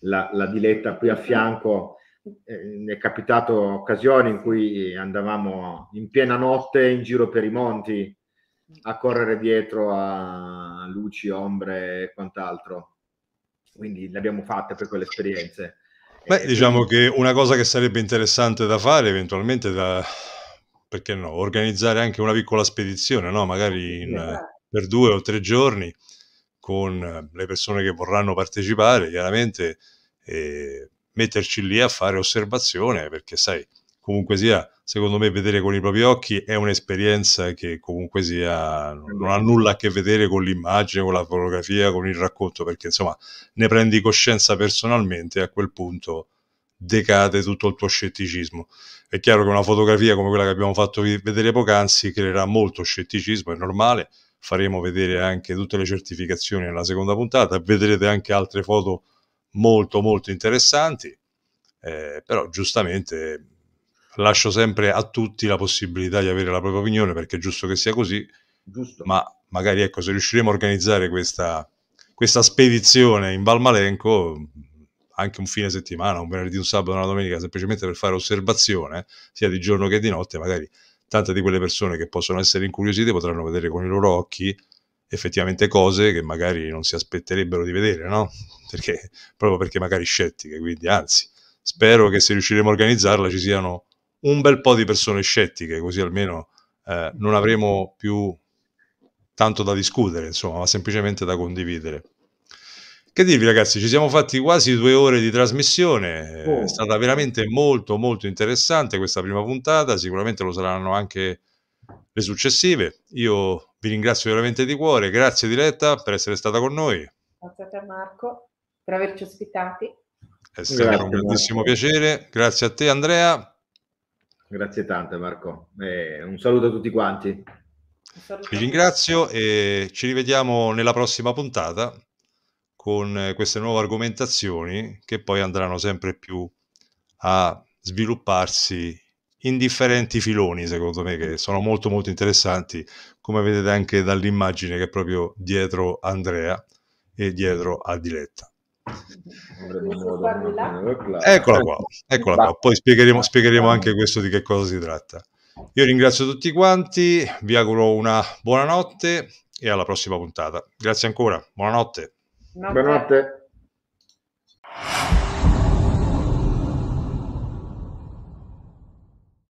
la, la, diletta qui a fianco eh, è capitato occasioni in cui andavamo in piena notte in giro per i monti a correre dietro a luci, ombre e quant'altro. Quindi l'abbiamo fatta per quelle esperienze. Beh, eh, diciamo che una cosa che sarebbe interessante da fare eventualmente da perché no, organizzare anche una piccola spedizione, no? magari in, esatto. per due o tre giorni con eh, le persone che vorranno partecipare, chiaramente metterci lì a fare osservazione, perché sai, comunque sia, secondo me, vedere con i propri occhi è un'esperienza che comunque sia, non ha nulla a che vedere con l'immagine, con la fotografia, con il racconto, perché insomma ne prendi coscienza personalmente e a quel punto decade tutto il tuo scetticismo. È chiaro che una fotografia come quella che abbiamo fatto vedere poc'anzi creerà molto scetticismo, è normale, faremo vedere anche tutte le certificazioni nella seconda puntata, vedrete anche altre foto molto molto interessanti, eh, però giustamente lascio sempre a tutti la possibilità di avere la propria opinione perché è giusto che sia così, giusto. ma magari ecco, se riusciremo a organizzare questa, questa spedizione in Valmalenco, anche un fine settimana, un venerdì, un sabato, una domenica, semplicemente per fare osservazione, sia di giorno che di notte, magari tante di quelle persone che possono essere incuriosite potranno vedere con i loro occhi effettivamente cose che magari non si aspetterebbero di vedere, no? Perché, proprio perché magari scettiche, quindi anzi, spero che se riusciremo a organizzarla ci siano un bel po' di persone scettiche, così almeno eh, non avremo più tanto da discutere, insomma, ma semplicemente da condividere. Che dirvi ragazzi, ci siamo fatti quasi due ore di trasmissione, oh. è stata veramente molto molto interessante questa prima puntata, sicuramente lo saranno anche le successive. Io vi ringrazio veramente di cuore, grazie Diletta per essere stata con noi. Grazie a te Marco per averci ospitati. È stato grazie, un grandissimo Marco. piacere, grazie a te Andrea Grazie tante Marco. Eh, un saluto a tutti quanti. Vi ringrazio e ci rivediamo nella prossima puntata con eh, queste nuove argomentazioni che poi andranno sempre più a svilupparsi in differenti filoni, secondo me, che sono molto molto interessanti, come vedete anche dall'immagine che è proprio dietro Andrea e dietro a Diletta. Eccola qua, eccola qua. poi spiegheremo, spiegheremo anche questo di che cosa si tratta. Io ringrazio tutti quanti, vi auguro una buonanotte e alla prossima puntata. Grazie ancora, buonanotte. Buonanotte. buonanotte.